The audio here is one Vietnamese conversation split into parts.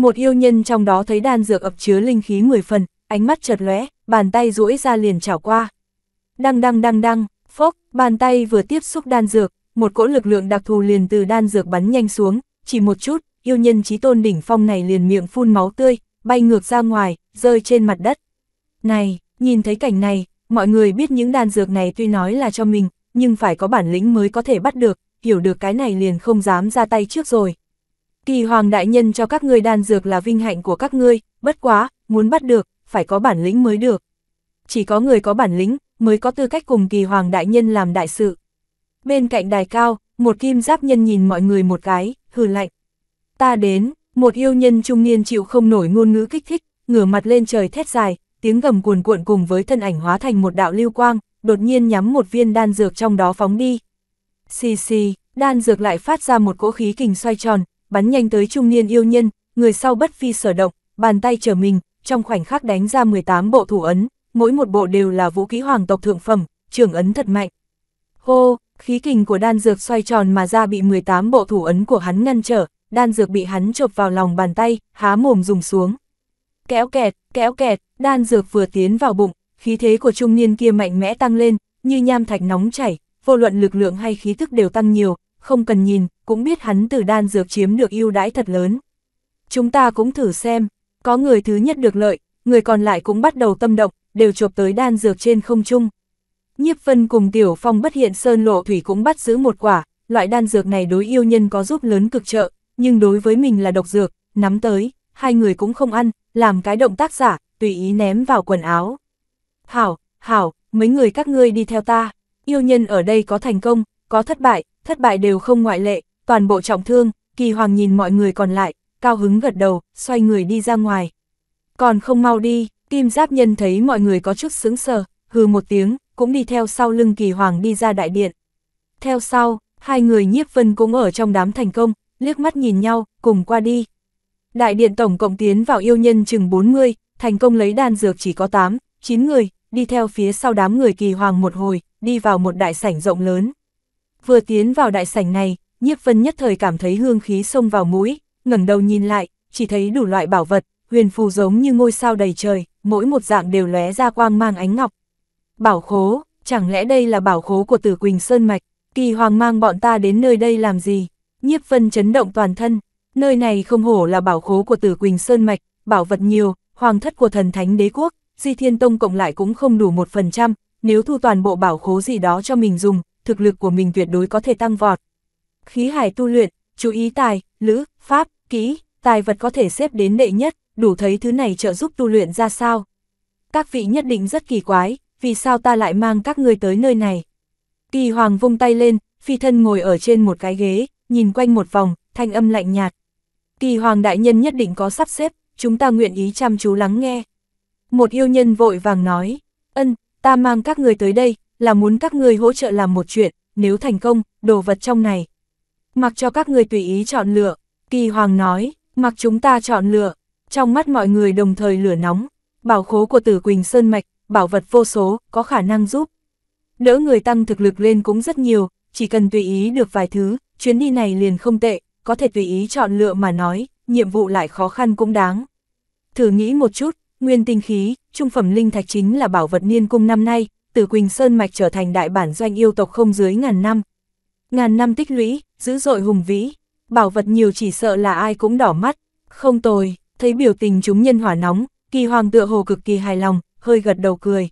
Một yêu nhân trong đó thấy đan dược ập chứa linh khí 10 phần, ánh mắt chợt lóe, bàn tay duỗi ra liền chảo qua. Đăng đăng đăng đăng, phốc, bàn tay vừa tiếp xúc đan dược, một cỗ lực lượng đặc thù liền từ đan dược bắn nhanh xuống, chỉ một chút, yêu nhân trí tôn đỉnh phong này liền miệng phun máu tươi, bay ngược ra ngoài, rơi trên mặt đất. Này, nhìn thấy cảnh này, mọi người biết những đan dược này tuy nói là cho mình, nhưng phải có bản lĩnh mới có thể bắt được, hiểu được cái này liền không dám ra tay trước rồi. Kỳ hoàng đại nhân cho các ngươi đan dược là vinh hạnh của các ngươi, bất quá, muốn bắt được, phải có bản lĩnh mới được. Chỉ có người có bản lĩnh, mới có tư cách cùng kỳ hoàng đại nhân làm đại sự. Bên cạnh đài cao, một kim giáp nhân nhìn mọi người một cái, hừ lạnh. Ta đến, một yêu nhân trung niên chịu không nổi ngôn ngữ kích thích, ngửa mặt lên trời thét dài, tiếng gầm cuồn cuộn cùng với thân ảnh hóa thành một đạo lưu quang, đột nhiên nhắm một viên đan dược trong đó phóng đi. Xì xì, đan dược lại phát ra một cỗ khí kình xoay tròn, bắn nhanh tới trung niên yêu nhân, người sau bất phi sở động, bàn tay trở mình, trong khoảnh khắc đánh ra 18 bộ thủ ấn, mỗi một bộ đều là vũ khí hoàng tộc thượng phẩm, trưởng ấn thật mạnh. Hô, khí kình của đan dược xoay tròn mà ra bị 18 bộ thủ ấn của hắn ngăn trở, đan dược bị hắn chộp vào lòng bàn tay, há mồm dùng xuống. Kéo kẹt, kéo kẹt, đan dược vừa tiến vào bụng, khí thế của trung niên kia mạnh mẽ tăng lên, như nham thạch nóng chảy, vô luận lực lượng hay khí thức đều tăng nhiều, không cần nhìn, cũng biết hắn từ đan dược chiếm được ưu đãi thật lớn. Chúng ta cũng thử xem, có người thứ nhất được lợi, người còn lại cũng bắt đầu tâm động, đều chộp tới đan dược trên không trung. Nhiếp Vân cùng Tiểu Phong bất hiện sơn lộ thủy cũng bắt giữ một quả, loại đan dược này đối yêu nhân có giúp lớn cực trợ, nhưng đối với mình là độc dược, nắm tới, hai người cũng không ăn, làm cái động tác giả, tùy ý ném vào quần áo. Hảo, hảo, mấy người các ngươi đi theo ta, yêu nhân ở đây có thành công, có thất bại, thất bại đều không ngoại lệ, toàn bộ trọng thương, kỳ hoàng nhìn mọi người còn lại, cao hứng gật đầu, xoay người đi ra ngoài. Còn không mau đi, kim giáp nhân thấy mọi người có chút sướng sờ, hừ một tiếng, cũng đi theo sau lưng kỳ hoàng đi ra đại điện. Theo sau, hai người nhiếp vân cũng ở trong đám thành công, liếc mắt nhìn nhau, cùng qua đi. Đại điện tổng cộng tiến vào yêu nhân chừng 40, thành công lấy đan dược chỉ có 8, 9 người, đi theo phía sau đám người kỳ hoàng một hồi, đi vào một đại sảnh rộng lớn. Vừa tiến vào đại sảnh này, nhiếp vân nhất thời cảm thấy hương khí xông vào mũi, ngẩng đầu nhìn lại, chỉ thấy đủ loại bảo vật, huyền phù giống như ngôi sao đầy trời, mỗi một dạng đều lóe ra quang mang ánh ngọc. Bảo khố, chẳng lẽ đây là bảo khố của tử Quỳnh Sơn Mạch, kỳ hoàng mang bọn ta đến nơi đây làm gì? Nhiếp vân chấn động toàn thân, nơi này không hổ là bảo khố của tử Quỳnh Sơn Mạch, bảo vật nhiều, hoàng thất của thần thánh đế quốc, di thiên tông cộng lại cũng không đủ một phần trăm, nếu thu toàn bộ bảo khố gì đó cho mình dùng, thực lực của mình tuyệt đối có thể tăng vọt khí hải tu luyện, chú ý tài, lữ, pháp, kỹ, tài vật có thể xếp đến đệ nhất, đủ thấy thứ này trợ giúp tu luyện ra sao. Các vị nhất định rất kỳ quái, vì sao ta lại mang các người tới nơi này. Kỳ hoàng vung tay lên, phi thân ngồi ở trên một cái ghế, nhìn quanh một vòng, thanh âm lạnh nhạt. Kỳ hoàng đại nhân nhất định có sắp xếp, chúng ta nguyện ý chăm chú lắng nghe. Một yêu nhân vội vàng nói, ân, ta mang các người tới đây, là muốn các người hỗ trợ làm một chuyện, nếu thành công, đồ vật trong này, mặc cho các người tùy ý chọn lựa. Kỳ Hoàng nói, mặc chúng ta chọn lựa, trong mắt mọi người đồng thời lửa nóng, bảo khố của tử Quỳnh Sơn Mạch, bảo vật vô số, có khả năng giúp. Đỡ người tăng thực lực lên cũng rất nhiều, chỉ cần tùy ý được vài thứ, chuyến đi này liền không tệ, có thể tùy ý chọn lựa mà nói, nhiệm vụ lại khó khăn cũng đáng. Thử nghĩ một chút, nguyên tinh khí, trung phẩm linh thạch chính là bảo vật niên cung năm nay, tử Quỳnh Sơn Mạch trở thành đại bản doanh yêu tộc không dưới ngàn năm, Ngàn năm tích lũy, dữ dội hùng vĩ, bảo vật nhiều chỉ sợ là ai cũng đỏ mắt. Không tồi, thấy biểu tình chúng nhân hỏa nóng, kỳ hoàng tựa hồ cực kỳ hài lòng, hơi gật đầu cười.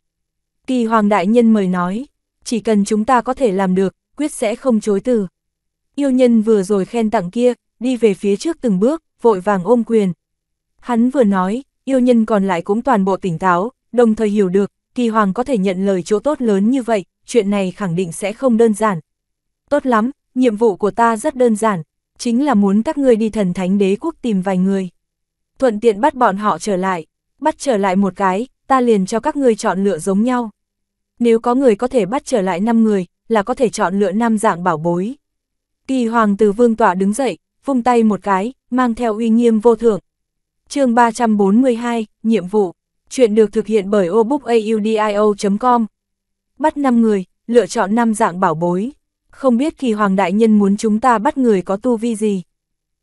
Kỳ hoàng đại nhân mời nói, chỉ cần chúng ta có thể làm được, quyết sẽ không chối từ. Yêu nhân vừa rồi khen tặng kia, đi về phía trước từng bước, vội vàng ôm quyền. Hắn vừa nói, yêu nhân còn lại cũng toàn bộ tỉnh táo, đồng thời hiểu được, kỳ hoàng có thể nhận lời chỗ tốt lớn như vậy, chuyện này khẳng định sẽ không đơn giản, Tốt lắm, nhiệm vụ của ta rất đơn giản, chính là muốn các ngươi đi thần thánh đế quốc tìm vài người. Thuận tiện bắt bọn họ trở lại, bắt trở lại một cái, ta liền cho các ngươi chọn lựa giống nhau. Nếu có người có thể bắt trở lại 5 người, là có thể chọn lựa 5 dạng bảo bối. Kỳ hoàng từ vương tọa đứng dậy, vung tay một cái, mang theo uy nghiêm vô thượng. chương 342, nhiệm vụ. Chuyện được thực hiện bởi obookaudio.com. Bắt 5 người, lựa chọn 5 dạng bảo bối không biết kỳ hoàng đại nhân muốn chúng ta bắt người có tu vi gì.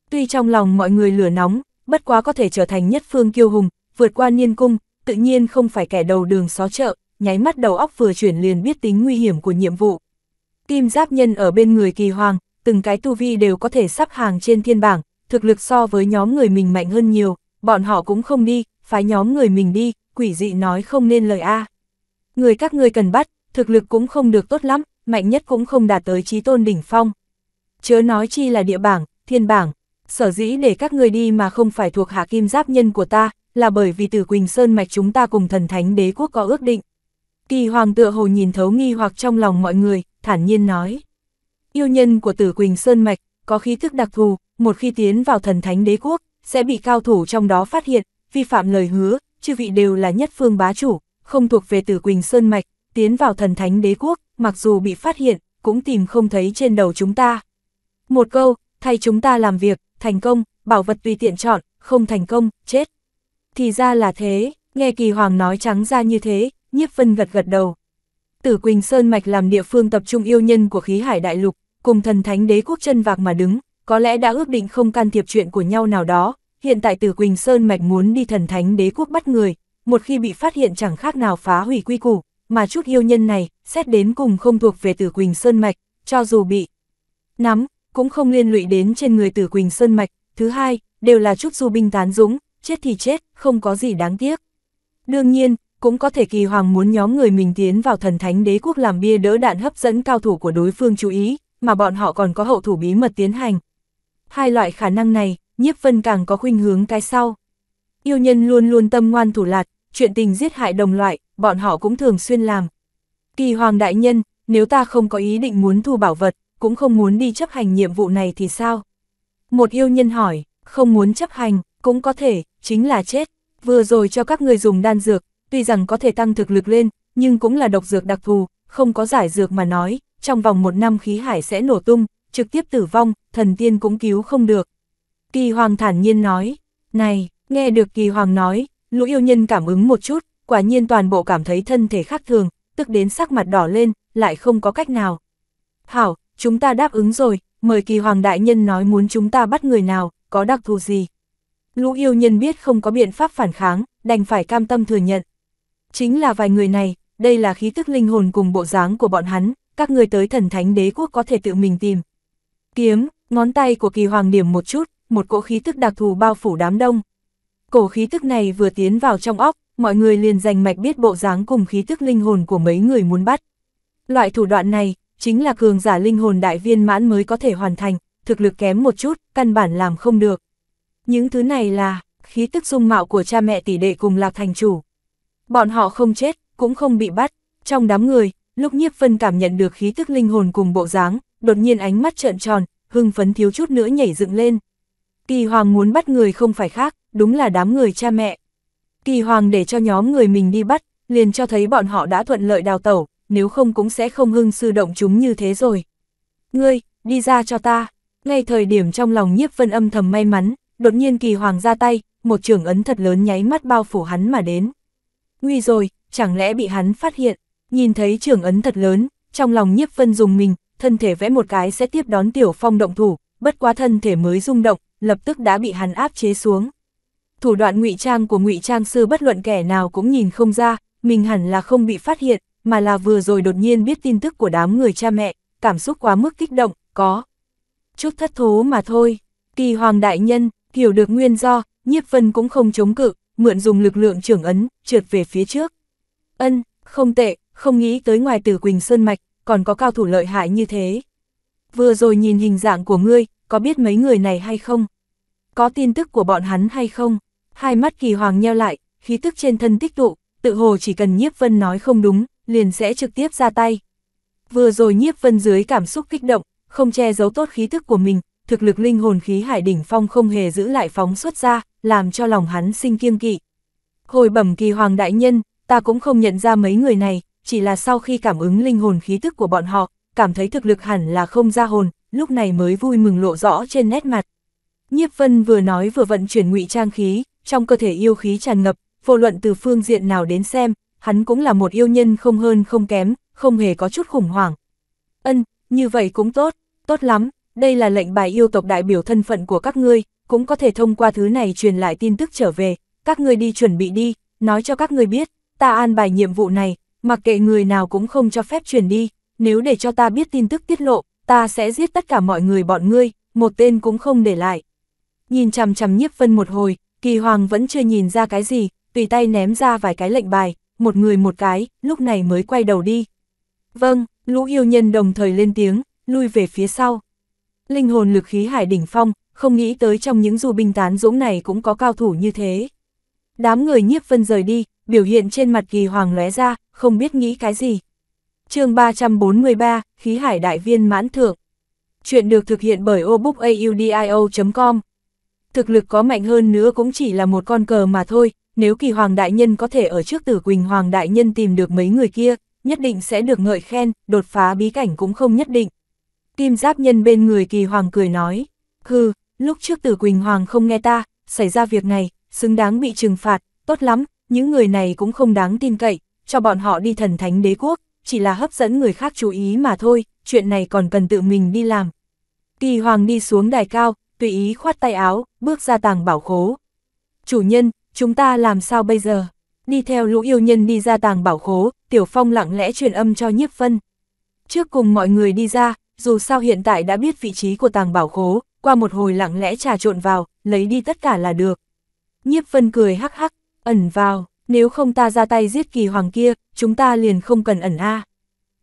Tuy trong lòng mọi người lửa nóng, bất quá có thể trở thành nhất phương kiêu hùng, vượt qua niên cung, tự nhiên không phải kẻ đầu đường xó chợ, nháy mắt đầu óc vừa chuyển liền biết tính nguy hiểm của nhiệm vụ. Kim giáp nhân ở bên người kỳ hoàng, từng cái tu vi đều có thể sắp hàng trên thiên bảng, thực lực so với nhóm người mình mạnh hơn nhiều, bọn họ cũng không đi, phái nhóm người mình đi, quỷ dị nói không nên lời A. Người các ngươi cần bắt, thực lực cũng không được tốt lắm, mạnh nhất cũng không đạt tới trí tôn đỉnh phong. Chớ nói chi là địa bảng, thiên bảng, sở dĩ để các người đi mà không phải thuộc hạ kim giáp nhân của ta, là bởi vì từ Quỳnh Sơn Mạch chúng ta cùng thần thánh đế quốc có ước định. Kỳ hoàng tựa hồ nhìn thấu nghi hoặc trong lòng mọi người, thản nhiên nói. Yêu nhân của tử Quỳnh Sơn Mạch, có khí thức đặc thù, một khi tiến vào thần thánh đế quốc, sẽ bị cao thủ trong đó phát hiện, vi phạm lời hứa, chư vị đều là nhất phương bá chủ, không thuộc về tử Quỳnh Sơn Mạch, tiến vào thần thánh đế quốc, mặc dù bị phát hiện, cũng tìm không thấy trên đầu chúng ta. Một câu, thay chúng ta làm việc, thành công, bảo vật tùy tiện chọn, không thành công, chết. Thì ra là thế, nghe kỳ hoàng nói trắng ra như thế, nhiếp vân gật gật đầu. Tử Quỳnh Sơn Mạch làm địa phương tập trung yêu nhân của khí hải đại lục, cùng thần thánh đế quốc chân vạc mà đứng, có lẽ đã ước định không can thiệp chuyện của nhau nào đó, hiện tại Tử Quỳnh Sơn Mạch muốn đi thần thánh đế quốc bắt người, một khi bị phát hiện chẳng khác nào phá hủy quy củ, mà chút yêu nhân này xét đến cùng không thuộc về tử Quỳnh Sơn Mạch, cho dù bị nắm, cũng không liên lụy đến trên người tử Quỳnh Sơn Mạch. Thứ hai, đều là chút du binh tán dũng, chết thì chết, không có gì đáng tiếc. Đương nhiên, cũng có thể kỳ hoàng muốn nhóm người mình tiến vào thần thánh đế quốc làm bia đỡ đạn hấp dẫn cao thủ của đối phương chú ý, mà bọn họ còn có hậu thủ bí mật tiến hành. Hai loại khả năng này, nhiếp vân càng có khuynh hướng cái sau. Yêu nhân luôn luôn tâm ngoan thủ lạt, chuyện tình giết hại đồng loại, bọn họ cũng thường xuyên làm. Kỳ hoàng đại nhân, nếu ta không có ý định muốn thu bảo vật, cũng không muốn đi chấp hành nhiệm vụ này thì sao? Một yêu nhân hỏi, không muốn chấp hành, cũng có thể, chính là chết. Vừa rồi cho các người dùng đan dược, tuy rằng có thể tăng thực lực lên, nhưng cũng là độc dược đặc thù, không có giải dược mà nói, trong vòng một năm khí hải sẽ nổ tung, trực tiếp tử vong, thần tiên cũng cứu không được. Kỳ hoàng thản nhiên nói, này, nghe được kỳ hoàng nói, lũ yêu nhân cảm ứng một chút, quả nhiên toàn bộ cảm thấy thân thể khác thường, tức đến sắc mặt đỏ lên, lại không có cách nào. Hảo, chúng ta đáp ứng rồi, mời kỳ hoàng đại nhân nói muốn chúng ta bắt người nào, có đặc thù gì. Lũ yêu nhân biết không có biện pháp phản kháng, đành phải cam tâm thừa nhận. Chính là vài người này, đây là khí tức linh hồn cùng bộ dáng của bọn hắn, các người tới thần thánh đế quốc có thể tự mình tìm. Kiếm, ngón tay của kỳ hoàng điểm một chút, một cỗ khí tức đặc thù bao phủ đám đông. Cổ khí tức này vừa tiến vào trong óc, mọi người liền giành mạch biết bộ dáng cùng khí tức linh hồn của mấy người muốn bắt. Loại thủ đoạn này, chính là cường giả linh hồn đại viên mãn mới có thể hoàn thành, thực lực kém một chút, căn bản làm không được. Những thứ này là, khí tức dung mạo của cha mẹ tỷ đệ cùng lạc thành chủ. Bọn họ không chết, cũng không bị bắt. Trong đám người, lúc nhiếp phân cảm nhận được khí tức linh hồn cùng bộ dáng, đột nhiên ánh mắt trợn tròn, hưng phấn thiếu chút nữa nhảy dựng lên. Kỳ hoàng muốn bắt người không phải khác, đúng là đám người cha mẹ. Kỳ Hoàng để cho nhóm người mình đi bắt, liền cho thấy bọn họ đã thuận lợi đào tẩu, nếu không cũng sẽ không hưng sư động chúng như thế rồi. Ngươi, đi ra cho ta. Ngay thời điểm trong lòng nhiếp vân âm thầm may mắn, đột nhiên Kỳ Hoàng ra tay, một trường ấn thật lớn nháy mắt bao phủ hắn mà đến. Nguy rồi, chẳng lẽ bị hắn phát hiện, nhìn thấy trường ấn thật lớn, trong lòng nhiếp vân dùng mình, thân thể vẽ một cái sẽ tiếp đón tiểu phong động thủ, bất quá thân thể mới rung động, lập tức đã bị hắn áp chế xuống thủ đoạn ngụy trang của ngụy trang sư bất luận kẻ nào cũng nhìn không ra, mình hẳn là không bị phát hiện, mà là vừa rồi đột nhiên biết tin tức của đám người cha mẹ, cảm xúc quá mức kích động, có. Chút thất thố mà thôi, kỳ hoàng đại nhân, hiểu được nguyên do, nhiếp vân cũng không chống cự, mượn dùng lực lượng trưởng ấn, trượt về phía trước. Ân, không tệ, không nghĩ tới ngoài tử Quỳnh Sơn Mạch, còn có cao thủ lợi hại như thế. Vừa rồi nhìn hình dạng của ngươi, có biết mấy người này hay không? Có tin tức của bọn hắn hay không? hai mắt kỳ hoàng nheo lại, khí tức trên thân tích tụ, tự hồ chỉ cần nhiếp vân nói không đúng, liền sẽ trực tiếp ra tay. Vừa rồi nhiếp vân dưới cảm xúc kích động, không che giấu tốt khí tức của mình, thực lực linh hồn khí hải đỉnh phong không hề giữ lại phóng xuất ra, làm cho lòng hắn sinh kiêng kỵ. Hồi bẩm kỳ hoàng đại nhân, ta cũng không nhận ra mấy người này, chỉ là sau khi cảm ứng linh hồn khí tức của bọn họ, cảm thấy thực lực hẳn là không ra hồn, lúc này mới vui mừng lộ rõ trên nét mặt. Nhiếp Vân vừa nói vừa vận chuyển ngụy trang khí, trong cơ thể yêu khí tràn ngập, vô luận từ phương diện nào đến xem, hắn cũng là một yêu nhân không hơn không kém, không hề có chút khủng hoảng. Ân, như vậy cũng tốt, tốt lắm, đây là lệnh bài yêu tộc đại biểu thân phận của các ngươi, cũng có thể thông qua thứ này truyền lại tin tức trở về, các ngươi đi chuẩn bị đi, nói cho các ngươi biết, ta an bài nhiệm vụ này, mặc kệ người nào cũng không cho phép chuyển đi, nếu để cho ta biết tin tức tiết lộ, ta sẽ giết tất cả mọi người bọn ngươi, một tên cũng không để lại. Nhìn chằm chằm nhiếp phân một hồi, Kỳ Hoàng vẫn chưa nhìn ra cái gì, tùy tay ném ra vài cái lệnh bài, một người một cái, lúc này mới quay đầu đi. Vâng, lũ yêu nhân đồng thời lên tiếng, lui về phía sau. Linh hồn lực khí hải đỉnh phong, không nghĩ tới trong những du binh tán dũng này cũng có cao thủ như thế. Đám người nhiếp vân rời đi, biểu hiện trên mặt kỳ hoàng lóe ra, không biết nghĩ cái gì. chương 343, khí hải đại viên mãn thượng. Chuyện được thực hiện bởi obookaudio.com thực lực có mạnh hơn nữa cũng chỉ là một con cờ mà thôi, nếu kỳ hoàng đại nhân có thể ở trước tử quỳnh hoàng đại nhân tìm được mấy người kia, nhất định sẽ được ngợi khen, đột phá bí cảnh cũng không nhất định. Kim giáp nhân bên người kỳ hoàng cười nói, hừ, lúc trước tử quỳnh hoàng không nghe ta, xảy ra việc này, xứng đáng bị trừng phạt, tốt lắm, những người này cũng không đáng tin cậy, cho bọn họ đi thần thánh đế quốc, chỉ là hấp dẫn người khác chú ý mà thôi, chuyện này còn cần tự mình đi làm. Kỳ hoàng đi xuống đài cao, tùy ý khoát tay áo, bước ra tàng bảo khố. Chủ nhân, chúng ta làm sao bây giờ? Đi theo lũ yêu nhân đi ra tàng bảo khố, Tiểu Phong lặng lẽ truyền âm cho nhiếp vân Trước cùng mọi người đi ra, dù sao hiện tại đã biết vị trí của tàng bảo khố, qua một hồi lặng lẽ trà trộn vào, lấy đi tất cả là được. Nhiếp vân cười hắc hắc, ẩn vào, nếu không ta ra tay giết kỳ hoàng kia, chúng ta liền không cần ẩn a.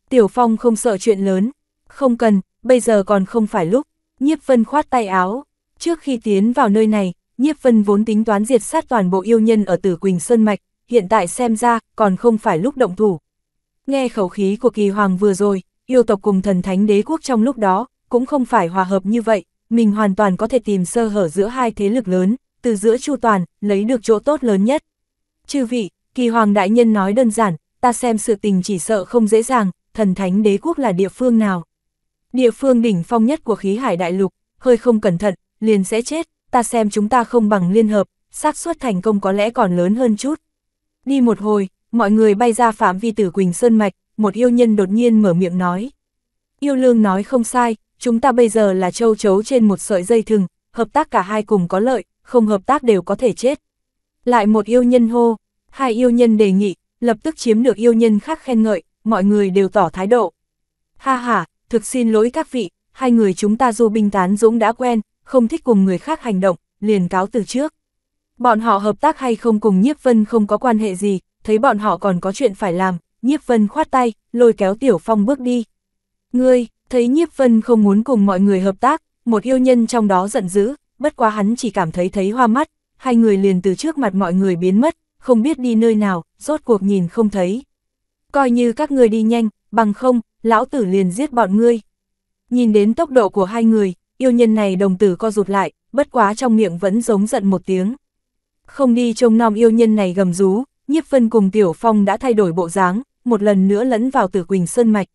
Tiểu Phong không sợ chuyện lớn, không cần, bây giờ còn không phải lúc. Nhiếp Vân khoát tay áo. Trước khi tiến vào nơi này, Nhiếp Vân vốn tính toán diệt sát toàn bộ yêu nhân ở Tử Quỳnh Sơn Mạch, hiện tại xem ra còn không phải lúc động thủ. Nghe khẩu khí của kỳ hoàng vừa rồi, yêu tộc cùng thần thánh đế quốc trong lúc đó, cũng không phải hòa hợp như vậy, mình hoàn toàn có thể tìm sơ hở giữa hai thế lực lớn, từ giữa chu toàn, lấy được chỗ tốt lớn nhất. Chư vị, kỳ hoàng đại nhân nói đơn giản, ta xem sự tình chỉ sợ không dễ dàng, thần thánh đế quốc là địa phương nào địa phương đỉnh phong nhất của khí hải đại lục, hơi không cẩn thận, liền sẽ chết, ta xem chúng ta không bằng liên hợp, xác suất thành công có lẽ còn lớn hơn chút. Đi một hồi, mọi người bay ra phạm vi tử Quỳnh Sơn Mạch, một yêu nhân đột nhiên mở miệng nói. Yêu lương nói không sai, chúng ta bây giờ là châu chấu trên một sợi dây thừng, hợp tác cả hai cùng có lợi, không hợp tác đều có thể chết. Lại một yêu nhân hô, hai yêu nhân đề nghị, lập tức chiếm được yêu nhân khác khen ngợi, mọi người đều tỏ thái độ. Ha ha, thực xin lỗi các vị, hai người chúng ta du binh tán dũng đã quen, không thích cùng người khác hành động, liền cáo từ trước. Bọn họ hợp tác hay không cùng Nhiếp Vân không có quan hệ gì, thấy bọn họ còn có chuyện phải làm, Nhiếp Vân khoát tay, lôi kéo Tiểu Phong bước đi. Ngươi, thấy Nhiếp Vân không muốn cùng mọi người hợp tác, một yêu nhân trong đó giận dữ, bất quá hắn chỉ cảm thấy thấy hoa mắt, hai người liền từ trước mặt mọi người biến mất, không biết đi nơi nào, rốt cuộc nhìn không thấy. Coi như các người đi nhanh, bằng không, lão tử liền giết bọn ngươi. Nhìn đến tốc độ của hai người, yêu nhân này đồng tử co rụt lại, bất quá trong miệng vẫn giống giận một tiếng. Không đi trông nom yêu nhân này gầm rú, nhiếp phân cùng tiểu phong đã thay đổi bộ dáng, một lần nữa lẫn vào tử quỳnh sơn mạch.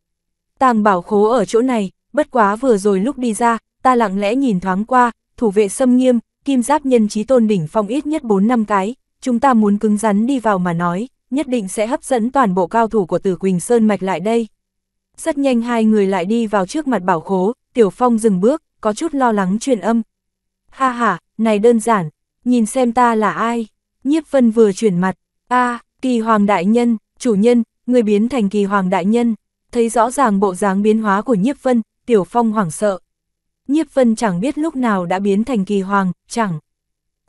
Tàng bảo khố ở chỗ này, bất quá vừa rồi lúc đi ra, ta lặng lẽ nhìn thoáng qua, thủ vệ xâm nghiêm, kim giáp nhân trí tôn đỉnh phong ít nhất 4 năm cái, chúng ta muốn cứng rắn đi vào mà nói, nhất định sẽ hấp dẫn toàn bộ cao thủ của tử quỳnh sơn mạch lại đây. Rất nhanh hai người lại đi vào trước mặt bảo khố, Tiểu Phong dừng bước, có chút lo lắng truyền âm. Ha ha, này đơn giản, nhìn xem ta là ai. Nhiếp Vân vừa chuyển mặt, a kỳ hoàng đại nhân, chủ nhân, người biến thành kỳ hoàng đại nhân. Thấy rõ ràng bộ dáng biến hóa của Nhiếp Vân, Tiểu Phong hoảng sợ. Nhiếp Vân chẳng biết lúc nào đã biến thành kỳ hoàng, chẳng.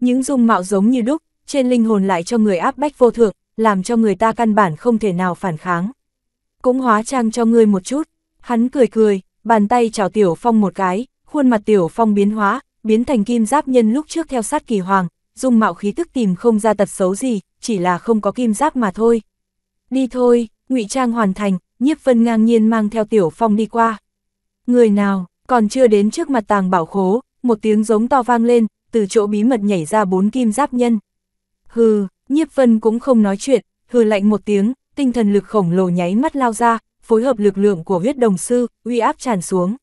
Những dung mạo giống như đúc, trên linh hồn lại cho người áp bách vô thượng, làm cho người ta căn bản không thể nào phản kháng cũng hóa trang cho ngươi một chút. Hắn cười cười, bàn tay chào Tiểu Phong một cái, khuôn mặt Tiểu Phong biến hóa, biến thành kim giáp nhân lúc trước theo sát kỳ hoàng, dùng mạo khí tức tìm không ra tật xấu gì, chỉ là không có kim giáp mà thôi. Đi thôi, ngụy trang hoàn thành, nhiếp vân ngang nhiên mang theo Tiểu Phong đi qua. Người nào, còn chưa đến trước mặt tàng bảo khố, một tiếng giống to vang lên, từ chỗ bí mật nhảy ra bốn kim giáp nhân. Hừ, nhiếp vân cũng không nói chuyện, hừ lạnh một tiếng, tinh thần lực khổng lồ nháy mắt lao ra, phối hợp lực lượng của huyết đồng sư, uy áp tràn xuống.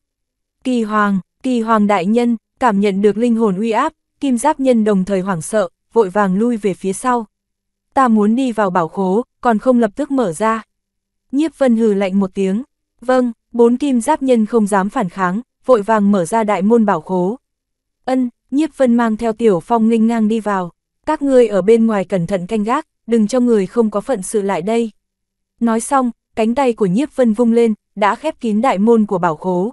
Kỳ hoàng, kỳ hoàng đại nhân, cảm nhận được linh hồn uy áp, kim giáp nhân đồng thời hoảng sợ, vội vàng lui về phía sau. Ta muốn đi vào bảo khố, còn không lập tức mở ra. Nhiếp vân hừ lạnh một tiếng. Vâng, bốn kim giáp nhân không dám phản kháng, vội vàng mở ra đại môn bảo khố. Ân, nhiếp vân mang theo tiểu phong nghênh ngang đi vào. Các ngươi ở bên ngoài cẩn thận canh gác, đừng cho người không có phận sự lại đây. Nói xong, cánh tay của nhiếp vân vung lên, đã khép kín đại môn của bảo khố.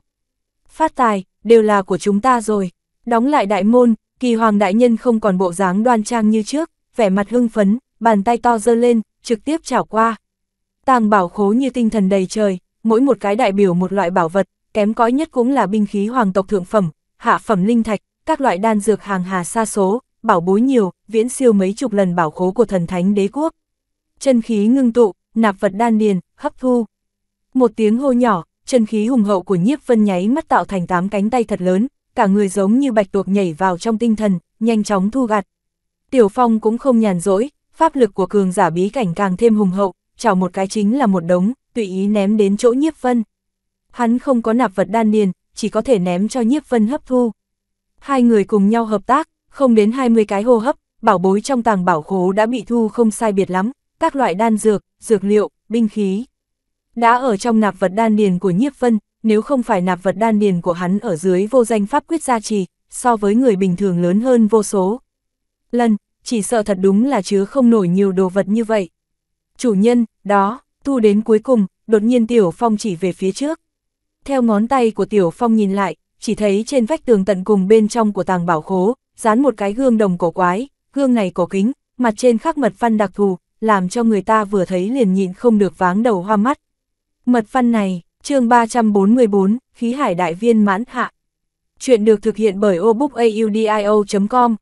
Phát tài, đều là của chúng ta rồi. Đóng lại đại môn, kỳ hoàng đại nhân không còn bộ dáng đoan trang như trước, vẻ mặt hưng phấn, bàn tay to dơ lên, trực tiếp chảo qua. Tàng bảo khố như tinh thần đầy trời, mỗi một cái đại biểu một loại bảo vật, kém cõi nhất cũng là binh khí hoàng tộc thượng phẩm, hạ phẩm linh thạch, các loại đan dược hàng hà xa số, bảo bối nhiều, viễn siêu mấy chục lần bảo khố của thần thánh đế quốc. Chân khí ngưng tụ, nạp vật đan điền, hấp thu. Một tiếng hô nhỏ, chân khí hùng hậu của nhiếp vân nháy mắt tạo thành tám cánh tay thật lớn, cả người giống như bạch tuộc nhảy vào trong tinh thần, nhanh chóng thu gặt. Tiểu Phong cũng không nhàn rỗi, pháp lực của cường giả bí cảnh càng thêm hùng hậu, chảo một cái chính là một đống, tùy ý ném đến chỗ nhiếp vân. Hắn không có nạp vật đan điền, chỉ có thể ném cho nhiếp vân hấp thu. Hai người cùng nhau hợp tác, không đến 20 cái hô hấp, bảo bối trong tàng bảo khố đã bị thu không sai biệt lắm, các loại đan dược, dược liệu, binh khí. Đã ở trong nạp vật đan điền của Nhiếp Vân, nếu không phải nạp vật đan điền của hắn ở dưới vô danh pháp quyết gia trì, so với người bình thường lớn hơn vô số. Lần, chỉ sợ thật đúng là chứa không nổi nhiều đồ vật như vậy. Chủ nhân, đó, thu đến cuối cùng, đột nhiên Tiểu Phong chỉ về phía trước. Theo ngón tay của Tiểu Phong nhìn lại, chỉ thấy trên vách tường tận cùng bên trong của tàng bảo khố, dán một cái gương đồng cổ quái, gương này cổ kính, mặt trên khắc mật văn đặc thù, làm cho người ta vừa thấy liền nhịn không được váng đầu hoa mắt. Mật văn này, chương 344, khí hải đại viên mãn hạ. Chuyện được thực hiện bởi obookaudio.com.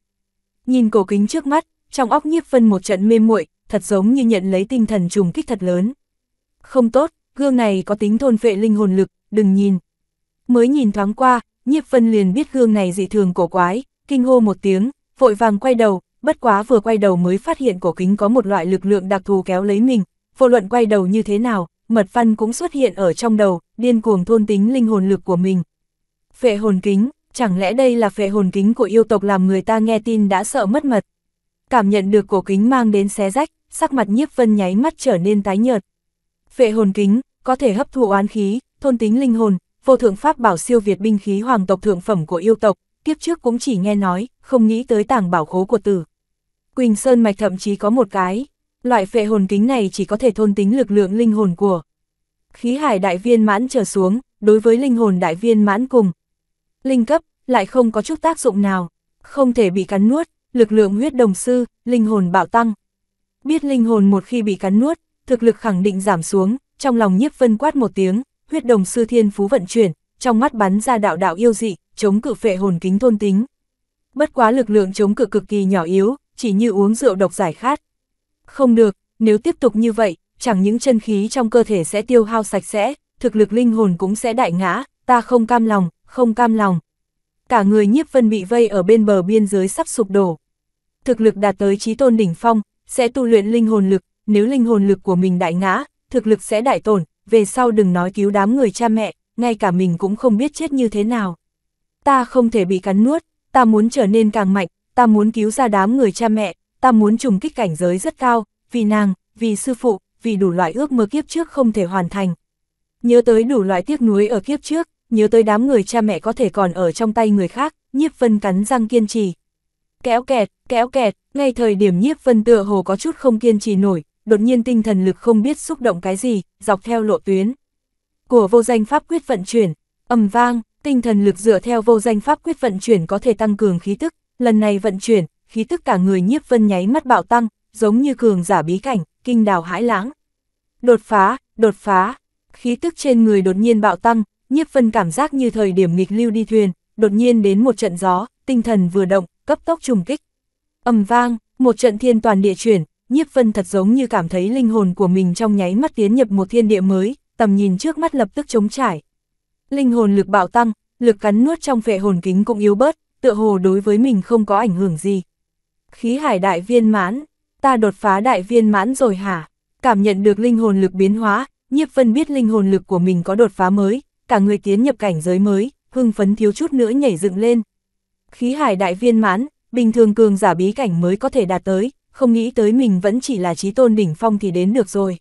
Nhìn cổ kính trước mắt, trong óc nhiếp phân một trận mê muội, thật giống như nhận lấy tinh thần trùng kích thật lớn. Không tốt, gương này có tính thôn phệ linh hồn lực, đừng nhìn. Mới nhìn thoáng qua, nhiếp phân liền biết gương này dị thường cổ quái, kinh hô một tiếng, vội vàng quay đầu, bất quá vừa quay đầu mới phát hiện cổ kính có một loại lực lượng đặc thù kéo lấy mình, vô luận quay đầu như thế nào, mật văn cũng xuất hiện ở trong đầu, điên cuồng thôn tính linh hồn lực của mình. Phệ hồn kính, chẳng lẽ đây là phệ hồn kính của yêu tộc làm người ta nghe tin đã sợ mất mật. Cảm nhận được cổ kính mang đến xé rách, sắc mặt nhiếp vân nháy mắt trở nên tái nhợt. Phệ hồn kính, có thể hấp thụ oán khí, thôn tính linh hồn, vô thượng pháp bảo siêu việt binh khí hoàng tộc thượng phẩm của yêu tộc, tiếp trước cũng chỉ nghe nói, không nghĩ tới tảng bảo khố của tử. Quỳnh Sơn Mạch thậm chí có một cái, loại phệ hồn kính này chỉ có thể thôn tính lực lượng linh hồn của. Khí hải đại viên mãn trở xuống, đối với linh hồn đại viên mãn cùng. Linh cấp, lại không có chút tác dụng nào, không thể bị cắn nuốt, lực lượng huyết đồng sư, linh hồn bạo tăng. Biết linh hồn một khi bị cắn nuốt, thực lực khẳng định giảm xuống, trong lòng nhiếp vân quát một tiếng, huyết đồng sư thiên phú vận chuyển, trong mắt bắn ra đạo đạo yêu dị, chống cự phệ hồn kính thôn tính. Bất quá lực lượng chống cự cực kỳ nhỏ yếu, chỉ như uống rượu độc giải khát. Không được, nếu tiếp tục như vậy, chẳng những chân khí trong cơ thể sẽ tiêu hao sạch sẽ, thực lực linh hồn cũng sẽ đại ngã, ta không cam lòng, không cam lòng. Cả người nhiếp vân bị vây ở bên bờ biên giới sắp sụp đổ. Thực lực đạt tới trí tôn đỉnh phong, sẽ tu luyện linh hồn lực, nếu linh hồn lực của mình đại ngã, thực lực sẽ đại tổn, về sau đừng nói cứu đám người cha mẹ, ngay cả mình cũng không biết chết như thế nào. Ta không thể bị cắn nuốt, ta muốn trở nên càng mạnh, ta muốn cứu ra đám người cha mẹ, ta muốn trùng kích cảnh giới rất cao, vì nàng, vì sư phụ, vì đủ loại ước mơ kiếp trước không thể hoàn thành. Nhớ tới đủ loại tiếc nuối ở kiếp trước, nhớ tới đám người cha mẹ có thể còn ở trong tay người khác, nhiếp vân cắn răng kiên trì. Kéo kẹt, kéo kẹt, ngay thời điểm nhiếp vân tựa hồ có chút không kiên trì nổi, đột nhiên tinh thần lực không biết xúc động cái gì, dọc theo lộ tuyến. Của vô danh pháp quyết vận chuyển, ầm vang, tinh thần lực dựa theo vô danh pháp quyết vận chuyển có thể tăng cường khí tức, lần này vận chuyển, khí tức cả người nhiếp vân nháy mắt bạo tăng, giống như cường giả bí cảnh, kinh đào hãi lãng. Đột phá, đột phá, khí tức trên người đột nhiên bạo tăng, nhiếp vân cảm giác như thời điểm nghịch lưu đi thuyền, đột nhiên đến một trận gió, tinh thần vừa động, cấp tốc trùng kích. ầm vang, một trận thiên toàn địa chuyển, nhiếp vân thật giống như cảm thấy linh hồn của mình trong nháy mắt tiến nhập một thiên địa mới, tầm nhìn trước mắt lập tức chống trải. Linh hồn lực bạo tăng, lực cắn nuốt trong phệ hồn kính cũng yếu bớt, tựa hồ đối với mình không có ảnh hưởng gì. Khí hải đại viên mãn, ta đột phá đại viên mãn rồi hả? Cảm nhận được linh hồn lực biến hóa, nhiếp vân biết linh hồn lực của mình có đột phá mới, cả người tiến nhập cảnh giới mới, hưng phấn thiếu chút nữa nhảy dựng lên. Khí hải đại viên mãn, bình thường cường giả bí cảnh mới có thể đạt tới, không nghĩ tới mình vẫn chỉ là trí tôn đỉnh phong thì đến được rồi.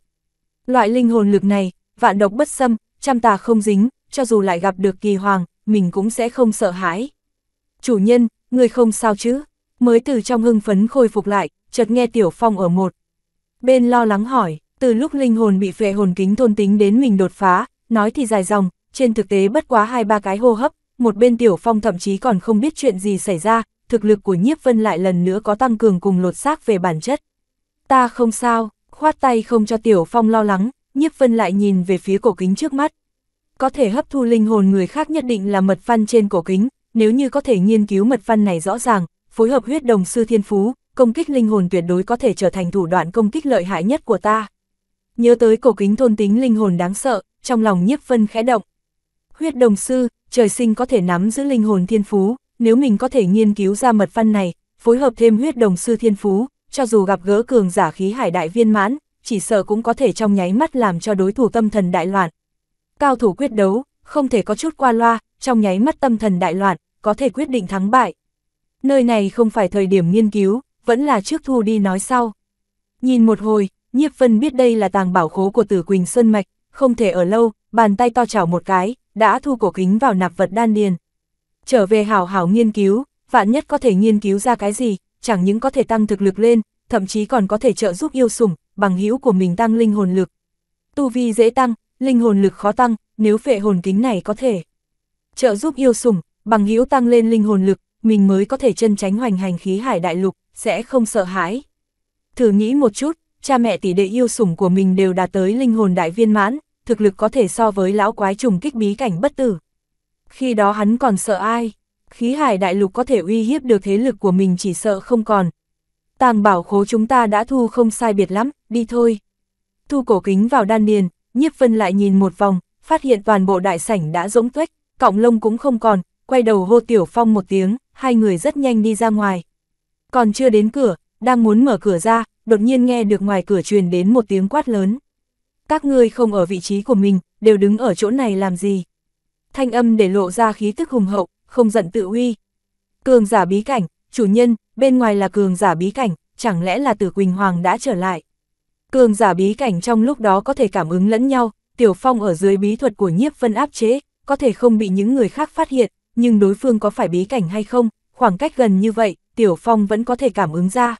Loại linh hồn lực này, vạn độc bất xâm, trăm tà không dính, cho dù lại gặp được kỳ hoàng, mình cũng sẽ không sợ hãi chủ nhân, người không sao chứ, mới từ trong hưng phấn khôi phục lại, chợt nghe Tiểu Phong ở một. Bên lo lắng hỏi, từ lúc linh hồn bị vệ hồn kính thôn tính đến mình đột phá, nói thì dài dòng, trên thực tế bất quá hai ba cái hô hấp, một bên Tiểu Phong thậm chí còn không biết chuyện gì xảy ra, thực lực của nhiếp vân lại lần nữa có tăng cường cùng lột xác về bản chất. Ta không sao, khoát tay không cho Tiểu Phong lo lắng, nhiếp vân lại nhìn về phía cổ kính trước mắt. Có thể hấp thu linh hồn người khác nhất định là mật phân trên cổ kính, nếu như có thể nghiên cứu mật văn này rõ ràng, phối hợp huyết đồng sư thiên phú, công kích linh hồn tuyệt đối có thể trở thành thủ đoạn công kích lợi hại nhất của ta. Nhớ tới cổ kính thôn tính linh hồn đáng sợ, trong lòng nhiếp phân khẽ động. Huyết đồng sư, trời sinh có thể nắm giữ linh hồn thiên phú, nếu mình có thể nghiên cứu ra mật văn này, phối hợp thêm huyết đồng sư thiên phú, cho dù gặp gỡ cường giả khí hải đại viên mãn, chỉ sợ cũng có thể trong nháy mắt làm cho đối thủ tâm thần đại loạn. Cao thủ quyết đấu, không thể có chút qua loa, trong nháy mắt tâm thần đại loạn, có thể quyết định thắng bại. Nơi này không phải thời điểm nghiên cứu, vẫn là trước thu đi nói sau. Nhìn một hồi, Nhiếp Vân biết đây là tàng bảo khố của Tử Quỳnh Sơn Mạch, không thể ở lâu, bàn tay to chảo một cái, đã thu cổ kính vào nạp vật đan điền. Trở về hảo hảo nghiên cứu, vạn nhất có thể nghiên cứu ra cái gì, chẳng những có thể tăng thực lực lên, thậm chí còn có thể trợ giúp yêu sủng, bằng hữu của mình tăng linh hồn lực. Tu vi dễ tăng, linh hồn lực khó tăng, nếu phệ hồn kính này có thể trợ giúp yêu sủng, bằng hữu tăng lên linh hồn lực, mình mới có thể chân tránh hoành hành khí hải đại lục, sẽ không sợ hãi. Thử nghĩ một chút, cha mẹ tỷ đệ yêu sủng của mình đều đạt tới linh hồn đại viên mãn, thực lực có thể so với lão quái trùng kích bí cảnh bất tử. Khi đó hắn còn sợ ai? Khí hải đại lục có thể uy hiếp được thế lực của mình chỉ sợ không còn. Tàng bảo khố chúng ta đã thu không sai biệt lắm, đi thôi. Thu cổ kính vào đan điền, nhiếp vân lại nhìn một vòng, phát hiện toàn bộ đại sảnh đã rỗng tuếch, cọng lông cũng không còn, quay đầu hô Tiểu Phong một tiếng, hai người rất nhanh đi ra ngoài. Còn chưa đến cửa, đang muốn mở cửa ra, đột nhiên nghe được ngoài cửa truyền đến một tiếng quát lớn. Các ngươi không ở vị trí của mình, đều đứng ở chỗ này làm gì? Thanh âm để lộ ra khí tức hùng hậu, không giận tự uy. Cường giả bí cảnh, chủ nhân, bên ngoài là cường giả bí cảnh, chẳng lẽ là tử Quỳnh Hoàng đã trở lại? Cường giả bí cảnh trong lúc đó có thể cảm ứng lẫn nhau, Tiểu Phong ở dưới bí thuật của nhiếp vân áp chế, có thể không bị những người khác phát hiện, nhưng đối phương có phải bí cảnh hay không, khoảng cách gần như vậy, Tiểu Phong vẫn có thể cảm ứng ra.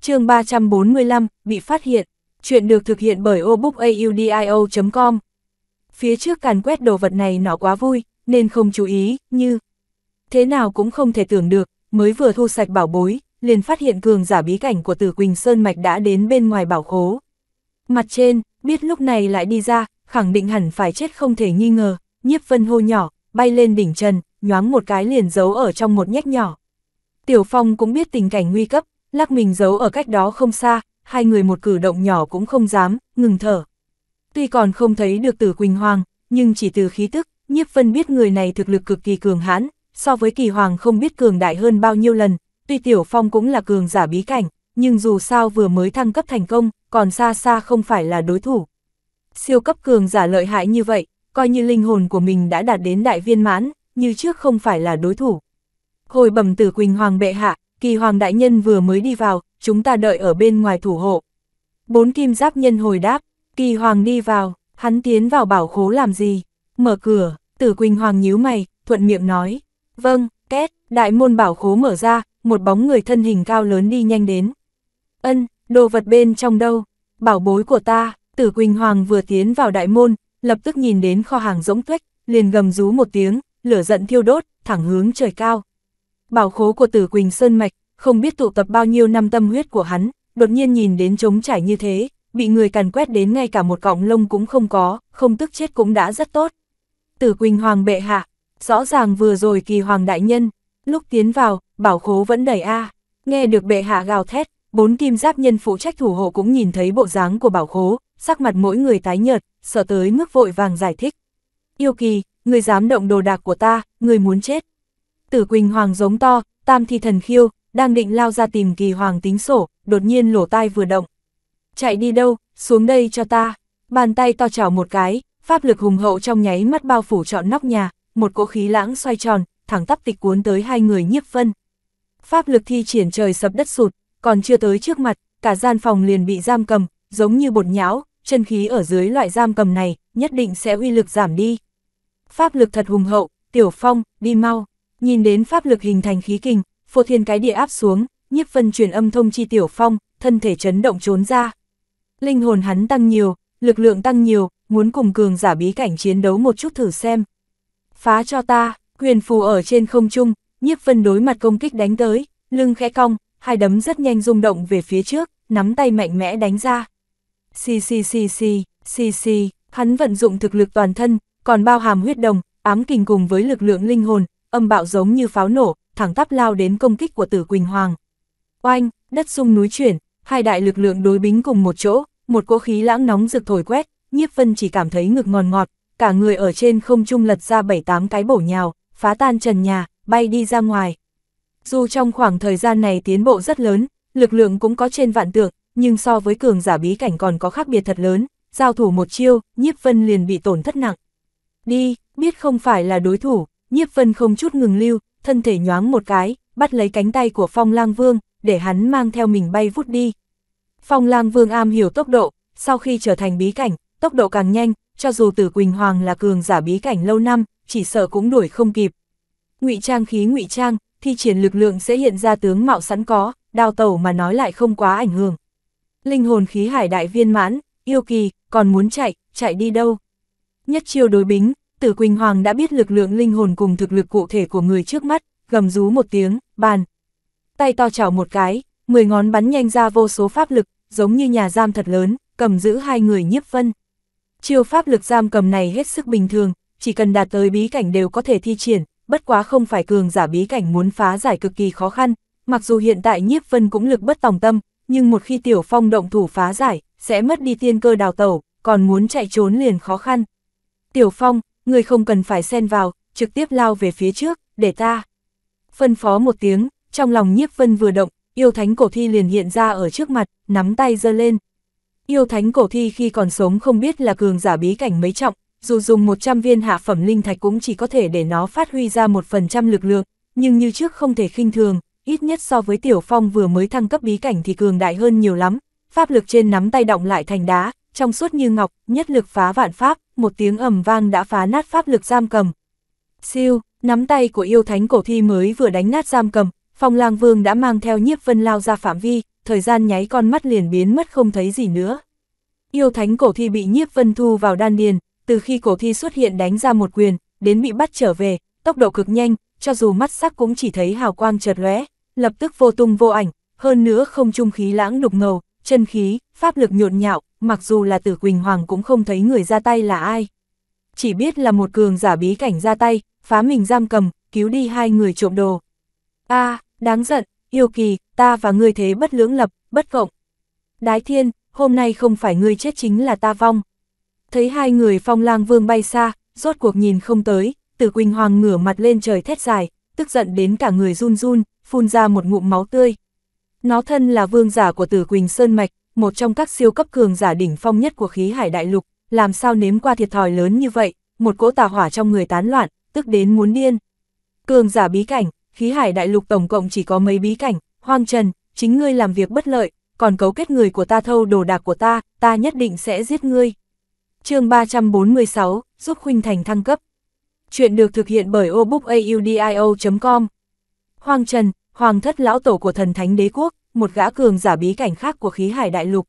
chương 345, bị phát hiện. Chuyện được thực hiện bởi obookaudio.com. Phía trước càn quét đồ vật này nó quá vui, nên không chú ý, như... Thế nào cũng không thể tưởng được, mới vừa thu sạch bảo bối, liền phát hiện cường giả bí cảnh của Tử Quỳnh Sơn Mạch đã đến bên ngoài bảo khố. Mặt trên, biết lúc này lại đi ra, khẳng định hẳn phải chết không thể nghi ngờ, nhiếp vân hô nhỏ, bay lên đỉnh trần, nhoáng một cái liền giấu ở trong một nhách nhỏ. Tiểu Phong cũng biết tình cảnh nguy cấp, lắc mình giấu ở cách đó không xa, hai người một cử động nhỏ cũng không dám, ngừng thở. Tuy còn không thấy được tử Quỳnh Hoàng, nhưng chỉ từ khí tức, nhiếp vân biết người này thực lực cực kỳ cường hãn, so với kỳ hoàng không biết cường đại hơn bao nhiêu lần, tuy Tiểu Phong cũng là cường giả bí cảnh, nhưng dù sao vừa mới thăng cấp thành công, còn xa xa không phải là đối thủ. Siêu cấp cường giả lợi hại như vậy, coi như linh hồn của mình đã đạt đến đại viên mãn, như trước không phải là đối thủ. Hồi bẩm tử Quỳnh Hoàng bệ hạ, kỳ hoàng đại nhân vừa mới đi vào, chúng ta đợi ở bên ngoài thủ hộ. Bốn kim giáp nhân hồi đáp, kỳ hoàng đi vào, hắn tiến vào bảo khố làm gì? Mở cửa, tử Quỳnh Hoàng nhíu mày, thuận miệng nói. Vâng, két, đại môn bảo khố mở ra, một bóng người thân hình cao lớn đi nhanh đến. Ân, đồ vật bên trong đâu? Bảo bối của ta, tử Quỳnh Hoàng vừa tiến vào đại môn, lập tức nhìn đến kho hàng rỗng tuếch, liền gầm rú một tiếng, lửa giận thiêu đốt, thẳng hướng trời cao. Bảo khố của Tử Quỳnh Sơn Mạch, không biết tụ tập bao nhiêu năm tâm huyết của hắn, đột nhiên nhìn đến trống trải như thế, bị người càn quét đến ngay cả một cọng lông cũng không có, không tức chết cũng đã rất tốt. Tử Quỳnh Hoàng bệ hạ, rõ ràng vừa rồi kỳ hoàng đại nhân, lúc tiến vào, bảo khố vẫn đầy a. Nghe được bệ hạ gào thét, bốn kim giáp nhân phụ trách thủ hộ cũng nhìn thấy bộ dáng của bảo khố, sắc mặt mỗi người tái nhợt, sở tới ngước vội vàng giải thích. Yêu kỳ, người dám động đồ đạc của ta, người muốn chết. Tử Quỳnh Hoàng giống to, tam thi thần khiêu, đang định lao ra tìm kỳ hoàng tính sổ, đột nhiên lỗ tai vừa động. Chạy đi đâu, xuống đây cho ta. Bàn tay to chảo một cái, pháp lực hùng hậu trong nháy mắt bao phủ trọn nóc nhà, một cỗ khí lãng xoay tròn, thẳng tắp tịch cuốn tới hai người nhiếp phân. Pháp lực thi triển trời sập đất sụt, còn chưa tới trước mặt, cả gian phòng liền bị giam cầm, giống như bột nhão, chân khí ở dưới loại giam cầm này, nhất định sẽ uy lực giảm đi. Pháp lực thật hùng hậu, Tiểu Phong, đi mau. Nhìn đến pháp lực hình thành khí kình, phô thiên cái địa áp xuống, nhiếp phân truyền âm thông chi Tiểu Phong, thân thể chấn động trốn ra. Linh hồn hắn tăng nhiều, lực lượng tăng nhiều, muốn cùng cường giả bí cảnh chiến đấu một chút thử xem. Phá cho ta, quyền phù ở trên không trung, nhiếp phân đối mặt công kích đánh tới, lưng khẽ cong, hai đấm rất nhanh rung động về phía trước, nắm tay mạnh mẽ đánh ra. Xì xì xì xì, xì xì, hắn vận dụng thực lực toàn thân, còn bao hàm huyết đồng, ám kình cùng với lực lượng linh hồn, âm bạo giống như pháo nổ, thẳng tắp lao đến công kích của Tử Quỳnh Hoàng. Oanh, đất sung núi chuyển, hai đại lực lượng đối bính cùng một chỗ, một cỗ khí lãng nóng rực thổi quét, Nhiếp Vân chỉ cảm thấy ngực ngòn ngọt, ngọt, cả người ở trên không trung lật ra bảy tám cái bổ nhào, phá tan trần nhà, bay đi ra ngoài. Dù trong khoảng thời gian này tiến bộ rất lớn, lực lượng cũng có trên vạn tượng, nhưng so với cường giả bí cảnh còn có khác biệt thật lớn, giao thủ một chiêu, nhiếp vân liền bị tổn thất nặng. Đi, biết không phải là đối thủ, nhiếp vân không chút ngừng lưu, thân thể nhoáng một cái, bắt lấy cánh tay của phong lang vương, để hắn mang theo mình bay vút đi. Phong lang vương am hiểu tốc độ, sau khi trở thành bí cảnh, tốc độ càng nhanh, cho dù tử Quỳnh Hoàng là cường giả bí cảnh lâu năm, chỉ sợ cũng đuổi không kịp. Ngụy trang khí ngụy trang, thi triển lực lượng sẽ hiện ra tướng mạo sẵn có, đào tẩu mà nói lại không quá ảnh hưởng linh hồn khí hải đại viên mãn, yêu kỳ, còn muốn chạy, chạy đi đâu? Nhất chiêu đối bính, Tử Quỳnh Hoàng đã biết lực lượng linh hồn cùng thực lực cụ thể của người trước mắt, gầm rú một tiếng, bàn. Tay to chảo một cái, mười ngón bắn nhanh ra vô số pháp lực, giống như nhà giam thật lớn, cầm giữ hai người nhiếp vân. Chiêu pháp lực giam cầm này hết sức bình thường, chỉ cần đạt tới bí cảnh đều có thể thi triển, bất quá không phải cường giả bí cảnh muốn phá giải cực kỳ khó khăn, mặc dù hiện tại nhiếp vân cũng lực bất tòng tâm, nhưng một khi Tiểu Phong động thủ phá giải, sẽ mất đi tiên cơ đào tẩu, còn muốn chạy trốn liền khó khăn. Tiểu Phong, người không cần phải xen vào, trực tiếp lao về phía trước, để ta. Phân phó một tiếng, trong lòng nhiếp vân vừa động, yêu thánh cổ thi liền hiện ra ở trước mặt, nắm tay giơ lên. Yêu thánh cổ thi khi còn sống không biết là cường giả bí cảnh mấy trọng, dù dùng 100 viên hạ phẩm linh thạch cũng chỉ có thể để nó phát huy ra một phần trăm lực lượng, nhưng như trước không thể khinh thường, ít nhất so với Tiểu Phong vừa mới thăng cấp bí cảnh thì cường đại hơn nhiều lắm, pháp lực trên nắm tay động lại thành đá, trong suốt như ngọc, nhất lực phá vạn pháp, một tiếng ầm vang đã phá nát pháp lực giam cầm. Siêu, nắm tay của yêu thánh cổ thi mới vừa đánh nát giam cầm, Phong Lang Vương đã mang theo Nhiếp Vân lao ra phạm vi, thời gian nháy con mắt liền biến mất không thấy gì nữa. Yêu thánh cổ thi bị Nhiếp Vân thu vào đan điền, từ khi cổ thi xuất hiện đánh ra một quyền, đến bị bắt trở về, tốc độ cực nhanh, cho dù mắt sắc cũng chỉ thấy hào quang chợt lóe, lập tức vô tung vô ảnh, hơn nữa không trung khí lãng đục ngầu, chân khí, pháp lực nhộn nhạo, mặc dù là tử Quỳnh Hoàng cũng không thấy người ra tay là ai. Chỉ biết là một cường giả bí cảnh ra tay, phá mình giam cầm, cứu đi hai người trộm đồ. a đáng giận, yêu kỳ, ta và ngươi thế bất lưỡng lập, bất cộng. Đái thiên, hôm nay không phải ngươi chết chính là ta vong. Thấy hai người phong lang vương bay xa, rốt cuộc nhìn không tới, tử Quỳnh Hoàng ngửa mặt lên trời thét dài, tức giận đến cả người run run, phun ra một ngụm máu tươi. Nó thân là vương giả của tử Quỳnh Sơn Mạch, một trong các siêu cấp cường giả đỉnh phong nhất của khí hải đại lục, làm sao nếm qua thiệt thòi lớn như vậy, một cỗ tà hỏa trong người tán loạn, tức đến muốn điên. Cường giả bí cảnh, khí hải đại lục tổng cộng chỉ có mấy bí cảnh, hoang trần, chính ngươi làm việc bất lợi, còn cấu kết người của ta thâu đồ đạc của ta, ta nhất định sẽ giết ngươi. chương 346, giúp huynh Thành thăng cấp. Chuyện được thực hiện bởi obookaudio.com Hoàng Trần, Hoàng thất lão tổ của thần thánh đế quốc, một gã cường giả bí cảnh khác của khí hải đại lục.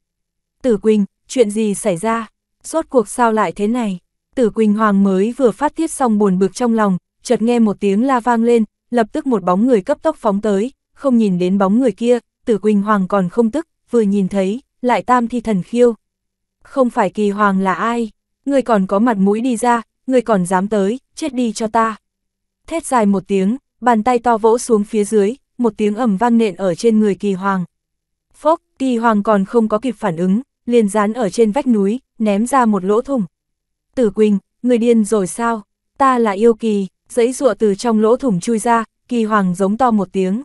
Tử Quỳnh, chuyện gì xảy ra? Suốt cuộc sao lại thế này? Tử Quỳnh Hoàng mới vừa phát tiết xong buồn bực trong lòng, chợt nghe một tiếng la vang lên, lập tức một bóng người cấp tốc phóng tới, không nhìn đến bóng người kia, Tử Quỳnh Hoàng còn không tức, vừa nhìn thấy, lại tam thi thần khiêu. Không phải kỳ hoàng là ai? Người còn có mặt mũi đi ra, người còn dám tới, chết đi cho ta. Thét dài một tiếng, bàn tay to vỗ xuống phía dưới, một tiếng ầm vang nện ở trên người kỳ hoàng. Phốc, kỳ hoàng còn không có kịp phản ứng, liền dán ở trên vách núi, ném ra một lỗ thủng. Tử Quỳnh, người điên rồi sao? Ta là yêu kỳ, giấy rụa từ trong lỗ thủng chui ra, kỳ hoàng giống to một tiếng.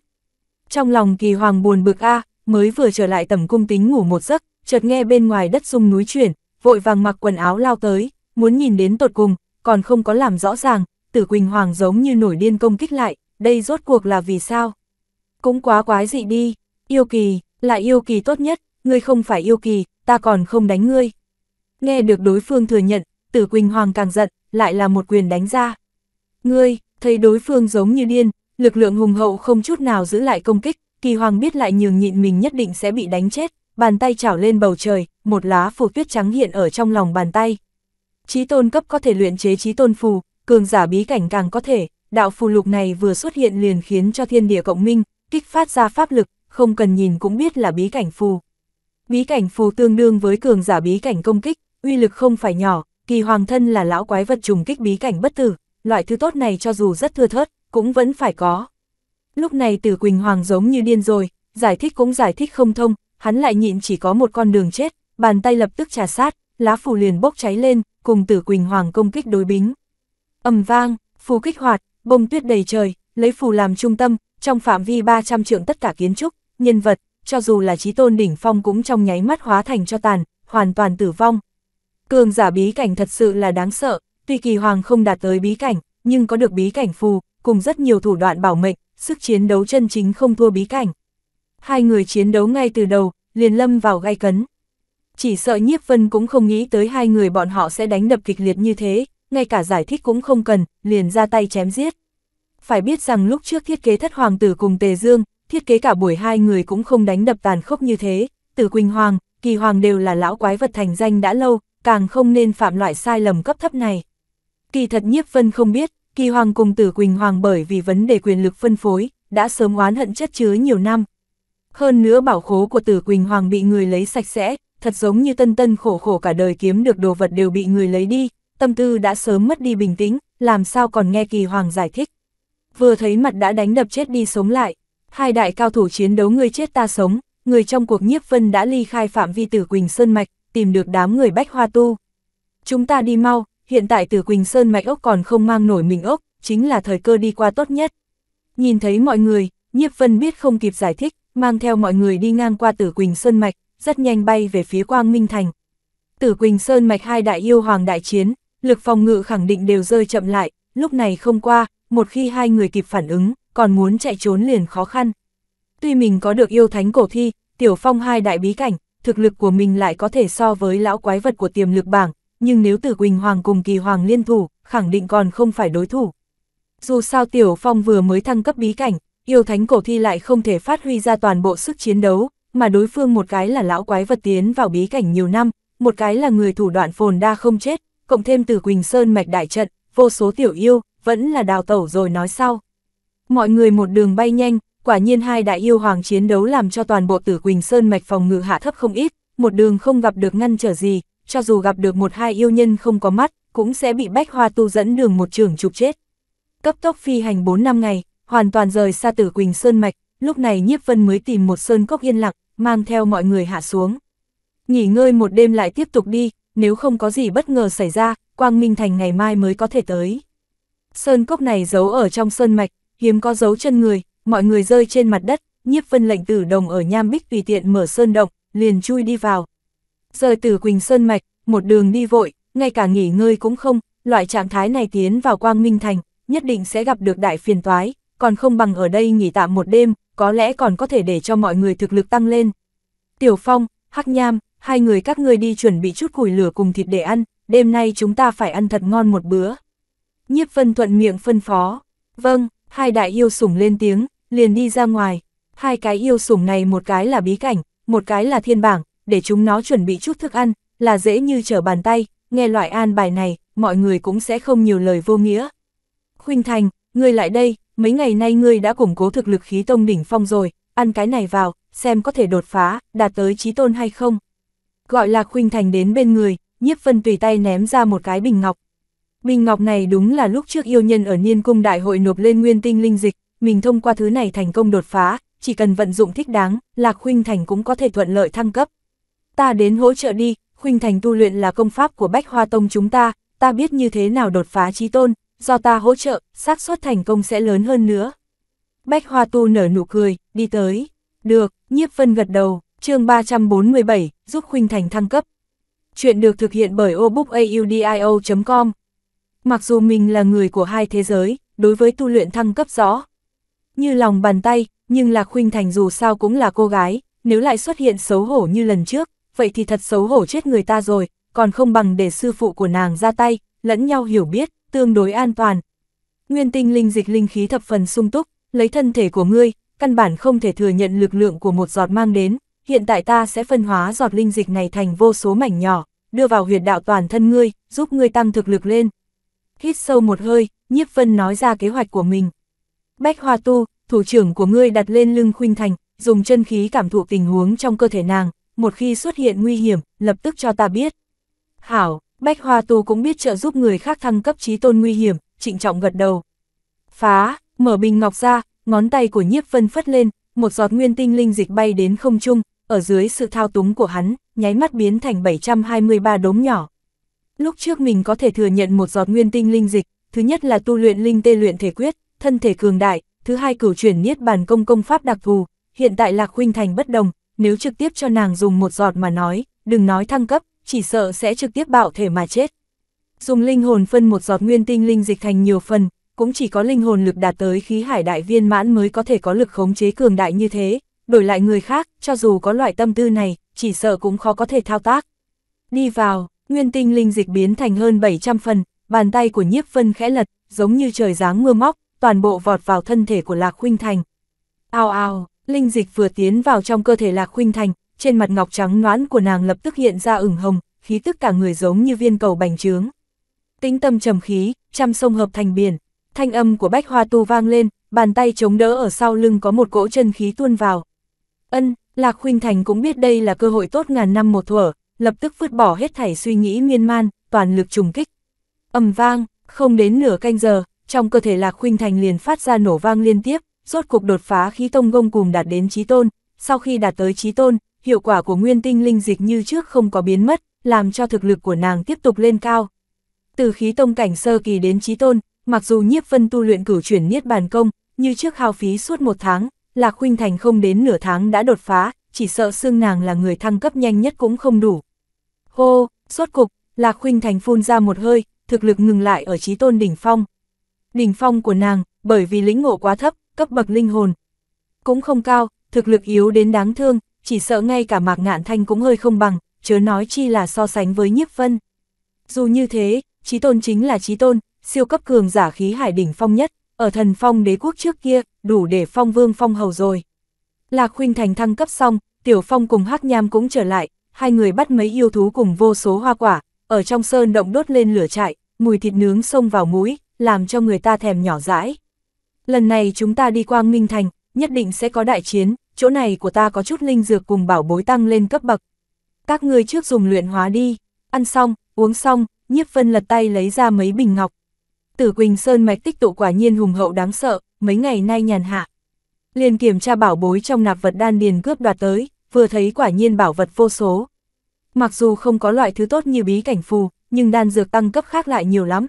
Trong lòng kỳ hoàng buồn bực a mới vừa trở lại tầm cung tính ngủ một giấc, chợt nghe bên ngoài đất rung núi chuyển, vội vàng mặc quần áo lao tới, muốn nhìn đến tột cùng, còn không có làm rõ ràng, tử Quỳnh hoàng giống như nổi điên công kích lại đây rốt cuộc là vì sao? Cũng quá quái dị đi, yêu kỳ, là yêu kỳ tốt nhất, ngươi không phải yêu kỳ, ta còn không đánh ngươi. Nghe được đối phương thừa nhận, tử Quỳnh Hoàng càng giận, lại là một quyền đánh ra. Ngươi, thấy đối phương giống như điên, lực lượng hùng hậu không chút nào giữ lại công kích, kỳ hoàng biết lại nhường nhịn mình nhất định sẽ bị đánh chết, bàn tay chảo lên bầu trời, một lá phù tuyết trắng hiện ở trong lòng bàn tay. Chí tôn cấp có thể luyện chế chí tôn phù, cường giả bí cảnh càng có thể, đạo phù lục này vừa xuất hiện liền khiến cho thiên địa cộng minh, kích phát ra pháp lực, không cần nhìn cũng biết là bí cảnh phù. Bí cảnh phù tương đương với cường giả bí cảnh công kích, uy lực không phải nhỏ, kỳ hoàng thân là lão quái vật trùng kích bí cảnh bất tử, loại thứ tốt này cho dù rất thưa thớt, cũng vẫn phải có. Lúc này Tử Quỳnh Hoàng giống như điên rồi, giải thích cũng giải thích không thông, hắn lại nhịn chỉ có một con đường chết, bàn tay lập tức trà sát, lá phù liền bốc cháy lên, cùng Tử Quỳnh Hoàng công kích đối bính. Ầm vang, phù kích hoạt, bông tuyết đầy trời, lấy phù làm trung tâm, trong phạm vi 300 trượng tất cả kiến trúc, nhân vật, cho dù là trí tôn đỉnh phong cũng trong nháy mắt hóa thành cho tàn, hoàn toàn tử vong. Cường giả bí cảnh thật sự là đáng sợ, tuy kỳ hoàng không đạt tới bí cảnh, nhưng có được bí cảnh phù, cùng rất nhiều thủ đoạn bảo mệnh, sức chiến đấu chân chính không thua bí cảnh. Hai người chiến đấu ngay từ đầu, liền lâm vào gai cấn. Chỉ sợ nhiếp vân cũng không nghĩ tới hai người bọn họ sẽ đánh đập kịch liệt như thế, ngay cả giải thích cũng không cần, liền ra tay chém giết. Phải biết rằng lúc trước thiết kế thất hoàng tử cùng Tề Dương, thiết kế cả buổi hai người cũng không đánh đập tàn khốc như thế, Tử Quỳnh Hoàng, Kỳ Hoàng đều là lão quái vật thành danh đã lâu, càng không nên phạm loại sai lầm cấp thấp này. Kỳ thật Nhiếp Vân không biết, Kỳ Hoàng cùng Tử Quỳnh Hoàng bởi vì vấn đề quyền lực phân phối, đã sớm oán hận chất chứa nhiều năm. Hơn nữa bảo khố của Tử Quỳnh Hoàng bị người lấy sạch sẽ, thật giống như tân tân khổ khổ cả đời kiếm được đồ vật đều bị người lấy đi, tâm tư đã sớm mất đi bình tĩnh, làm sao còn nghe kỳ hoàng giải thích. Vừa thấy mặt đã đánh đập chết đi sống lại, hai đại cao thủ chiến đấu người chết ta sống, người trong cuộc nhiếp vân đã ly khai phạm vi tử Quỳnh Sơn Mạch, tìm được đám người bách hoa tu. Chúng ta đi mau, hiện tại tử Quỳnh Sơn Mạch ốc còn không mang nổi mình ốc, chính là thời cơ đi qua tốt nhất. Nhìn thấy mọi người, nhiếp vân biết không kịp giải thích, mang theo mọi người đi ngang qua tử Quỳnh Sơn Mạch, rất nhanh bay về phía Quang Minh Thành. Tử Quỳnh Sơn Mạch hai đại yêu hoàng đại chiến, lực phòng ngự khẳng định đều rơi chậm lại, lúc này không qua, một khi hai người kịp phản ứng, còn muốn chạy trốn liền khó khăn. Tuy mình có được yêu thánh cổ thi, tiểu phong hai đại bí cảnh, thực lực của mình lại có thể so với lão quái vật của tiềm lực bảng, nhưng nếu tử Quỳnh Hoàng cùng kỳ Hoàng liên thủ, khẳng định còn không phải đối thủ. Dù sao tiểu phong vừa mới thăng cấp bí cảnh, yêu thánh cổ thi lại không thể phát huy ra toàn bộ sức chiến đấu, mà đối phương một cái là lão quái vật tiến vào bí cảnh nhiều năm, một cái là người thủ đoạn phồn đa không chết, cộng thêm từ Quỳnh Sơn mạch đại trận, vô số tiểu yêu, vẫn là đào tẩu rồi nói sau. Mọi người một đường bay nhanh, quả nhiên hai đại yêu hoàng chiến đấu làm cho toàn bộ tử Quỳnh Sơn mạch phòng ngự hạ thấp không ít, một đường không gặp được ngăn trở gì, cho dù gặp được một hai yêu nhân không có mắt, cũng sẽ bị bách hoa tu dẫn đường một trường chụp chết. Cấp tốc phi hành 4 năm ngày, hoàn toàn rời xa tử Quỳnh Sơn mạch, lúc này Nhiếp Vân mới tìm một sơn cốc yên lặng, mang theo mọi người hạ xuống. Nghỉ ngơi một đêm lại tiếp tục đi, nếu không có gì bất ngờ xảy ra, Quang Minh Thành ngày mai mới có thể tới. Sơn cốc này giấu ở trong sơn mạch, hiếm có dấu chân người, mọi người rơi trên mặt đất, nhiếp vân lệnh tử đồng ở nham bích tùy tiện mở sơn động, liền chui đi vào. Rời từ Quỳnh Sơn Mạch, một đường đi vội, ngay cả nghỉ ngơi cũng không, loại trạng thái này tiến vào Quang Minh Thành, nhất định sẽ gặp được đại phiền toái, còn không bằng ở đây nghỉ tạm một đêm, có lẽ còn có thể để cho mọi người thực lực tăng lên. Tiểu Phong, Hắc Nham, hai người các ngươi đi chuẩn bị chút củi lửa cùng thịt để ăn, đêm nay chúng ta phải ăn thật ngon một bữa. Nhiếp vân thuận miệng phân phó, vâng, hai đại yêu sủng lên tiếng, liền đi ra ngoài, hai cái yêu sủng này một cái là bí cảnh, một cái là thiên bảng, để chúng nó chuẩn bị chút thức ăn, là dễ như trở bàn tay, nghe loại an bài này, mọi người cũng sẽ không nhiều lời vô nghĩa. Khuynh Thành, ngươi lại đây, mấy ngày nay ngươi đã củng cố thực lực khí tông đỉnh phong rồi, ăn cái này vào, xem có thể đột phá, đạt tới trí tôn hay không gọi Lạc Khuynh Thành đến bên người, nhiếp vân tùy tay ném ra một cái bình ngọc. Bình ngọc này đúng là lúc trước yêu nhân ở Niên Cung Đại hội nộp lên nguyên tinh linh dịch, mình thông qua thứ này thành công đột phá, chỉ cần vận dụng thích đáng, Lạc Khuynh Thành cũng có thể thuận lợi thăng cấp. Ta đến hỗ trợ đi, Khuynh Thành tu luyện là công pháp của Bách Hoa Tông chúng ta, ta biết như thế nào đột phá trí tôn, do ta hỗ trợ, xác suất thành công sẽ lớn hơn nữa. Bách Hoa Tu nở nụ cười, đi tới. Được, Nhiếp Vân gật đầu, chương 347, giúp Khuynh Thành thăng cấp. Chuyện được thực hiện bởi obookaudio.com. Mặc dù mình là người của hai thế giới, đối với tu luyện thăng cấp rõ. Như lòng bàn tay, nhưng là Khuynh Thành dù sao cũng là cô gái, nếu lại xuất hiện xấu hổ như lần trước, vậy thì thật xấu hổ chết người ta rồi, còn không bằng để sư phụ của nàng ra tay, lẫn nhau hiểu biết, tương đối an toàn. Nguyên tinh linh dịch linh khí thập phần sung túc, lấy thân thể của ngươi, căn bản không thể thừa nhận lực lượng của một giọt mang đến, hiện tại ta sẽ phân hóa giọt linh dịch này thành vô số mảnh nhỏ, đưa vào huyệt đạo toàn thân ngươi, giúp ngươi tăng thực lực lên. Hít sâu một hơi, nhiếp vân nói ra kế hoạch của mình. Bách Hoa Tu, thủ trưởng của ngươi đặt lên lưng Khuynh Thành, dùng chân khí cảm thụ tình huống trong cơ thể nàng, một khi xuất hiện nguy hiểm, lập tức cho ta biết. Hảo, Bách Hoa Tu cũng biết trợ giúp người khác thăng cấp trí tôn nguy hiểm, trịnh trọng gật đầu. Phá, mở bình ngọc ra, ngón tay của nhiếp vân phất lên, một giọt nguyên tinh linh dịch bay đến không trung, ở dưới sự thao túng của hắn, nháy mắt biến thành 723 đốm nhỏ. Lúc trước mình có thể thừa nhận một giọt nguyên tinh linh dịch, thứ nhất là tu luyện linh tê luyện thể quyết, thân thể cường đại, thứ hai cửu chuyển niết bàn công công pháp đặc thù, hiện tại Lạc Huynh Thành bất đồng, nếu trực tiếp cho nàng dùng một giọt mà nói, đừng nói thăng cấp, chỉ sợ sẽ trực tiếp bạo thể mà chết. Dùng linh hồn phân một giọt nguyên tinh linh dịch thành nhiều phần, cũng chỉ có linh hồn lực đạt tới khí hải đại viên mãn mới có thể có lực khống chế cường đại như thế, đổi lại người khác, cho dù có loại tâm tư này, chỉ sợ cũng khó có thể thao tác. Đi vào, nguyên tinh linh dịch biến thành hơn 700 phần, bàn tay của nhiếp vân khẽ lật, giống như trời giáng mưa móc, toàn bộ vọt vào thân thể của Lạc Khuynh Thành. Ao ao, linh dịch vừa tiến vào trong cơ thể Lạc Khuynh Thành, trên mặt ngọc trắng noãn của nàng lập tức hiện ra ửng hồng, khí tức cả người giống như viên cầu bành trướng. Tính tâm trầm khí, trăm sông hợp thành biển, thanh âm của bách hoa tu vang lên, bàn tay chống đỡ ở sau lưng có một cỗ chân khí tuôn vào. Ân, Lạc Khuynh Thành cũng biết đây là cơ hội tốt ngàn năm một thuở, lập tức vứt bỏ hết thảy suy nghĩ miên man, toàn lực trùng kích. ầm vang, không đến nửa canh giờ, trong cơ thể Lạc Khuynh Thành liền phát ra nổ vang liên tiếp, rốt cuộc đột phá khí tông gông cùng đạt đến trí tôn, sau khi đạt tới trí tôn, hiệu quả của nguyên tinh linh dịch như trước không có biến mất, làm cho thực lực của nàng tiếp tục lên cao. Từ khí tông cảnh sơ kỳ đến trí tôn, mặc dù nhiếp vân tu luyện cửu chuyển niết bàn công, như trước hao phí suốt một tháng, Lạc Khuynh Thành không đến nửa tháng đã đột phá, chỉ sợ xương nàng là người thăng cấp nhanh nhất cũng không đủ. Hô, rốt cục, Lạc Khuynh Thành phun ra một hơi, thực lực ngừng lại ở trí tôn đỉnh phong. Đỉnh phong của nàng, bởi vì lĩnh ngộ quá thấp, cấp bậc linh hồn. Cũng không cao, thực lực yếu đến đáng thương, chỉ sợ ngay cả mạc ngạn thanh cũng hơi không bằng, chớ nói chi là so sánh với nhiếp vân. Dù như thế, trí tôn chính là trí tôn, siêu cấp cường giả khí hải đỉnh phong nhất, ở thần phong đế quốc trước kia, đủ để phong vương phong hầu rồi. Lạc Khuynh Thành thăng cấp xong, Tiểu Phong cùng Hắc Nham cũng trở lại, hai người bắt mấy yêu thú cùng vô số hoa quả, ở trong sơn động đốt lên lửa trại, mùi thịt nướng xông vào mũi, làm cho người ta thèm nhỏ dãi. Lần này chúng ta đi Quang Minh Thành, nhất định sẽ có đại chiến, chỗ này của ta có chút linh dược cùng bảo bối tăng lên cấp bậc. Các ngươi trước dùng luyện hóa đi, ăn xong, uống xong, nhiếp vân lật tay lấy ra mấy bình ngọc, Tử Quỳnh Sơn mạch tích tụ quả nhiên hùng hậu đáng sợ, mấy ngày nay nhàn hạ. Liền kiểm tra bảo bối trong nạp vật đan điền cướp đoạt tới, vừa thấy quả nhiên bảo vật vô số. Mặc dù không có loại thứ tốt như bí cảnh phù, nhưng đan dược tăng cấp khác lại nhiều lắm.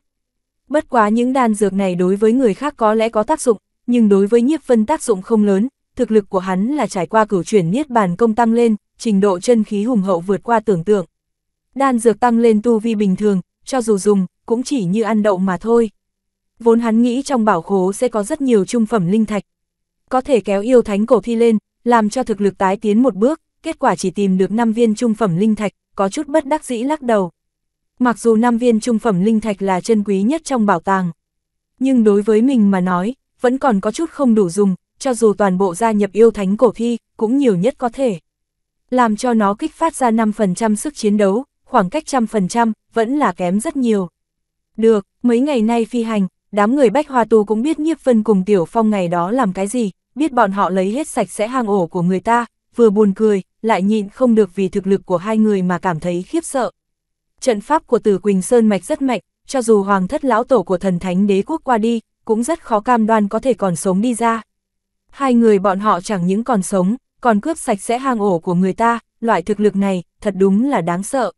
Bất quá những đan dược này đối với người khác có lẽ có tác dụng, nhưng đối với nhiếp vân tác dụng không lớn, thực lực của hắn là trải qua cửu chuyển niết bàn công tăng lên, trình độ chân khí hùng hậu vượt qua tưởng tượng. Đan dược tăng lên tu vi bình thường, cho dù dùng, cũng chỉ như ăn đậu mà thôi vốn hắn nghĩ trong bảo khố sẽ có rất nhiều trung phẩm linh thạch. Có thể kéo yêu thánh cổ thi lên, làm cho thực lực tái tiến một bước, kết quả chỉ tìm được 5 viên trung phẩm linh thạch, có chút bất đắc dĩ lắc đầu. Mặc dù 5 viên trung phẩm linh thạch là chân quý nhất trong bảo tàng, nhưng đối với mình mà nói, vẫn còn có chút không đủ dùng, cho dù toàn bộ gia nhập yêu thánh cổ thi, cũng nhiều nhất có thể. Làm cho nó kích phát ra 5% sức chiến đấu, khoảng cách trăm phần trăm, vẫn là kém rất nhiều. Được, mấy ngày nay phi hành, Đám người Bách Hoa Tu cũng biết Nhiếp Vân cùng Tiểu Phong ngày đó làm cái gì, biết bọn họ lấy hết sạch sẽ hang ổ của người ta, vừa buồn cười, lại nhịn không được vì thực lực của hai người mà cảm thấy khiếp sợ. Trận pháp của Tử Quỳnh Sơn Mạch rất mạnh, cho dù hoàng thất lão tổ của thần thánh đế quốc qua đi, cũng rất khó cam đoan có thể còn sống đi ra. Hai người bọn họ chẳng những còn sống, còn cướp sạch sẽ hang ổ của người ta, loại thực lực này, thật đúng là đáng sợ.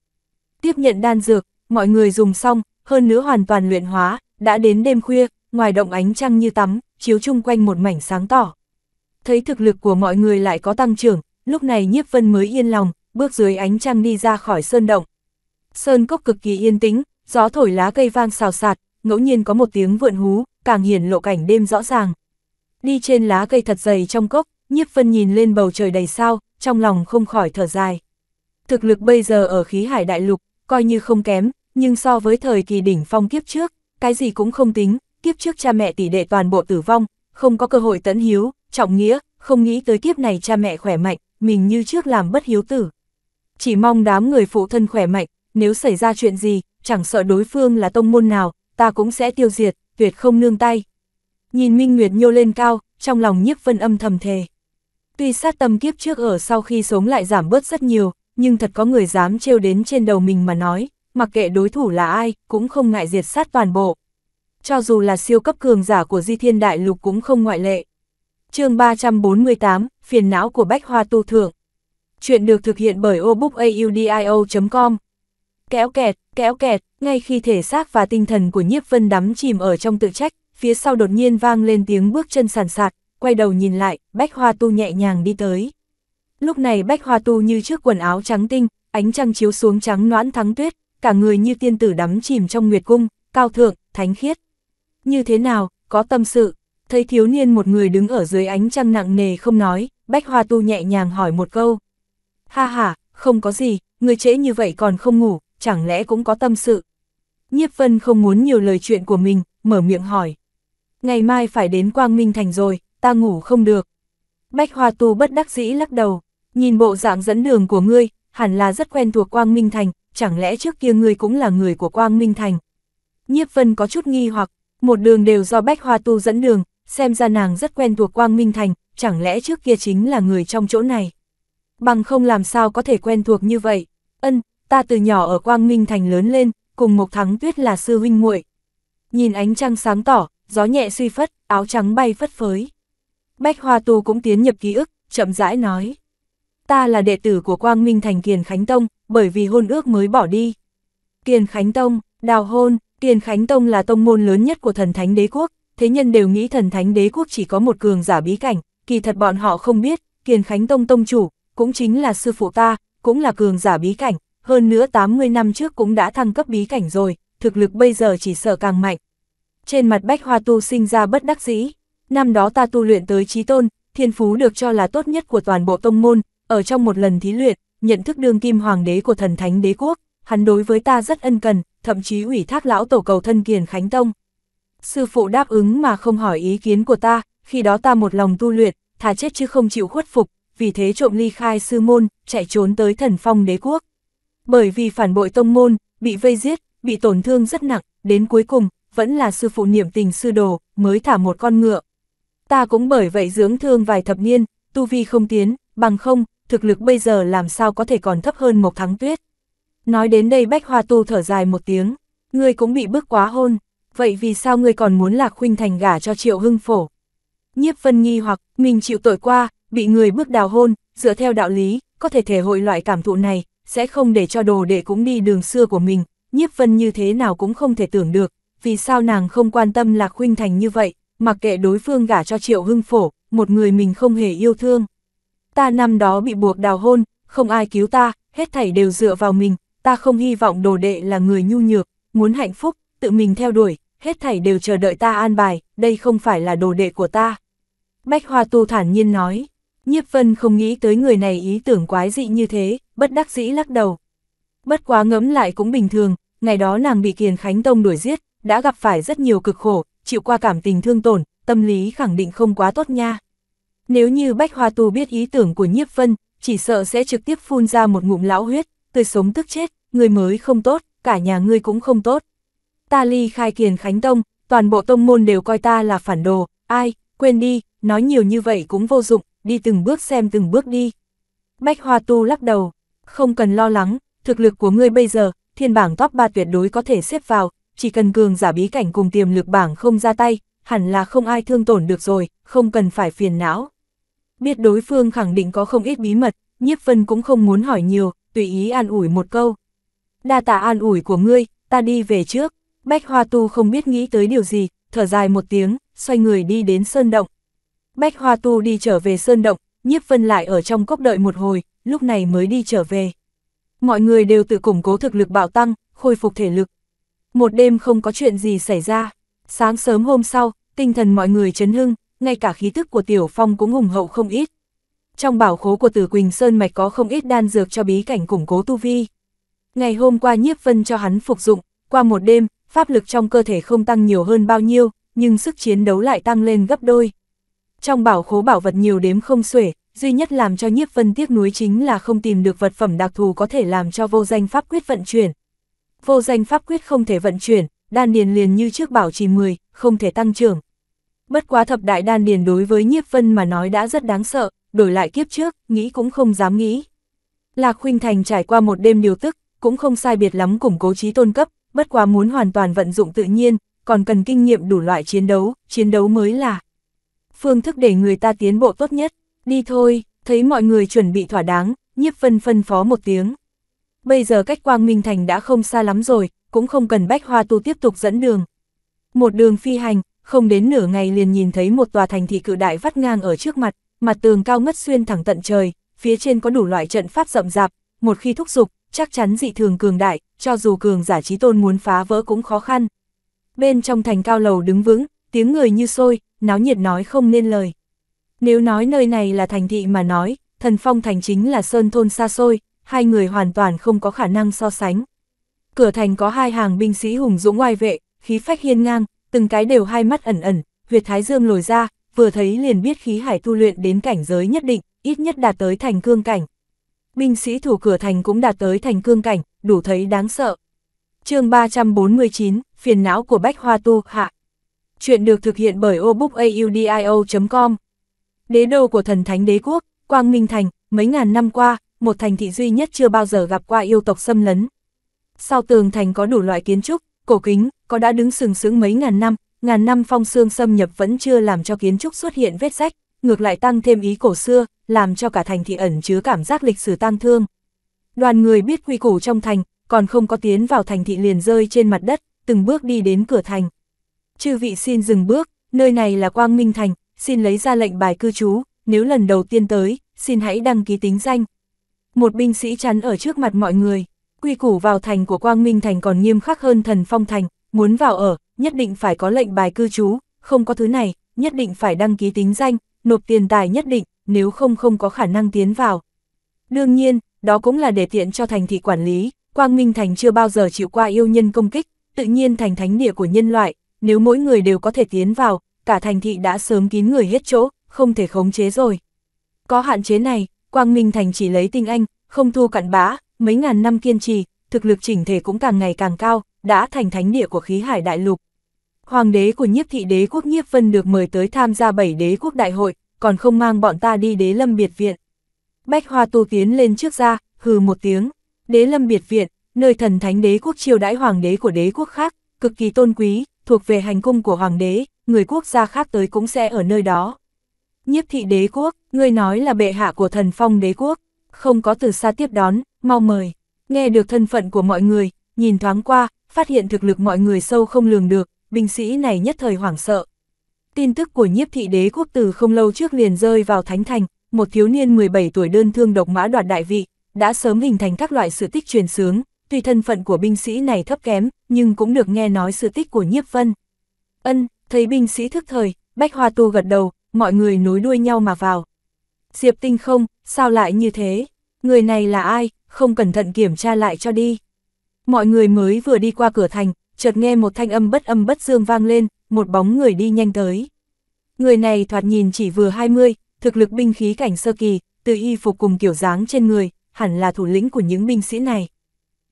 Tiếp nhận đan dược, mọi người dùng xong, hơn nữa hoàn toàn luyện hóa, đã đến đêm khuya, ngoài động ánh trăng như tắm, chiếu chung quanh một mảnh sáng tỏ. Thấy thực lực của mọi người lại có tăng trưởng, lúc này nhiếp vân mới yên lòng, bước dưới ánh trăng đi ra khỏi sơn động. Sơn cốc cực kỳ yên tĩnh, gió thổi lá cây vang xào xạc, ngẫu nhiên có một tiếng vượn hú, càng hiển lộ cảnh đêm rõ ràng. Đi trên lá cây thật dày trong cốc, nhiếp vân nhìn lên bầu trời đầy sao, trong lòng không khỏi thở dài. Thực lực bây giờ ở khí hải đại lục, coi như không kém, nhưng so với thời kỳ đỉnh phong kiếp trước, cái gì cũng không tính, kiếp trước cha mẹ tỷ đệ toàn bộ tử vong, không có cơ hội tấn hiếu, trọng nghĩa, không nghĩ tới kiếp này cha mẹ khỏe mạnh, mình như trước làm bất hiếu tử. Chỉ mong đám người phụ thân khỏe mạnh, nếu xảy ra chuyện gì, chẳng sợ đối phương là tông môn nào, ta cũng sẽ tiêu diệt, tuyệt không nương tay. Nhìn Minh Nguyệt nhô lên cao, trong lòng nhiếp vân âm thầm thề. Tuy sát tâm kiếp trước ở sau khi sống lại giảm bớt rất nhiều, nhưng thật có người dám trêu đến trên đầu mình mà nói, mặc kệ đối thủ là ai, cũng không ngại diệt sát toàn bộ. Cho dù là siêu cấp cường giả của Di Thiên Đại Lục cũng không ngoại lệ. chương 348, phiền não của Bách Hoa Tu Thượng. Chuyện được thực hiện bởi obookaudio.com. Kéo kẹt, kéo kẹt, ngay khi thể xác và tinh thần của Nhiếp Vân đắm chìm ở trong tự trách, phía sau đột nhiên vang lên tiếng bước chân sàn sạt, quay đầu nhìn lại, Bách Hoa Tu nhẹ nhàng đi tới. Lúc này Bách Hoa Tu như trước quần áo trắng tinh, ánh trăng chiếu xuống trắng noãn thắng tuyết, cả người như tiên tử đắm chìm trong nguyệt cung, cao thượng, thánh khiết. Như thế nào, có tâm sự, thấy thiếu niên một người đứng ở dưới ánh trăng nặng nề không nói, Bách Hoa Tu nhẹ nhàng hỏi một câu. Ha ha, không có gì, người trễ như vậy còn không ngủ, chẳng lẽ cũng có tâm sự. Nhiếp Vân không muốn nhiều lời chuyện của mình, mở miệng hỏi. Ngày mai phải đến Quang Minh Thành rồi, ta ngủ không được. Bách Hoa Tu bất đắc dĩ lắc đầu, nhìn bộ dạng dẫn đường của ngươi, hẳn là rất quen thuộc Quang Minh Thành, chẳng lẽ trước kia ngươi cũng là người của Quang Minh Thành? Nhiếp Vân có chút nghi hoặc, một đường đều do Bách Hoa Tu dẫn đường, xem ra nàng rất quen thuộc Quang Minh Thành, chẳng lẽ trước kia chính là người trong chỗ này? Bằng không làm sao có thể quen thuộc như vậy? Ân, ta từ nhỏ ở Quang Minh Thành lớn lên, cùng Mộc Thắng Tuyết là sư huynh muội. Nhìn ánh trăng sáng tỏ, gió nhẹ suy phất, áo trắng bay phất phới. Bách Hoa Tu cũng tiến nhập ký ức, chậm rãi nói. Ta là đệ tử của Quang Minh Thành Kiền Khánh Tông, bởi vì hôn ước mới bỏ đi. Kiền Khánh Tông, đào hôn, Kiền Khánh Tông là tông môn lớn nhất của thần thánh đế quốc, thế nhân đều nghĩ thần thánh đế quốc chỉ có một cường giả bí cảnh, kỳ thật bọn họ không biết, Kiền Khánh Tông tông chủ, cũng chính là sư phụ ta, cũng là cường giả bí cảnh, hơn nữa 80 năm trước cũng đã thăng cấp bí cảnh rồi, thực lực bây giờ chỉ sợ càng mạnh. Trên mặt bách hoa tu sinh ra bất đắc dĩ, năm đó ta tu luyện tới trí tôn, thiên phú được cho là tốt nhất của toàn bộ tông môn, ở trong một lần thí luyện, nhận thức đương kim hoàng đế của thần thánh đế quốc, hắn đối với ta rất ân cần, thậm chí ủy thác lão tổ cầu thân kiền Khánh Tông. Sư phụ đáp ứng mà không hỏi ý kiến của ta, khi đó ta một lòng tu luyện, thà chết chứ không chịu khuất phục, vì thế trộm ly khai sư môn, chạy trốn tới thần phong đế quốc. Bởi vì phản bội tông môn, bị vây giết, bị tổn thương rất nặng, đến cuối cùng, vẫn là sư phụ niệm tình sư đồ, mới thả một con ngựa. Ta cũng bởi vậy dưỡng thương vài thập niên, tu vi không tiến, bằng không, thực lực bây giờ làm sao có thể còn thấp hơn Mộc Thắng Tuyết. Nói đến đây Bách Hoa Tu thở dài một tiếng, ngươi cũng bị bức quá hôn, vậy vì sao ngươi còn muốn Lạc Khuynh Thành gả cho Triệu Hưng Phổ? Nhiếp Vân nghi hoặc, mình chịu tội qua, bị người bước đào hôn, dựa theo đạo lý, có thể thể hội loại cảm thụ này, sẽ không để cho đồ đệ cũng đi đường xưa của mình, Nhiếp Vân như thế nào cũng không thể tưởng được, vì sao nàng không quan tâm Lạc Khuynh Thành như vậy, mặc kệ đối phương gả cho Triệu Hưng Phổ, một người mình không hề yêu thương ta năm đó bị buộc đào hôn, không ai cứu ta, hết thảy đều dựa vào mình, ta không hy vọng đồ đệ là người nhu nhược, muốn hạnh phúc, tự mình theo đuổi, hết thảy đều chờ đợi ta an bài, đây không phải là đồ đệ của ta. Bách Hoa Tu thản nhiên nói, Nhiếp Vân không nghĩ tới người này ý tưởng quái dị như thế, bất đắc dĩ lắc đầu. Bất quá ngẫm lại cũng bình thường, ngày đó nàng bị Kiền Khánh Tông đuổi giết, đã gặp phải rất nhiều cực khổ, chịu qua cảm tình thương tổn, tâm lý khẳng định không quá tốt nha. Nếu như Bách Hoa Tu biết ý tưởng của Nhiếp Vân, chỉ sợ sẽ trực tiếp phun ra một ngụm lão huyết, tươi sống tức chết, người mới không tốt, cả nhà ngươi cũng không tốt. Ta ly khai kiền Khánh Tông, toàn bộ tông môn đều coi ta là phản đồ, ai, quên đi, nói nhiều như vậy cũng vô dụng, đi từng bước xem từng bước đi. Bách Hoa Tu lắc đầu, không cần lo lắng, thực lực của ngươi bây giờ, thiên bảng top 3 tuyệt đối có thể xếp vào, chỉ cần cường giả bí cảnh cùng tiềm lực bảng không ra tay, hẳn là không ai thương tổn được rồi, không cần phải phiền não. Biết đối phương khẳng định có không ít bí mật, nhiếp vân cũng không muốn hỏi nhiều, tùy ý an ủi một câu. Đa tạ an ủi của ngươi, ta đi về trước. Bách Hoa Tu không biết nghĩ tới điều gì, thở dài một tiếng, xoay người đi đến sơn động. Bách Hoa Tu đi trở về sơn động, nhiếp vân lại ở trong cốc đợi một hồi, lúc này mới đi trở về. Mọi người đều tự củng cố thực lực bạo tăng, khôi phục thể lực. Một đêm không có chuyện gì xảy ra. Sáng sớm hôm sau, tinh thần mọi người chấn hưng, ngay cả khí tức của Tiểu Phong cũng hùng hậu không ít. Trong bảo khố của Từ Quỳnh Sơn Mạch có không ít đan dược cho bí cảnh củng cố tu vi. Ngày hôm qua nhiếp vân cho hắn phục dụng, qua một đêm, pháp lực trong cơ thể không tăng nhiều hơn bao nhiêu, nhưng sức chiến đấu lại tăng lên gấp đôi. Trong bảo khố bảo vật nhiều đếm không xuể, duy nhất làm cho nhiếp vân tiếc nuối chính là không tìm được vật phẩm đặc thù có thể làm cho vô danh pháp quyết vận chuyển. Vô danh pháp quyết không thể vận chuyển, đan điền liền như trước bảo trì 10, không thể tăng trưởng, Bất quá thập đại đan điền đối với Nhiếp Vân mà nói đã rất đáng sợ, đổi lại kiếp trước, nghĩ cũng không dám nghĩ. Lạc Khuynh Thành trải qua một đêm điều tức, cũng không sai biệt lắm củng cố trí tôn cấp, bất quá muốn hoàn toàn vận dụng tự nhiên, còn cần kinh nghiệm đủ loại chiến đấu, chiến đấu mới là phương thức để người ta tiến bộ tốt nhất. Đi thôi, thấy mọi người chuẩn bị thỏa đáng, Nhiếp Vân phân phó một tiếng. Bây giờ cách Quang Minh Thành đã không xa lắm rồi, cũng không cần Bách Hoa Tu tiếp tục dẫn đường. Một đường phi hành, không đến nửa ngày liền nhìn thấy một tòa thành thị cự đại vắt ngang ở trước mặt, mặt tường cao ngất xuyên thẳng tận trời, phía trên có đủ loại trận pháp rậm rạp, một khi thúc dục, chắc chắn dị thường cường đại, cho dù cường giả trí tôn muốn phá vỡ cũng khó khăn. Bên trong thành cao lầu đứng vững, tiếng người như sôi, náo nhiệt nói không nên lời. Nếu nói nơi này là thành thị mà nói, thần phong thành chính là sơn thôn xa xôi, hai người hoàn toàn không có khả năng so sánh. Cửa thành có hai hàng binh sĩ hùng dũng oai vệ, khí phách hiên ngang, từng cái đều hai mắt ẩn ẩn, huyệt thái dương lồi ra, vừa thấy liền biết khí hải tu luyện đến cảnh giới nhất định, ít nhất đạt tới thành cương cảnh. Binh sĩ thủ cửa thành cũng đạt tới thành cương cảnh, đủ thấy đáng sợ. chương 349, phiền não của Bách Hoa Tu, hạ. Chuyện được thực hiện bởi obookaudio.com. Đế đô của thần thánh đế quốc, Quang Minh Thành, mấy ngàn năm qua, một thành thị duy nhất chưa bao giờ gặp qua yêu tộc xâm lấn. Sau tường thành có đủ loại kiến trúc, cổ kính, có đã đứng sừng sững mấy ngàn năm, ngàn năm phong xương xâm nhập vẫn chưa làm cho kiến trúc xuất hiện vết rách, ngược lại tăng thêm ý cổ xưa, làm cho cả thành thị ẩn chứa cảm giác lịch sử tang thương. Đoàn người biết quy củ trong thành, còn không có tiến vào thành thị liền rơi trên mặt đất, từng bước đi đến cửa thành. Chư vị xin dừng bước, nơi này là Quang Minh Thành, xin lấy ra lệnh bài cư trú, nếu lần đầu tiên tới, xin hãy đăng ký tính danh. Một binh sĩ chắn ở trước mặt mọi người quy củ vào thành của Quang Minh Thành còn nghiêm khắc hơn thần phong thành, muốn vào ở, nhất định phải có lệnh bài cư trú, không có thứ này, nhất định phải đăng ký tính danh, nộp tiền tài nhất định, nếu không không có khả năng tiến vào. Đương nhiên, đó cũng là để tiện cho thành thị quản lý, Quang Minh Thành chưa bao giờ chịu qua yêu nhân công kích, tự nhiên thành thánh địa của nhân loại, nếu mỗi người đều có thể tiến vào, cả thành thị đã sớm kín người hết chỗ, không thể khống chế rồi. Có hạn chế này, Quang Minh Thành chỉ lấy tinh anh, không thu cặn bã, mấy ngàn năm kiên trì, thực lực chỉnh thể cũng càng ngày càng cao, đã thành thánh địa của khí hải đại lục. Hoàng đế của nhiếp thị đế quốc nhiếp vân được mời tới tham gia bảy đế quốc đại hội, còn không mang bọn ta đi đế lâm biệt viện. Bách hoa tu tiến lên trước ra, hừ một tiếng, đế lâm biệt viện, nơi thần thánh đế quốc triều đãi hoàng đế của đế quốc khác, cực kỳ tôn quý, thuộc về hành cung của hoàng đế, người quốc gia khác tới cũng sẽ ở nơi đó. Nhiếp thị đế quốc, người nói là bệ hạ của thần phong đế quốc, không có từ xa tiếp đón, mau mời. Nghe được thân phận của mọi người, nhìn thoáng qua, phát hiện thực lực mọi người sâu không lường được, binh sĩ này nhất thời hoảng sợ. Tin tức của nhiếp thị đế quốc từ không lâu trước liền rơi vào Thánh Thành, một thiếu niên 17 tuổi đơn thương độc mã đoạt đại vị, đã sớm hình thành các loại sự tích truyền sướng, tuy thân phận của binh sĩ này thấp kém, nhưng cũng được nghe nói sự tích của nhiếp vân. Ân, thấy binh sĩ thức thời, bách hoa tu gật đầu, mọi người nối đuôi nhau mà vào. Diệp tinh không, sao lại như thế? Người này là ai, không cẩn thận kiểm tra lại cho đi. Mọi người mới vừa đi qua cửa thành, chợt nghe một thanh âm bất âm bất dương vang lên, một bóng người đi nhanh tới. Người này thoạt nhìn chỉ vừa 20, thực lực binh khí cảnh sơ kỳ, từ y phục cùng kiểu dáng trên người, hẳn là thủ lĩnh của những binh sĩ này.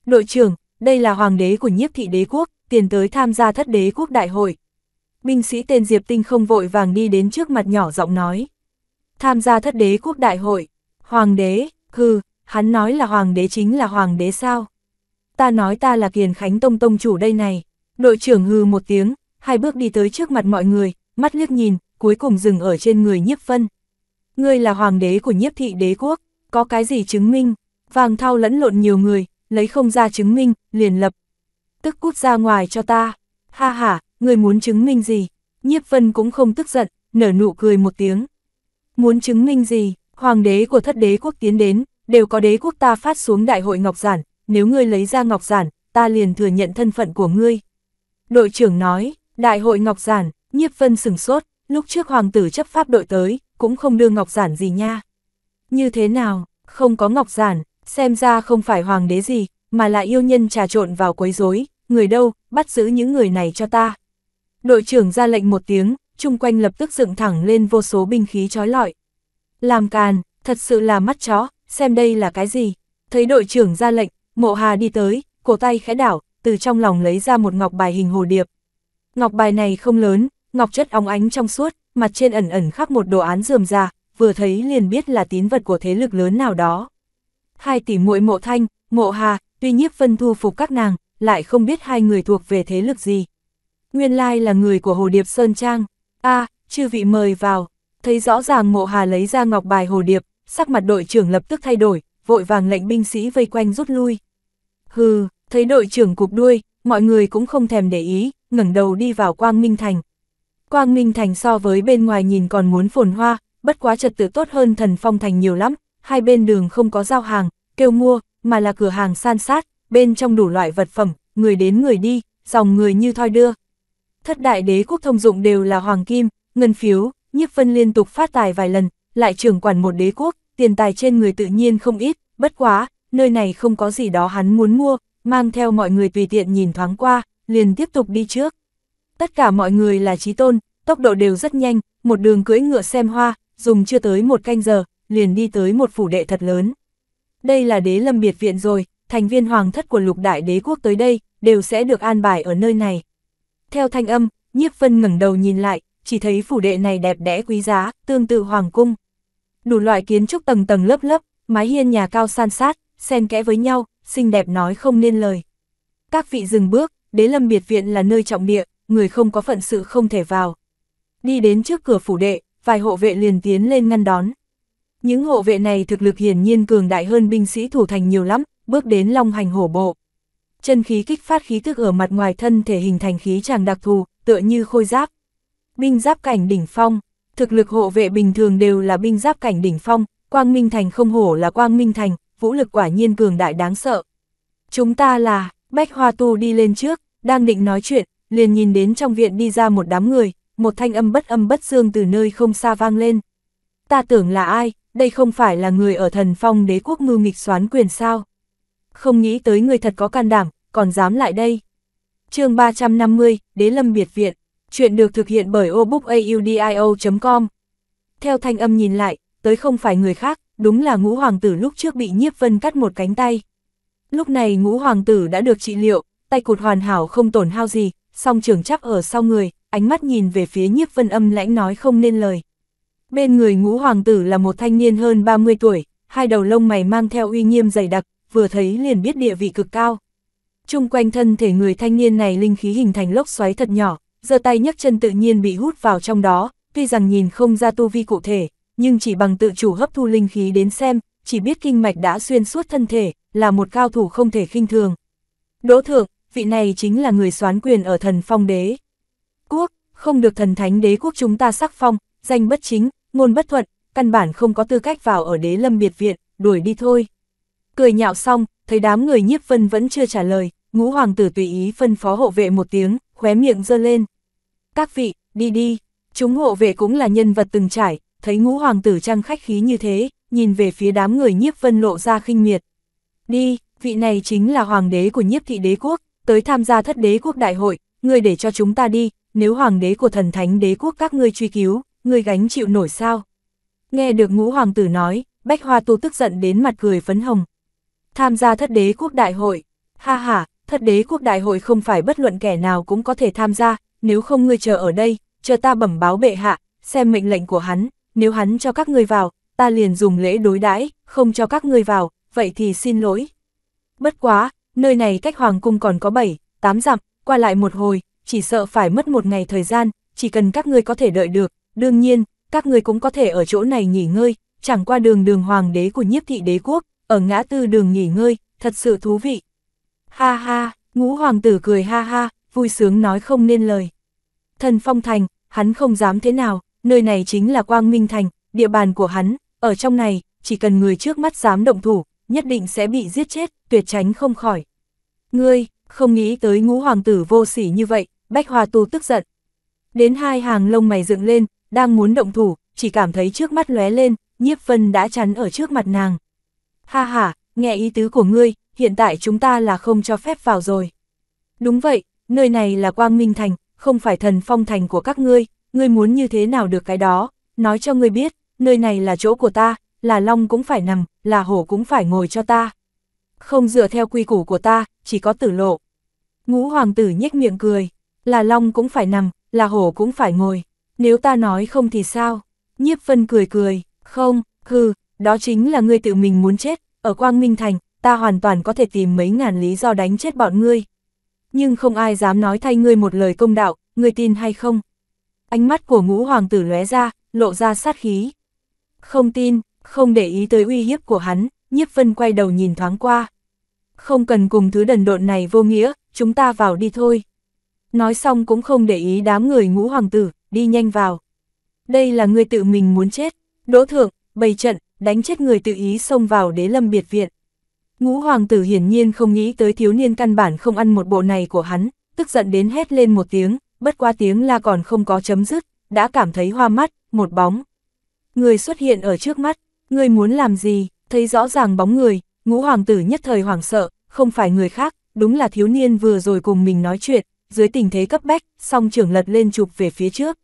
Đội trưởng, đây là hoàng đế của nhiếp thị đế quốc, tiền tới tham gia thất đế quốc đại hội. Binh sĩ tên Diệp Tinh không vội vàng đi đến trước mặt nhỏ giọng nói. Tham gia thất đế quốc đại hội, hoàng đế, Hừ, hắn nói là hoàng đế chính là hoàng đế sao? Ta nói ta là kiền khánh tông tông chủ đây này. Đội trưởng hừ một tiếng, hai bước đi tới trước mặt mọi người, mắt liếc nhìn, cuối cùng dừng ở trên người nhiếp phân. Ngươi là hoàng đế của nhiếp thị đế quốc, có cái gì chứng minh? Vàng thao lẫn lộn nhiều người, lấy không ra chứng minh, liền lập. Tức cút ra ngoài cho ta. Ha ha, ngươi muốn chứng minh gì? Nhiếp phân cũng không tức giận, nở nụ cười một tiếng. Muốn chứng minh gì? Hoàng đế của thất đế quốc tiến đến, đều có đế quốc ta phát xuống đại hội ngọc giản, nếu ngươi lấy ra ngọc giản, ta liền thừa nhận thân phận của ngươi. Đội trưởng nói, đại hội ngọc giản, nhiếp vân sừng sốt, lúc trước hoàng tử chấp pháp đội tới, cũng không đưa ngọc giản gì nha. Như thế nào, không có ngọc giản, xem ra không phải hoàng đế gì, mà là yêu nhân trà trộn vào quấy rối, người đâu, bắt giữ những người này cho ta. Đội trưởng ra lệnh một tiếng, chung quanh lập tức dựng thẳng lên vô số binh khí trói lọi. Làm càn, thật sự là mắt chó, xem đây là cái gì. Thấy đội trưởng ra lệnh, mộ hà đi tới, cổ tay khẽ đảo, từ trong lòng lấy ra một ngọc bài hình hồ điệp. Ngọc bài này không lớn, ngọc chất óng ánh trong suốt, mặt trên ẩn ẩn khắc một đồ án dườm ra, vừa thấy liền biết là tín vật của thế lực lớn nào đó. Hai tỷ muội mộ thanh, mộ hà, tuy nhiếp vân thu phục các nàng, lại không biết hai người thuộc về thế lực gì. Nguyên lai là người của Hồ Điệp Sơn Trang. a chư vị mời vào, Thấy rõ ràng mộ hà lấy ra ngọc bài hồ điệp, sắc mặt đội trưởng lập tức thay đổi, vội vàng lệnh binh sĩ vây quanh rút lui. Hừ, thấy đội trưởng cục đuôi, mọi người cũng không thèm để ý, ngẩng đầu đi vào Quang Minh Thành. Quang Minh Thành so với bên ngoài nhìn còn muốn phồn hoa, bất quá trật tự tốt hơn thần phong thành nhiều lắm, hai bên đường không có giao hàng, kêu mua, mà là cửa hàng san sát, bên trong đủ loại vật phẩm, người đến người đi, dòng người như thoi đưa. Thất đại đế quốc thông dụng đều là hoàng kim, ngân phiếu, nhiếp vân liên tục phát tài vài lần, lại trưởng quản một đế quốc, tiền tài trên người tự nhiên không ít, bất quá, nơi này không có gì đó hắn muốn mua, mang theo mọi người tùy tiện nhìn thoáng qua, liền tiếp tục đi trước. Tất cả mọi người là trí tôn, tốc độ đều rất nhanh, một đường cưỡi ngựa xem hoa, dùng chưa tới một canh giờ, liền đi tới một phủ đệ thật lớn. Đây là đế lâm biệt viện rồi, thành viên hoàng thất của lục đại đế quốc tới đây, đều sẽ được an bài ở nơi này. Theo thanh âm, nhiếp vân ngẩng đầu nhìn lại, chỉ thấy phủ đệ này đẹp đẽ quý giá, tương tự hoàng cung. Đủ loại kiến trúc tầng tầng lớp lớp, mái hiên nhà cao san sát, xen kẽ với nhau, xinh đẹp nói không nên lời. Các vị dừng bước, đế lâm biệt viện là nơi trọng địa, người không có phận sự không thể vào. Đi đến trước cửa phủ đệ, vài hộ vệ liền tiến lên ngăn đón. Những hộ vệ này thực lực hiển nhiên cường đại hơn binh sĩ thủ thành nhiều lắm, bước đến long hành hổ bộ. Chân khí kích phát khí tức ở mặt ngoài thân thể hình thành khí tràng đặc thù, tựa như khôi giáp binh giáp cảnh đỉnh phong, thực lực hộ vệ bình thường đều là binh giáp cảnh đỉnh phong, Quang Minh Thành không hổ là Quang Minh Thành, vũ lực quả nhiên cường đại đáng sợ. Chúng ta là, Bách Hoa Tu đi lên trước, đang định nói chuyện, liền nhìn đến trong viện đi ra một đám người, một thanh âm bất âm bất dương từ nơi không xa vang lên. Ta tưởng là ai, đây không phải là người ở thần phong đế quốc ngưu nghịch xoán quyền sao. Không nghĩ tới người thật có can đảm, còn dám lại đây. chương 350, Đế Lâm Biệt Viện. Chuyện được thực hiện bởi obookaudio.com. Theo thanh âm nhìn lại, tới không phải người khác, đúng là ngũ hoàng tử lúc trước bị nhiếp vân cắt một cánh tay. Lúc này ngũ hoàng tử đã được trị liệu, tay cụt hoàn hảo không tổn hao gì, song trường chắp ở sau người, ánh mắt nhìn về phía nhiếp vân âm lãnh nói không nên lời. Bên người ngũ hoàng tử là một thanh niên hơn 30 tuổi, hai đầu lông mày mang theo uy nghiêm dày đặc, vừa thấy liền biết địa vị cực cao. Trung quanh thân thể người thanh niên này linh khí hình thành lốc xoáy thật nhỏ, giơ tay nhấc chân tự nhiên bị hút vào trong đó, tuy rằng nhìn không ra tu vi cụ thể, nhưng chỉ bằng tự chủ hấp thu linh khí đến xem, chỉ biết kinh mạch đã xuyên suốt thân thể, là một cao thủ không thể khinh thường. Đỗ thượng, vị này chính là người soán quyền ở thần phong đế. Quốc, không được thần thánh đế quốc chúng ta sắc phong, danh bất chính, ngôn bất thuận, căn bản không có tư cách vào ở đế lâm biệt viện, đuổi đi thôi. Cười nhạo xong, thấy đám người nhiếp vân vẫn chưa trả lời, ngũ hoàng tử tùy ý phân phó hộ vệ một tiếng, khóe miệng giơ lên. Các vị, đi đi, chúng hộ vệ cũng là nhân vật từng trải, thấy ngũ hoàng tử trang khách khí như thế, nhìn về phía đám người nhiếp vân lộ ra khinh miệt. Đi, vị này chính là hoàng đế của nhiếp thị đế quốc, tới tham gia thất đế quốc đại hội, người để cho chúng ta đi, nếu hoàng đế của thần thánh đế quốc các ngươi truy cứu, người gánh chịu nổi sao. Nghe được ngũ hoàng tử nói, bách hoa tu tức giận đến mặt cười phấn hồng. Tham gia thất đế quốc đại hội, ha ha, thất đế quốc đại hội không phải bất luận kẻ nào cũng có thể tham gia, nếu không ngươi chờ ở đây, chờ ta bẩm báo bệ hạ, xem mệnh lệnh của hắn, nếu hắn cho các ngươi vào, ta liền dùng lễ đối đãi, không cho các ngươi vào, vậy thì xin lỗi. Bất quá, nơi này cách hoàng cung còn có 7, 8 dặm, qua lại một hồi, chỉ sợ phải mất một ngày thời gian, chỉ cần các ngươi có thể đợi được, đương nhiên, các ngươi cũng có thể ở chỗ này nghỉ ngơi, chẳng qua đường đường hoàng đế của nhiếp thị đế quốc, ở ngã tư đường nghỉ ngơi, thật sự thú vị. Ha ha, ngũ hoàng tử cười ha ha, vui sướng nói không nên lời. Thần phong thành, hắn không dám thế nào, nơi này chính là quang minh thành, địa bàn của hắn, ở trong này, chỉ cần người trước mắt dám động thủ, nhất định sẽ bị giết chết, tuyệt tránh không khỏi. Ngươi, không nghĩ tới ngũ hoàng tử vô sỉ như vậy, bách hoa tu tức giận. Đến hai hàng lông mày dựng lên, đang muốn động thủ, chỉ cảm thấy trước mắt lóe lên, nhiếp vân đã chắn ở trước mặt nàng. Ha ha, nghe ý tứ của ngươi, hiện tại chúng ta là không cho phép vào rồi. Đúng vậy, nơi này là Quang Minh Thành, không phải thần phong thành của các ngươi, ngươi muốn như thế nào được cái đó, nói cho ngươi biết, nơi này là chỗ của ta, là long cũng phải nằm, là hổ cũng phải ngồi cho ta. Không dựa theo quy củ của ta, chỉ có tử lộ. Ngũ hoàng tử nhếch miệng cười, là long cũng phải nằm, là hổ cũng phải ngồi, nếu ta nói không thì sao? Nhiếp phân cười cười, không, hừ, đó chính là ngươi tự mình muốn chết, ở Quang Minh Thành, ta hoàn toàn có thể tìm mấy ngàn lý do đánh chết bọn ngươi. Nhưng không ai dám nói thay ngươi một lời công đạo, ngươi tin hay không? Ánh mắt của ngũ hoàng tử lóe ra, lộ ra sát khí. Không tin, không để ý tới uy hiếp của hắn, nhiếp vân quay đầu nhìn thoáng qua. Không cần cùng thứ đần độn này vô nghĩa, chúng ta vào đi thôi. Nói xong cũng không để ý đám người ngũ hoàng tử, đi nhanh vào. Đây là người tự mình muốn chết, đỗ thượng, bày trận, đánh chết người tự ý xông vào đế lâm biệt viện. Ngũ hoàng tử hiển nhiên không nghĩ tới thiếu niên căn bản không ăn một bộ này của hắn, tức giận đến hét lên một tiếng, bất qua tiếng la còn không có chấm dứt, đã cảm thấy hoa mắt, một bóng. Người xuất hiện ở trước mắt, người muốn làm gì, thấy rõ ràng bóng người, ngũ hoàng tử nhất thời hoảng sợ, không phải người khác, đúng là thiếu niên vừa rồi cùng mình nói chuyện, dưới tình thế cấp bách, song trưởng lật lên chụp về phía trước.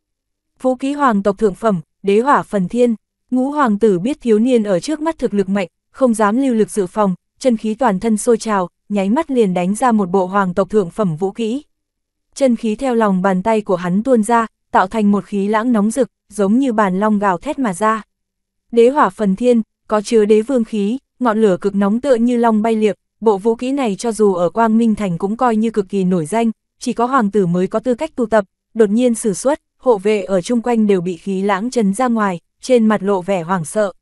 Phú ký hoàng tộc thượng phẩm, đế hỏa phần thiên, ngũ hoàng tử biết thiếu niên ở trước mắt thực lực mạnh, không dám lưu lực dự phòng, chân khí toàn thân sôi trào, nháy mắt liền đánh ra một bộ hoàng tộc thượng phẩm vũ kỹ. Chân khí theo lòng bàn tay của hắn tuôn ra, tạo thành một khí lãng nóng rực, giống như bàn long gào thét mà ra. Đế hỏa phần thiên, có chứa đế vương khí, ngọn lửa cực nóng tựa như long bay liệp, bộ vũ kỹ này cho dù ở Quang Minh Thành cũng coi như cực kỳ nổi danh, chỉ có hoàng tử mới có tư cách tu tập, đột nhiên sử xuất, hộ vệ ở chung quanh đều bị khí lãng chấn ra ngoài, trên mặt lộ vẻ hoảng sợ.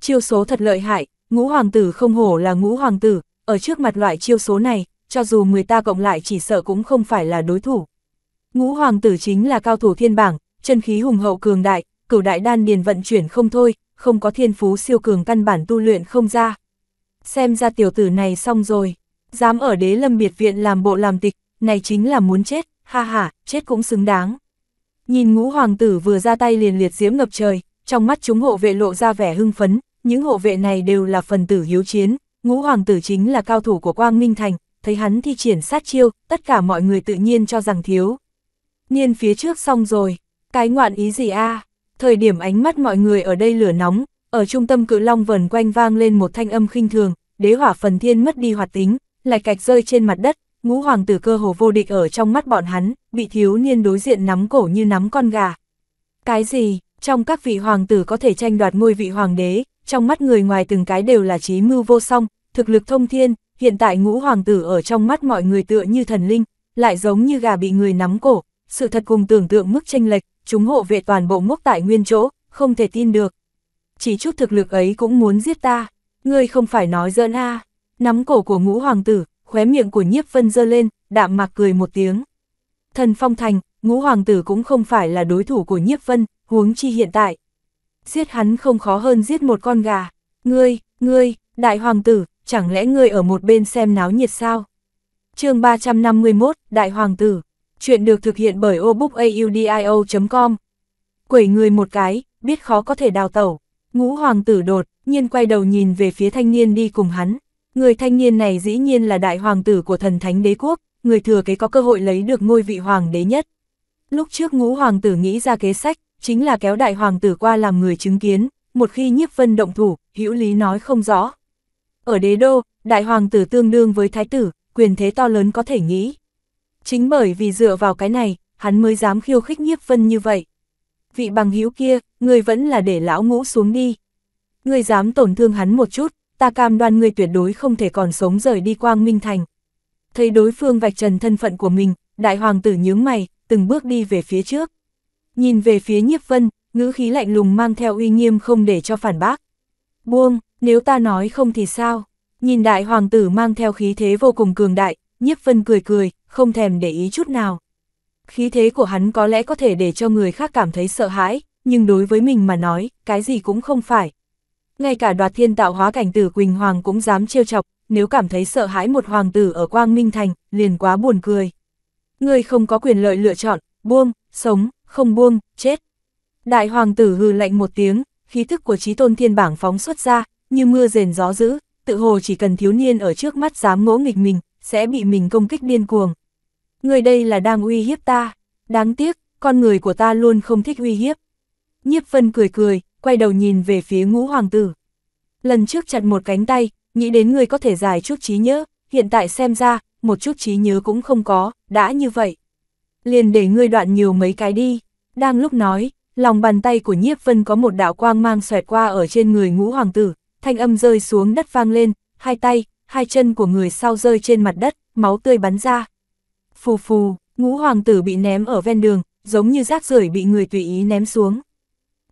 Chiêu số thật lợi hại, Ngũ hoàng tử không hổ là ngũ hoàng tử, ở trước mặt loại chiêu số này, cho dù người ta cộng lại chỉ sợ cũng không phải là đối thủ. Ngũ hoàng tử chính là cao thủ thiên bảng, chân khí hùng hậu cường đại, cửu đại đan điền vận chuyển không thôi, không có thiên phú siêu cường căn bản tu luyện không ra. Xem ra tiểu tử này xong rồi, dám ở đế lâm biệt viện làm bộ làm tịch, này chính là muốn chết, ha ha, chết cũng xứng đáng. Nhìn ngũ hoàng tử vừa ra tay liền liệt diễm ngập trời, trong mắt chúng hộ vệ lộ ra vẻ hưng phấn, những hộ vệ này đều là phần tử hiếu chiến, ngũ hoàng tử chính là cao thủ của Quang Minh Thành, thấy hắn thi triển sát chiêu, tất cả mọi người tự nhiên cho rằng thiếu. Niên phía trước xong rồi, cái ngoạn ý gì a Thời điểm ánh mắt mọi người ở đây lửa nóng, ở trung tâm cự long vần quanh vang lên một thanh âm khinh thường, đế hỏa phần thiên mất đi hoạt tính, lại cạch rơi trên mặt đất, ngũ hoàng tử cơ hồ vô địch ở trong mắt bọn hắn, bị thiếu niên đối diện nắm cổ như nắm con gà. Cái gì, trong các vị hoàng tử có thể tranh đoạt ngôi vị hoàng đế, trong mắt người ngoài từng cái đều là trí mưu vô song, thực lực thông thiên, hiện tại ngũ hoàng tử ở trong mắt mọi người tựa như thần linh, lại giống như gà bị người nắm cổ, sự thật cùng tưởng tượng mức tranh lệch, chúng hộ vệ toàn bộ ngốc tại nguyên chỗ, không thể tin được. Chỉ chút thực lực ấy cũng muốn giết ta, ngươi không phải nói giỡn a nắm cổ của ngũ hoàng tử, khóe miệng của nhiếp vân dơ lên, đạm mạc cười một tiếng. Thần phong thành, ngũ hoàng tử cũng không phải là đối thủ của nhiếp vân, huống chi hiện tại giết hắn không khó hơn giết một con gà. Ngươi, ngươi, đại hoàng tử, chẳng lẽ ngươi ở một bên xem náo nhiệt sao? chương 351, Đại Hoàng Tử. Chuyện được thực hiện bởi obookaudio.com. Quẩy người một cái, biết khó có thể đào tẩu. Ngũ Hoàng Tử đột, nhiên quay đầu nhìn về phía thanh niên đi cùng hắn. Người thanh niên này dĩ nhiên là Đại Hoàng Tử của thần thánh đế quốc, người thừa kế có cơ hội lấy được ngôi vị Hoàng đế nhất. Lúc trước Ngũ Hoàng Tử nghĩ ra kế sách, chính là kéo đại hoàng tử qua làm người chứng kiến, một khi nhiếp vân động thủ, hữu lý nói không rõ. Ở đế đô, đại hoàng tử tương đương với thái tử, quyền thế to lớn có thể nghĩ. Chính bởi vì dựa vào cái này, hắn mới dám khiêu khích nhiếp vân như vậy. Vị bằng hữu kia, người vẫn là để lão ngũ xuống đi. Người dám tổn thương hắn một chút, ta cam đoan người tuyệt đối không thể còn sống rời đi quang minh thành. Thấy đối phương vạch trần thân phận của mình, đại hoàng tử nhướng mày, từng bước đi về phía trước nhìn về phía nhiếp vân, ngữ khí lạnh lùng mang theo uy nghiêm không để cho phản bác. Buông, nếu ta nói không thì sao? Nhìn đại hoàng tử mang theo khí thế vô cùng cường đại, nhiếp vân cười cười, không thèm để ý chút nào. Khí thế của hắn có lẽ có thể để cho người khác cảm thấy sợ hãi, nhưng đối với mình mà nói, cái gì cũng không phải. Ngay cả đoạt thiên tạo hóa cảnh tử Quỳnh Hoàng cũng dám trêu chọc, nếu cảm thấy sợ hãi một hoàng tử ở Quang Minh Thành, liền quá buồn cười. Người không có quyền lợi lựa chọn, buông, sống, không buông, chết. Đại hoàng tử hừ lạnh một tiếng, khí thức của trí tôn thiên bảng phóng xuất ra, như mưa rền gió dữ, tự hồ chỉ cần thiếu niên ở trước mắt dám ngỗ nghịch mình, sẽ bị mình công kích điên cuồng. Người đây là đang uy hiếp ta, đáng tiếc, con người của ta luôn không thích uy hiếp. Nhiếp vân cười cười, quay đầu nhìn về phía ngũ hoàng tử. Lần trước chặt một cánh tay, nghĩ đến người có thể giải chút trí nhớ, hiện tại xem ra, một chút trí nhớ cũng không có, đã như vậy liền để ngươi đoạn nhiều mấy cái đi. Đang lúc nói, lòng bàn tay của nhiếp vân có một đạo quang mang xoẹt qua ở trên người ngũ hoàng tử, thanh âm rơi xuống đất vang lên, hai tay, hai chân của người sau rơi trên mặt đất, máu tươi bắn ra. Phù phù, ngũ hoàng tử bị ném ở ven đường, giống như rác rưởi bị người tùy ý ném xuống.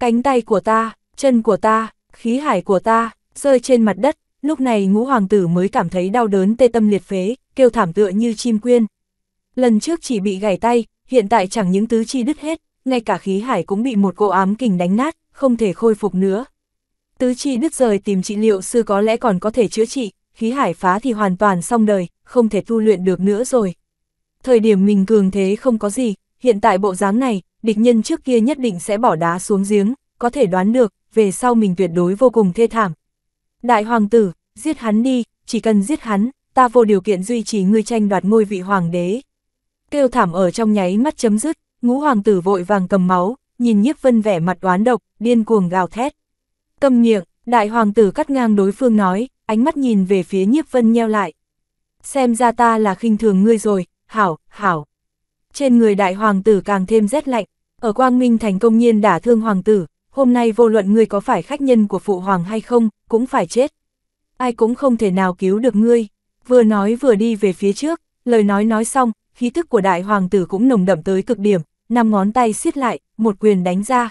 Cánh tay của ta, chân của ta, khí hải của ta, rơi trên mặt đất, lúc này ngũ hoàng tử mới cảm thấy đau đớn tê tâm liệt phế, kêu thảm tựa như chim quyên lần trước chỉ bị gãy tay, hiện tại chẳng những tứ chi đứt hết, ngay cả khí hải cũng bị một cô ám kình đánh nát, không thể khôi phục nữa. Tứ chi đứt rời tìm trị liệu sư có lẽ còn có thể chữa trị, khí hải phá thì hoàn toàn xong đời, không thể tu luyện được nữa rồi. Thời điểm mình cường thế không có gì, hiện tại bộ dáng này, địch nhân trước kia nhất định sẽ bỏ đá xuống giếng, có thể đoán được, về sau mình tuyệt đối vô cùng thê thảm. Đại hoàng tử, giết hắn đi, chỉ cần giết hắn, ta vô điều kiện duy trì ngươi tranh đoạt ngôi vị hoàng đế kêu thảm ở trong nháy mắt chấm dứt, ngũ hoàng tử vội vàng cầm máu, nhìn nhiếp vân vẻ mặt oán độc, điên cuồng gào thét. Cầm miệng, đại hoàng tử cắt ngang đối phương nói, ánh mắt nhìn về phía nhiếp vân nheo lại. Xem ra ta là khinh thường ngươi rồi, hảo, hảo. Trên người đại hoàng tử càng thêm rét lạnh, ở Quang Minh thành công nhiên đả thương hoàng tử, hôm nay vô luận ngươi có phải khách nhân của phụ hoàng hay không, cũng phải chết. Ai cũng không thể nào cứu được ngươi, vừa nói vừa đi về phía trước, lời nói nói xong, khí thức của đại hoàng tử cũng nồng đậm tới cực điểm, năm ngón tay siết lại, một quyền đánh ra.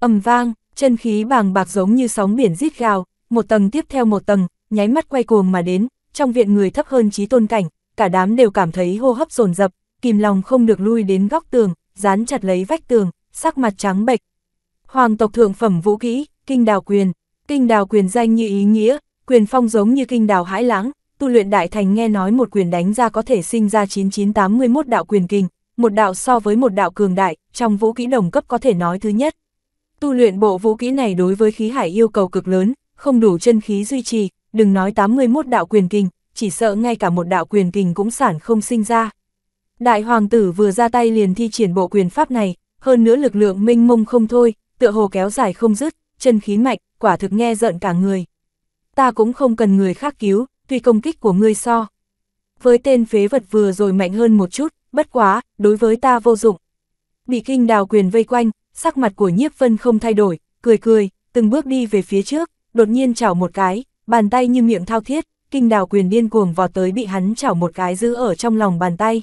ầm vang, chân khí bàng bạc giống như sóng biển rít gào, một tầng tiếp theo một tầng, nháy mắt quay cuồng mà đến, trong viện người thấp hơn trí tôn cảnh, cả đám đều cảm thấy hô hấp dồn dập, kìm lòng không được lui đến góc tường, dán chặt lấy vách tường, sắc mặt trắng bệch. Hoàng tộc thượng phẩm vũ kỹ, kinh đào quyền, kinh đào quyền danh như ý nghĩa, quyền phong giống như kinh đào hãi lãng, tu luyện đại thành nghe nói một quyền đánh ra có thể sinh ra 9981 đạo quyền kinh, một đạo so với một đạo cường đại, trong vũ kỹ đồng cấp có thể nói thứ nhất. Tu luyện bộ vũ kỹ này đối với khí hải yêu cầu cực lớn, không đủ chân khí duy trì, đừng nói 81 đạo quyền kinh, chỉ sợ ngay cả một đạo quyền kinh cũng sản không sinh ra. Đại hoàng tử vừa ra tay liền thi triển bộ quyền pháp này, hơn nữa lực lượng minh mông không thôi, tựa hồ kéo dài không dứt, chân khí mạnh, quả thực nghe giận cả người. Ta cũng không cần người khác cứu, tuy công kích của ngươi so. Với tên phế vật vừa rồi mạnh hơn một chút, bất quá, đối với ta vô dụng. Bị kinh đào quyền vây quanh, sắc mặt của nhiếp vân không thay đổi, cười cười, từng bước đi về phía trước, đột nhiên chảo một cái, bàn tay như miệng thao thiết, kinh đào quyền điên cuồng vào tới bị hắn chảo một cái giữ ở trong lòng bàn tay.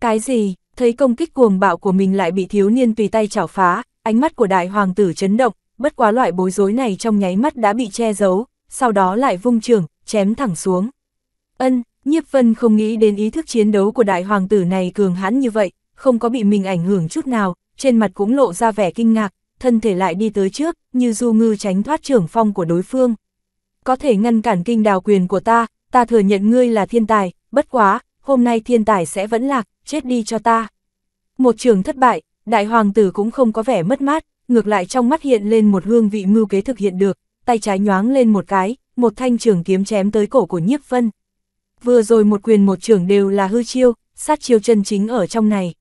Cái gì, thấy công kích cuồng bạo của mình lại bị thiếu niên tùy tay chảo phá, ánh mắt của đại hoàng tử chấn động, bất quá loại bối rối này trong nháy mắt đã bị che giấu, sau đó lại vung trường, chém thẳng xuống. Ân, Nhiếp Vân không nghĩ đến ý thức chiến đấu của đại hoàng tử này cường hãn như vậy, không có bị mình ảnh hưởng chút nào, trên mặt cũng lộ ra vẻ kinh ngạc, thân thể lại đi tới trước, như du ngư tránh thoát trưởng phong của đối phương. Có thể ngăn cản kinh đào quyền của ta, ta thừa nhận ngươi là thiên tài, bất quá, hôm nay thiên tài sẽ vẫn lạc, chết đi cho ta. Một trường thất bại, đại hoàng tử cũng không có vẻ mất mát, ngược lại trong mắt hiện lên một hương vị mưu kế thực hiện được, tay trái nhoáng lên một cái, một thanh trường kiếm chém tới cổ của nhiếp vân. Vừa rồi một quyền một trường đều là hư chiêu, sát chiêu chân chính ở trong này.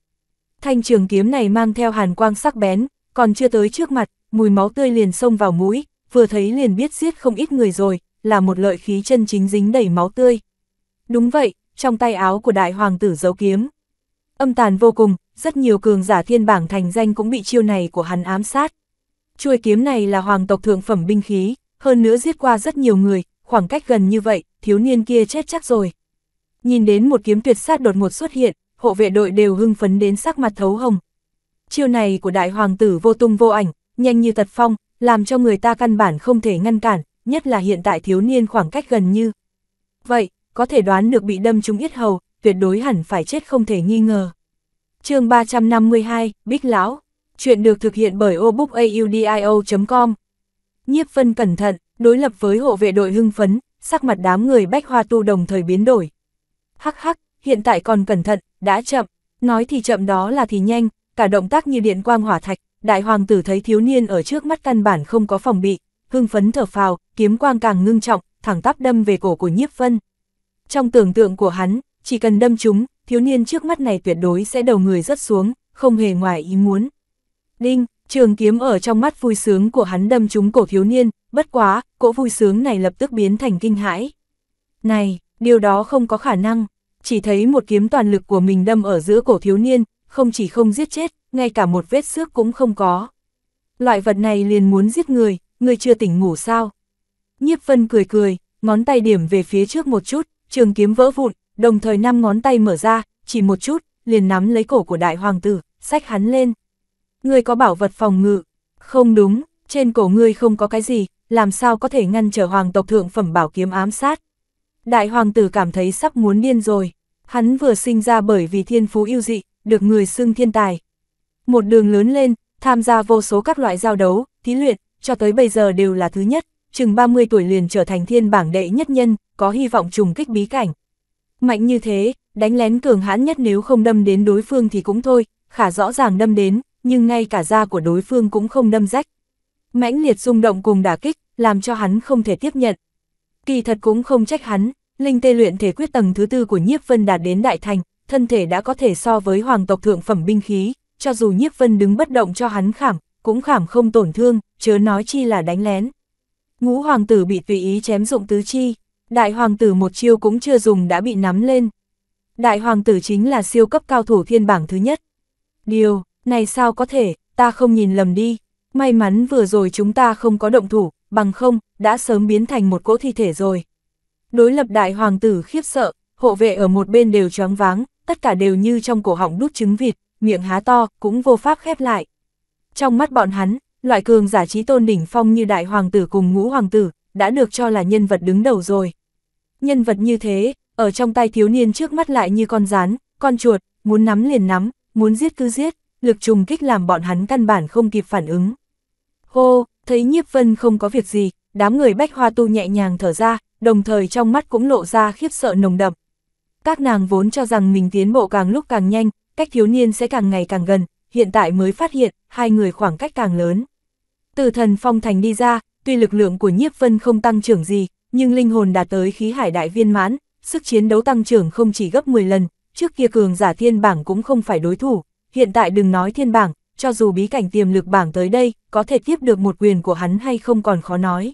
Thanh trường kiếm này mang theo hàn quang sắc bén, còn chưa tới trước mặt, mùi máu tươi liền xông vào mũi, vừa thấy liền biết giết không ít người rồi, là một lợi khí chân chính dính đầy máu tươi. Đúng vậy, trong tay áo của đại hoàng tử giấu kiếm. Âm tàn vô cùng, rất nhiều cường giả thiên bảng thành danh cũng bị chiêu này của hắn ám sát. Chuôi kiếm này là hoàng tộc thượng phẩm binh khí, hơn nữa giết qua rất nhiều người, khoảng cách gần như vậy, thiếu niên kia chết chắc rồi. Nhìn đến một kiếm tuyệt sát đột ngột xuất hiện, hộ vệ đội đều hưng phấn đến sắc mặt thấu hồng. Chiêu này của đại hoàng tử vô tung vô ảnh, nhanh như tật phong, làm cho người ta căn bản không thể ngăn cản, nhất là hiện tại thiếu niên khoảng cách gần như. Vậy, có thể đoán được bị đâm trúng yết hầu, tuyệt đối hẳn phải chết không thể nghi ngờ. chương 352, Bích Lão Chuyện được thực hiện bởi obookaudio.com Nhiếp Vân cẩn thận, đối lập với hộ vệ đội hưng phấn, sắc mặt đám người bách hoa tu đồng thời biến đổi. Hắc hắc, hiện tại còn cẩn thận, đã chậm, nói thì chậm đó là thì nhanh, cả động tác như điện quang hỏa thạch, đại hoàng tử thấy thiếu niên ở trước mắt căn bản không có phòng bị, hưng phấn thở phào, kiếm quang càng ngưng trọng, thẳng tắp đâm về cổ của nhiếp vân. Trong tưởng tượng của hắn, chỉ cần đâm chúng, thiếu niên trước mắt này tuyệt đối sẽ đầu người rất xuống, không hề ngoài ý muốn. Đinh, Trường kiếm ở trong mắt vui sướng của hắn đâm trúng cổ thiếu niên, bất quá, cỗ vui sướng này lập tức biến thành kinh hãi. Này, điều đó không có khả năng, chỉ thấy một kiếm toàn lực của mình đâm ở giữa cổ thiếu niên, không chỉ không giết chết, ngay cả một vết xước cũng không có. Loại vật này liền muốn giết người, người chưa tỉnh ngủ sao. Nhiếp vân cười cười, ngón tay điểm về phía trước một chút, trường kiếm vỡ vụn, đồng thời năm ngón tay mở ra, chỉ một chút, liền nắm lấy cổ của đại hoàng tử, sách hắn lên ngươi có bảo vật phòng ngự. Không đúng, trên cổ ngươi không có cái gì, làm sao có thể ngăn trở hoàng tộc thượng phẩm bảo kiếm ám sát. Đại hoàng tử cảm thấy sắp muốn điên rồi, hắn vừa sinh ra bởi vì thiên phú ưu dị, được người xưng thiên tài. Một đường lớn lên, tham gia vô số các loại giao đấu, thí luyện, cho tới bây giờ đều là thứ nhất, chừng 30 tuổi liền trở thành thiên bảng đệ nhất nhân, có hy vọng trùng kích bí cảnh. Mạnh như thế, đánh lén cường hãn nhất nếu không đâm đến đối phương thì cũng thôi, khả rõ ràng đâm đến, nhưng ngay cả da của đối phương cũng không đâm rách. Mãnh liệt rung động cùng đả kích, làm cho hắn không thể tiếp nhận. Kỳ thật cũng không trách hắn, linh tê luyện thể quyết tầng thứ tư của nhiếp vân đạt đến đại thành, thân thể đã có thể so với hoàng tộc thượng phẩm binh khí, cho dù nhiếp vân đứng bất động cho hắn khảm, cũng khảm không tổn thương, chớ nói chi là đánh lén. Ngũ hoàng tử bị tùy ý chém dụng tứ chi, đại hoàng tử một chiêu cũng chưa dùng đã bị nắm lên. Đại hoàng tử chính là siêu cấp cao thủ thiên bảng thứ nhất. Điều, này sao có thể, ta không nhìn lầm đi. May mắn vừa rồi chúng ta không có động thủ, bằng không, đã sớm biến thành một cỗ thi thể rồi. Đối lập đại hoàng tử khiếp sợ, hộ vệ ở một bên đều choáng váng, tất cả đều như trong cổ họng đút trứng vịt, miệng há to, cũng vô pháp khép lại. Trong mắt bọn hắn, loại cường giả trí tôn đỉnh phong như đại hoàng tử cùng ngũ hoàng tử, đã được cho là nhân vật đứng đầu rồi. Nhân vật như thế, ở trong tay thiếu niên trước mắt lại như con rán, con chuột, muốn nắm liền nắm, muốn giết cứ giết lực trùng kích làm bọn hắn căn bản không kịp phản ứng. Hô, thấy nhiếp vân không có việc gì, đám người bách hoa tu nhẹ nhàng thở ra, đồng thời trong mắt cũng lộ ra khiếp sợ nồng đậm. Các nàng vốn cho rằng mình tiến bộ càng lúc càng nhanh, cách thiếu niên sẽ càng ngày càng gần, hiện tại mới phát hiện, hai người khoảng cách càng lớn. Từ thần phong thành đi ra, tuy lực lượng của nhiếp vân không tăng trưởng gì, nhưng linh hồn đạt tới khí hải đại viên mãn, sức chiến đấu tăng trưởng không chỉ gấp 10 lần, trước kia cường giả thiên bảng cũng không phải đối thủ, hiện tại đừng nói thiên bảng, cho dù bí cảnh tiềm lực bảng tới đây, có thể tiếp được một quyền của hắn hay không còn khó nói.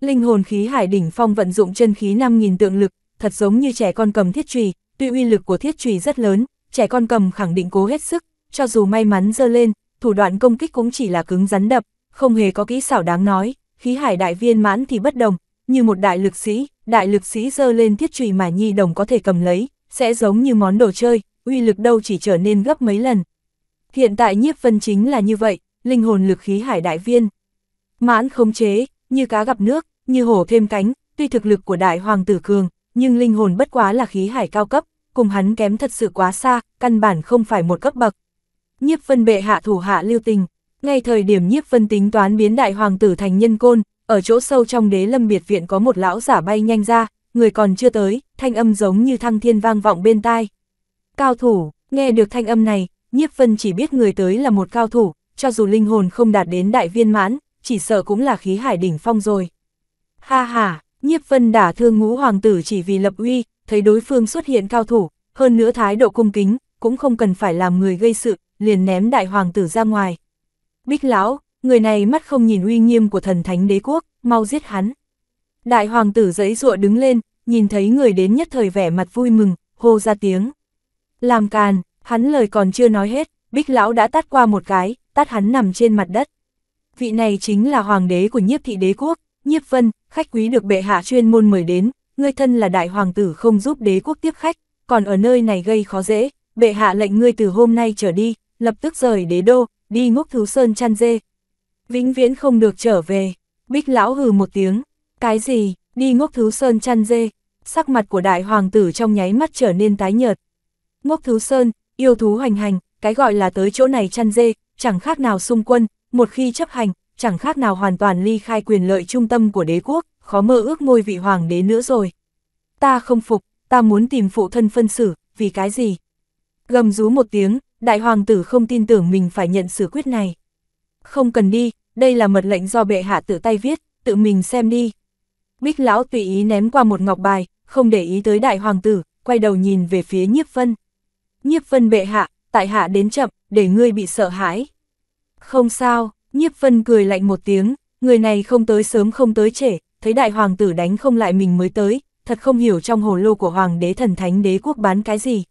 Linh hồn khí hải đỉnh phong vận dụng chân khí 5.000 tượng lực, thật giống như trẻ con cầm thiết trùy, tuy uy lực của thiết trùy rất lớn, trẻ con cầm khẳng định cố hết sức, cho dù may mắn dơ lên, thủ đoạn công kích cũng chỉ là cứng rắn đập, không hề có kỹ xảo đáng nói, khí hải đại viên mãn thì bất đồng, như một đại lực sĩ, đại lực sĩ dơ lên thiết trùy mà nhi đồng có thể cầm lấy, sẽ giống như món đồ chơi, uy lực đâu chỉ trở nên gấp mấy lần. Hiện tại nhiếp vân chính là như vậy, linh hồn lực khí hải đại viên. Mãn khống chế, như cá gặp nước, như hổ thêm cánh, tuy thực lực của đại hoàng tử cường, nhưng linh hồn bất quá là khí hải cao cấp, cùng hắn kém thật sự quá xa, căn bản không phải một cấp bậc. Nhiếp vân bệ hạ thủ hạ lưu tình, ngay thời điểm nhiếp vân tính toán biến đại hoàng tử thành nhân côn, ở chỗ sâu trong đế lâm biệt viện có một lão giả bay nhanh ra, người còn chưa tới, thanh âm giống như thăng thiên vang vọng bên tai. Cao thủ, nghe được thanh âm này, Nhiếp Vân chỉ biết người tới là một cao thủ, cho dù linh hồn không đạt đến đại viên mãn, chỉ sợ cũng là khí hải đỉnh phong rồi. Ha ha, Nhiếp Vân đả thương ngũ hoàng tử chỉ vì lập uy, thấy đối phương xuất hiện cao thủ, hơn nữa thái độ cung kính, cũng không cần phải làm người gây sự, liền ném đại hoàng tử ra ngoài. Bích lão, người này mắt không nhìn uy nghiêm của thần thánh đế quốc, mau giết hắn. Đại hoàng tử giấy ruộ đứng lên, nhìn thấy người đến nhất thời vẻ mặt vui mừng, hô ra tiếng. Làm càn, hắn lời còn chưa nói hết, bích lão đã tát qua một cái, tát hắn nằm trên mặt đất. Vị này chính là hoàng đế của nhiếp thị đế quốc, nhiếp vân, khách quý được bệ hạ chuyên môn mời đến, ngươi thân là đại hoàng tử không giúp đế quốc tiếp khách, còn ở nơi này gây khó dễ, bệ hạ lệnh ngươi từ hôm nay trở đi, lập tức rời đế đô, đi ngốc thú sơn chăn dê. Vĩnh viễn không được trở về, bích lão hừ một tiếng, cái gì, đi ngốc thú sơn chăn dê, sắc mặt của đại hoàng tử trong nháy mắt trở nên tái nhợt, ngốc thú sơn, yêu thú hoành hành, cái gọi là tới chỗ này chăn dê, chẳng khác nào xung quân, một khi chấp hành, chẳng khác nào hoàn toàn ly khai quyền lợi trung tâm của đế quốc, khó mơ ước ngôi vị hoàng đế nữa rồi. Ta không phục, ta muốn tìm phụ thân phân xử, vì cái gì? Gầm rú một tiếng, đại hoàng tử không tin tưởng mình phải nhận xử quyết này. Không cần đi, đây là mật lệnh do bệ hạ tự tay viết, tự mình xem đi. Bích lão tùy ý ném qua một ngọc bài, không để ý tới đại hoàng tử, quay đầu nhìn về phía nhiếp vân nhiếp vân bệ hạ, tại hạ đến chậm, để ngươi bị sợ hãi. Không sao, nhiếp vân cười lạnh một tiếng, người này không tới sớm không tới trễ, thấy đại hoàng tử đánh không lại mình mới tới, thật không hiểu trong hồ lô của hoàng đế thần thánh đế quốc bán cái gì.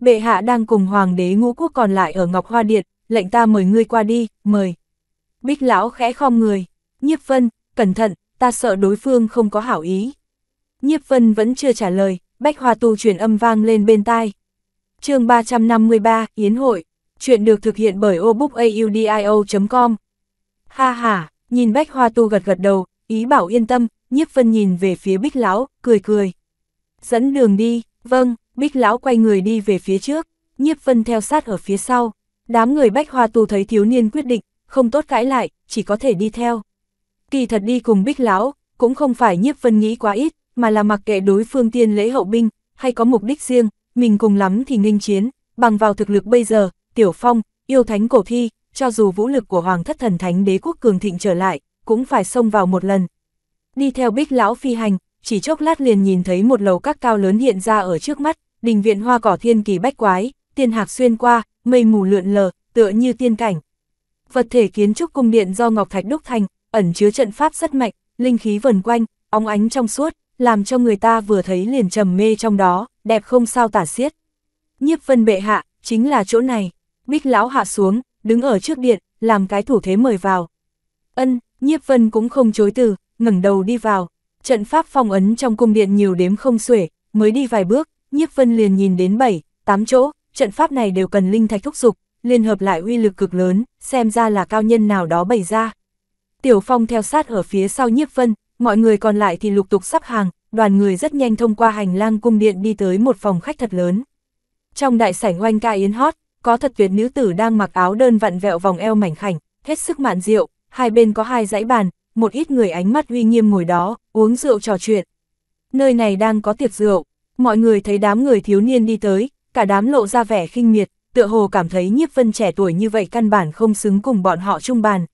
Bệ hạ đang cùng hoàng đế ngũ quốc còn lại ở Ngọc Hoa Điện, lệnh ta mời ngươi qua đi, mời. Bích lão khẽ khom người, nhiếp vân, cẩn thận, ta sợ đối phương không có hảo ý. Nhiếp vân vẫn chưa trả lời, bách hoa tu truyền âm vang lên bên tai, chương 353, Yến hội. Chuyện được thực hiện bởi obookaudio.com. Ha ha, nhìn Bách Hoa Tu gật gật đầu, ý bảo yên tâm, nhiếp phân nhìn về phía Bích Lão, cười cười. Dẫn đường đi, vâng, Bích Lão quay người đi về phía trước, nhiếp phân theo sát ở phía sau. Đám người Bách Hoa Tu thấy thiếu niên quyết định, không tốt cãi lại, chỉ có thể đi theo. Kỳ thật đi cùng Bích Lão, cũng không phải nhiếp phân nghĩ quá ít, mà là mặc kệ đối phương tiên lễ hậu binh, hay có mục đích riêng, mình cùng lắm thì nghênh chiến, bằng vào thực lực bây giờ, Tiểu Phong, yêu thánh cổ thi, cho dù vũ lực của Hoàng thất thần thánh đế quốc cường thịnh trở lại, cũng phải xông vào một lần. Đi theo bích lão phi hành, chỉ chốc lát liền nhìn thấy một lầu các cao lớn hiện ra ở trước mắt, đình viện hoa cỏ thiên kỳ bách quái, tiên hạc xuyên qua, mây mù lượn lờ, tựa như tiên cảnh. Vật thể kiến trúc cung điện do ngọc thạch đúc thành, ẩn chứa trận pháp rất mạnh, linh khí vần quanh, óng ánh trong suốt, làm cho người ta vừa thấy liền trầm mê trong đó, đẹp không sao tả xiết. Nhiếp vân bệ hạ, chính là chỗ này, bích lão hạ xuống, đứng ở trước điện, làm cái thủ thế mời vào. Ân, nhiếp vân cũng không chối từ, ngẩng đầu đi vào, trận pháp phong ấn trong cung điện nhiều đếm không xuể, mới đi vài bước, nhiếp vân liền nhìn đến 7, 8 chỗ, trận pháp này đều cần linh thạch thúc dục liên hợp lại uy lực cực lớn, xem ra là cao nhân nào đó bày ra. Tiểu Phong theo sát ở phía sau nhiếp vân, mọi người còn lại thì lục tục sắp hàng, đoàn người rất nhanh thông qua hành lang cung điện đi tới một phòng khách thật lớn. Trong đại sảnh oanh ca yến hót, có thật tuyệt nữ tử đang mặc áo đơn vặn vẹo vòng eo mảnh khảnh, hết sức mạn rượu, hai bên có hai dãy bàn, một ít người ánh mắt uy nghiêm ngồi đó, uống rượu trò chuyện. Nơi này đang có tiệc rượu, mọi người thấy đám người thiếu niên đi tới, cả đám lộ ra vẻ khinh miệt, tựa hồ cảm thấy nhiếp vân trẻ tuổi như vậy căn bản không xứng cùng bọn họ chung bàn.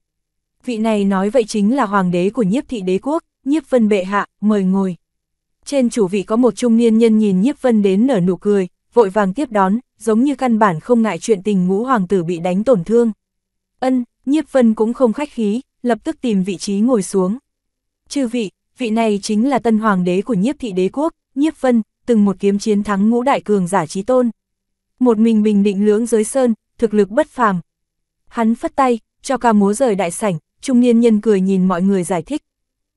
Vị này nói vậy chính là hoàng đế của nhiếp thị đế quốc, nhiếp vân bệ hạ, mời ngồi. Trên chủ vị có một trung niên nhân nhìn nhiếp vân đến nở nụ cười, vội vàng tiếp đón, giống như căn bản không ngại chuyện tình ngũ hoàng tử bị đánh tổn thương. Ân, nhiếp vân cũng không khách khí, lập tức tìm vị trí ngồi xuống. Chư vị, vị này chính là tân hoàng đế của nhiếp thị đế quốc, nhiếp vân, từng một kiếm chiến thắng ngũ đại cường giả trí tôn. Một mình bình định lưỡng giới sơn, thực lực bất phàm. Hắn phất tay, cho ca múa rời đại sảnh, trung niên nhân cười nhìn mọi người giải thích,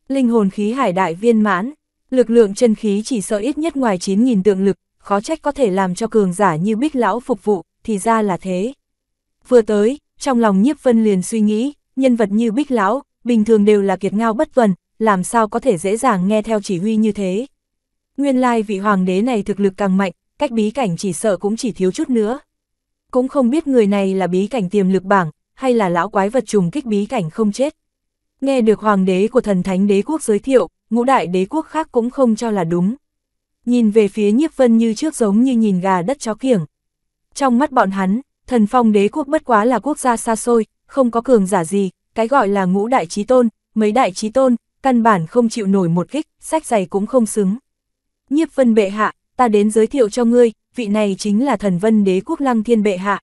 linh hồn khí hải đại viên mãn, lực lượng chân khí chỉ sợ ít nhất ngoài 9.000 tượng lực, khó trách có thể làm cho cường giả như bích lão phục vụ, thì ra là thế. Vừa tới, trong lòng nhiếp vân liền suy nghĩ, nhân vật như bích lão, bình thường đều là kiệt ngao bất tuần, làm sao có thể dễ dàng nghe theo chỉ huy như thế. Nguyên lai vị hoàng đế này thực lực càng mạnh, cách bí cảnh chỉ sợ cũng chỉ thiếu chút nữa. Cũng không biết người này là bí cảnh tiềm lực bảng, hay là lão quái vật trùng kích bí cảnh không chết. Nghe được hoàng đế của thần thánh đế quốc giới thiệu, ngũ đại đế quốc khác cũng không cho là đúng. Nhìn về phía nhiếp vân như trước giống như nhìn gà đất chó kiểng. Trong mắt bọn hắn, thần phong đế quốc bất quá là quốc gia xa xôi, không có cường giả gì, cái gọi là ngũ đại trí tôn, mấy đại trí tôn, căn bản không chịu nổi một kích, sách giày cũng không xứng. Nhiếp vân bệ hạ, ta đến giới thiệu cho ngươi, vị này chính là thần vân đế quốc lăng thiên bệ hạ.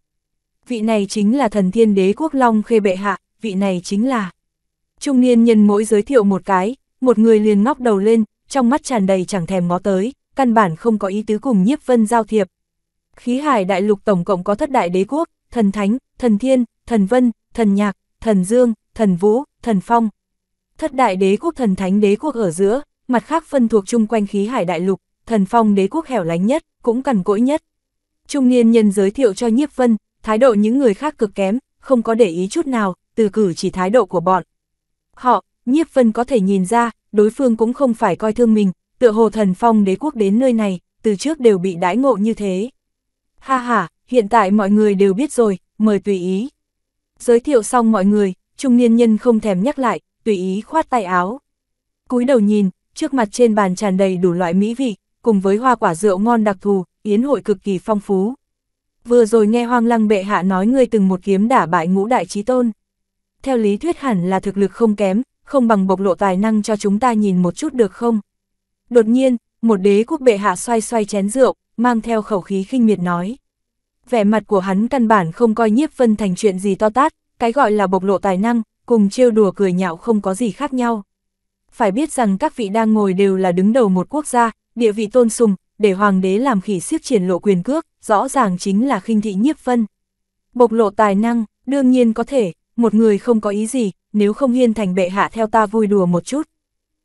Vị này chính là thần thiên đế quốc long khê bệ hạ, vị này chính là... Trung niên nhân mỗi giới thiệu một cái, một người liền ngóc đầu lên, trong mắt tràn đầy chẳng thèm ngó tới, căn bản không có ý tứ cùng nhiếp vân giao thiệp. Khí hải đại lục tổng cộng có thất đại đế quốc, thần thánh, thần thiên, thần vân, thần nhạc, thần dương, thần vũ, thần phong. Thất đại đế quốc thần thánh đế quốc ở giữa, mặt khác phân thuộc chung quanh khí hải đại lục, thần phong đế quốc hẻo lánh nhất, cũng cằn cỗi nhất. Trung niên nhân giới thiệu cho nhiếp vân, thái độ những người khác cực kém, không có để ý chút nào, từ cử chỉ thái độ của bọn, Họ, Nhiếp Vân có thể nhìn ra, đối phương cũng không phải coi thương mình, tựa hồ thần phong đế quốc đến nơi này, từ trước đều bị đãi ngộ như thế. Ha ha, hiện tại mọi người đều biết rồi, mời tùy ý. Giới thiệu xong mọi người, trung niên nhân không thèm nhắc lại, tùy ý khoát tay áo. cúi đầu nhìn, trước mặt trên bàn tràn đầy đủ loại mỹ vị, cùng với hoa quả rượu ngon đặc thù, yến hội cực kỳ phong phú. Vừa rồi nghe hoang lăng bệ hạ nói ngươi từng một kiếm đả bại ngũ đại trí tôn theo lý thuyết hẳn là thực lực không kém, không bằng bộc lộ tài năng cho chúng ta nhìn một chút được không? Đột nhiên, một đế quốc bệ hạ xoay xoay chén rượu, mang theo khẩu khí khinh miệt nói. Vẻ mặt của hắn căn bản không coi nhiếp vân thành chuyện gì to tát, cái gọi là bộc lộ tài năng, cùng trêu đùa cười nhạo không có gì khác nhau. Phải biết rằng các vị đang ngồi đều là đứng đầu một quốc gia, địa vị tôn sùng, để hoàng đế làm khỉ siết triển lộ quyền cước, rõ ràng chính là khinh thị nhiếp vân. Bộc lộ tài năng, đương nhiên có thể, một người không có ý gì, nếu không hiên thành bệ hạ theo ta vui đùa một chút.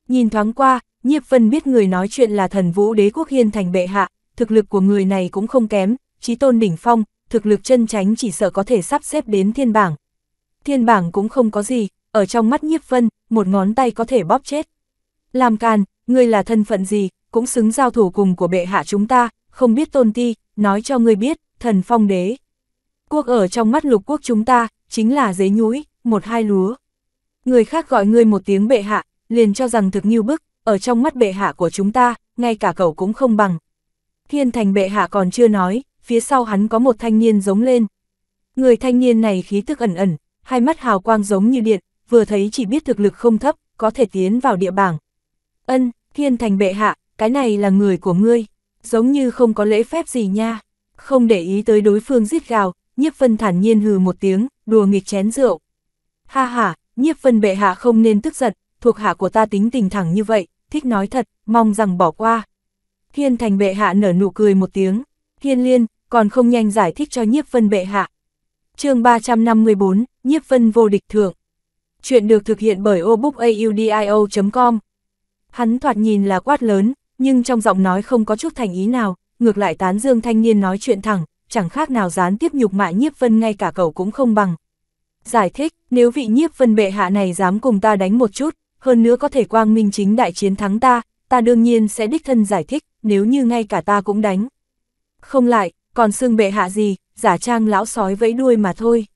Nhìn thoáng qua, nhiếp vân biết người nói chuyện là thần vũ đế quốc hiên thành bệ hạ, thực lực của người này cũng không kém, trí tôn đỉnh phong, thực lực chân tránh chỉ sợ có thể sắp xếp đến thiên bảng. Thiên bảng cũng không có gì, ở trong mắt nhiếp vân, một ngón tay có thể bóp chết. Làm càn, ngươi là thân phận gì, cũng xứng giao thủ cùng của bệ hạ chúng ta, không biết tôn ti, nói cho ngươi biết, thần phong đế. Quốc ở trong mắt lục quốc chúng ta, chính là dế nhũi, một hai lúa. Người khác gọi ngươi một tiếng bệ hạ, liền cho rằng thực như bức, ở trong mắt bệ hạ của chúng ta, ngay cả cậu cũng không bằng. Thiên thành bệ hạ còn chưa nói, phía sau hắn có một thanh niên giống lên. Người thanh niên này khí tức ẩn ẩn, hai mắt hào quang giống như điện, vừa thấy chỉ biết thực lực không thấp, có thể tiến vào địa bảng. Ân, thiên thành bệ hạ, cái này là người của ngươi, giống như không có lễ phép gì nha. Không để ý tới đối phương giết gào, nhiếp vân thản nhiên hừ một tiếng, đùa nghịch chén rượu. Ha ha, nhiếp phân bệ hạ không nên tức giận, thuộc hạ của ta tính tình thẳng như vậy, thích nói thật, mong rằng bỏ qua. Hiên thành bệ hạ nở nụ cười một tiếng, hiên liên, còn không nhanh giải thích cho nhiếp phân bệ hạ. chương 354, nhiếp phân vô địch thượng. Chuyện được thực hiện bởi obookaudio.com. Hắn thoạt nhìn là quát lớn, nhưng trong giọng nói không có chút thành ý nào, ngược lại tán dương thanh niên nói chuyện thẳng, chẳng khác nào gián tiếp nhục mại nhiếp vân ngay cả cậu cũng không bằng. Giải thích, nếu vị nhiếp vân bệ hạ này dám cùng ta đánh một chút, hơn nữa có thể quang minh chính đại chiến thắng ta, ta đương nhiên sẽ đích thân giải thích, nếu như ngay cả ta cũng đánh. Không lại, còn xương bệ hạ gì, giả trang lão sói vẫy đuôi mà thôi.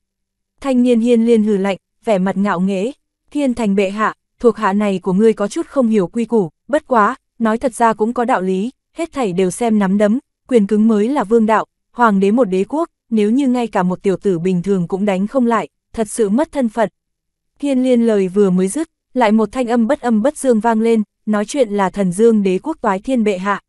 Thanh niên hiên liên hừ lạnh, vẻ mặt ngạo nghễ, thiên thành bệ hạ, thuộc hạ này của ngươi có chút không hiểu quy củ, bất quá, nói thật ra cũng có đạo lý, hết thảy đều xem nắm đấm, quyền cứng mới là vương đạo, hoàng đế một đế quốc, nếu như ngay cả một tiểu tử bình thường cũng đánh không lại, thật sự mất thân phận. Thiên liên lời vừa mới dứt, lại một thanh âm bất âm bất dương vang lên, nói chuyện là thần dương đế quốc toái thiên bệ hạ.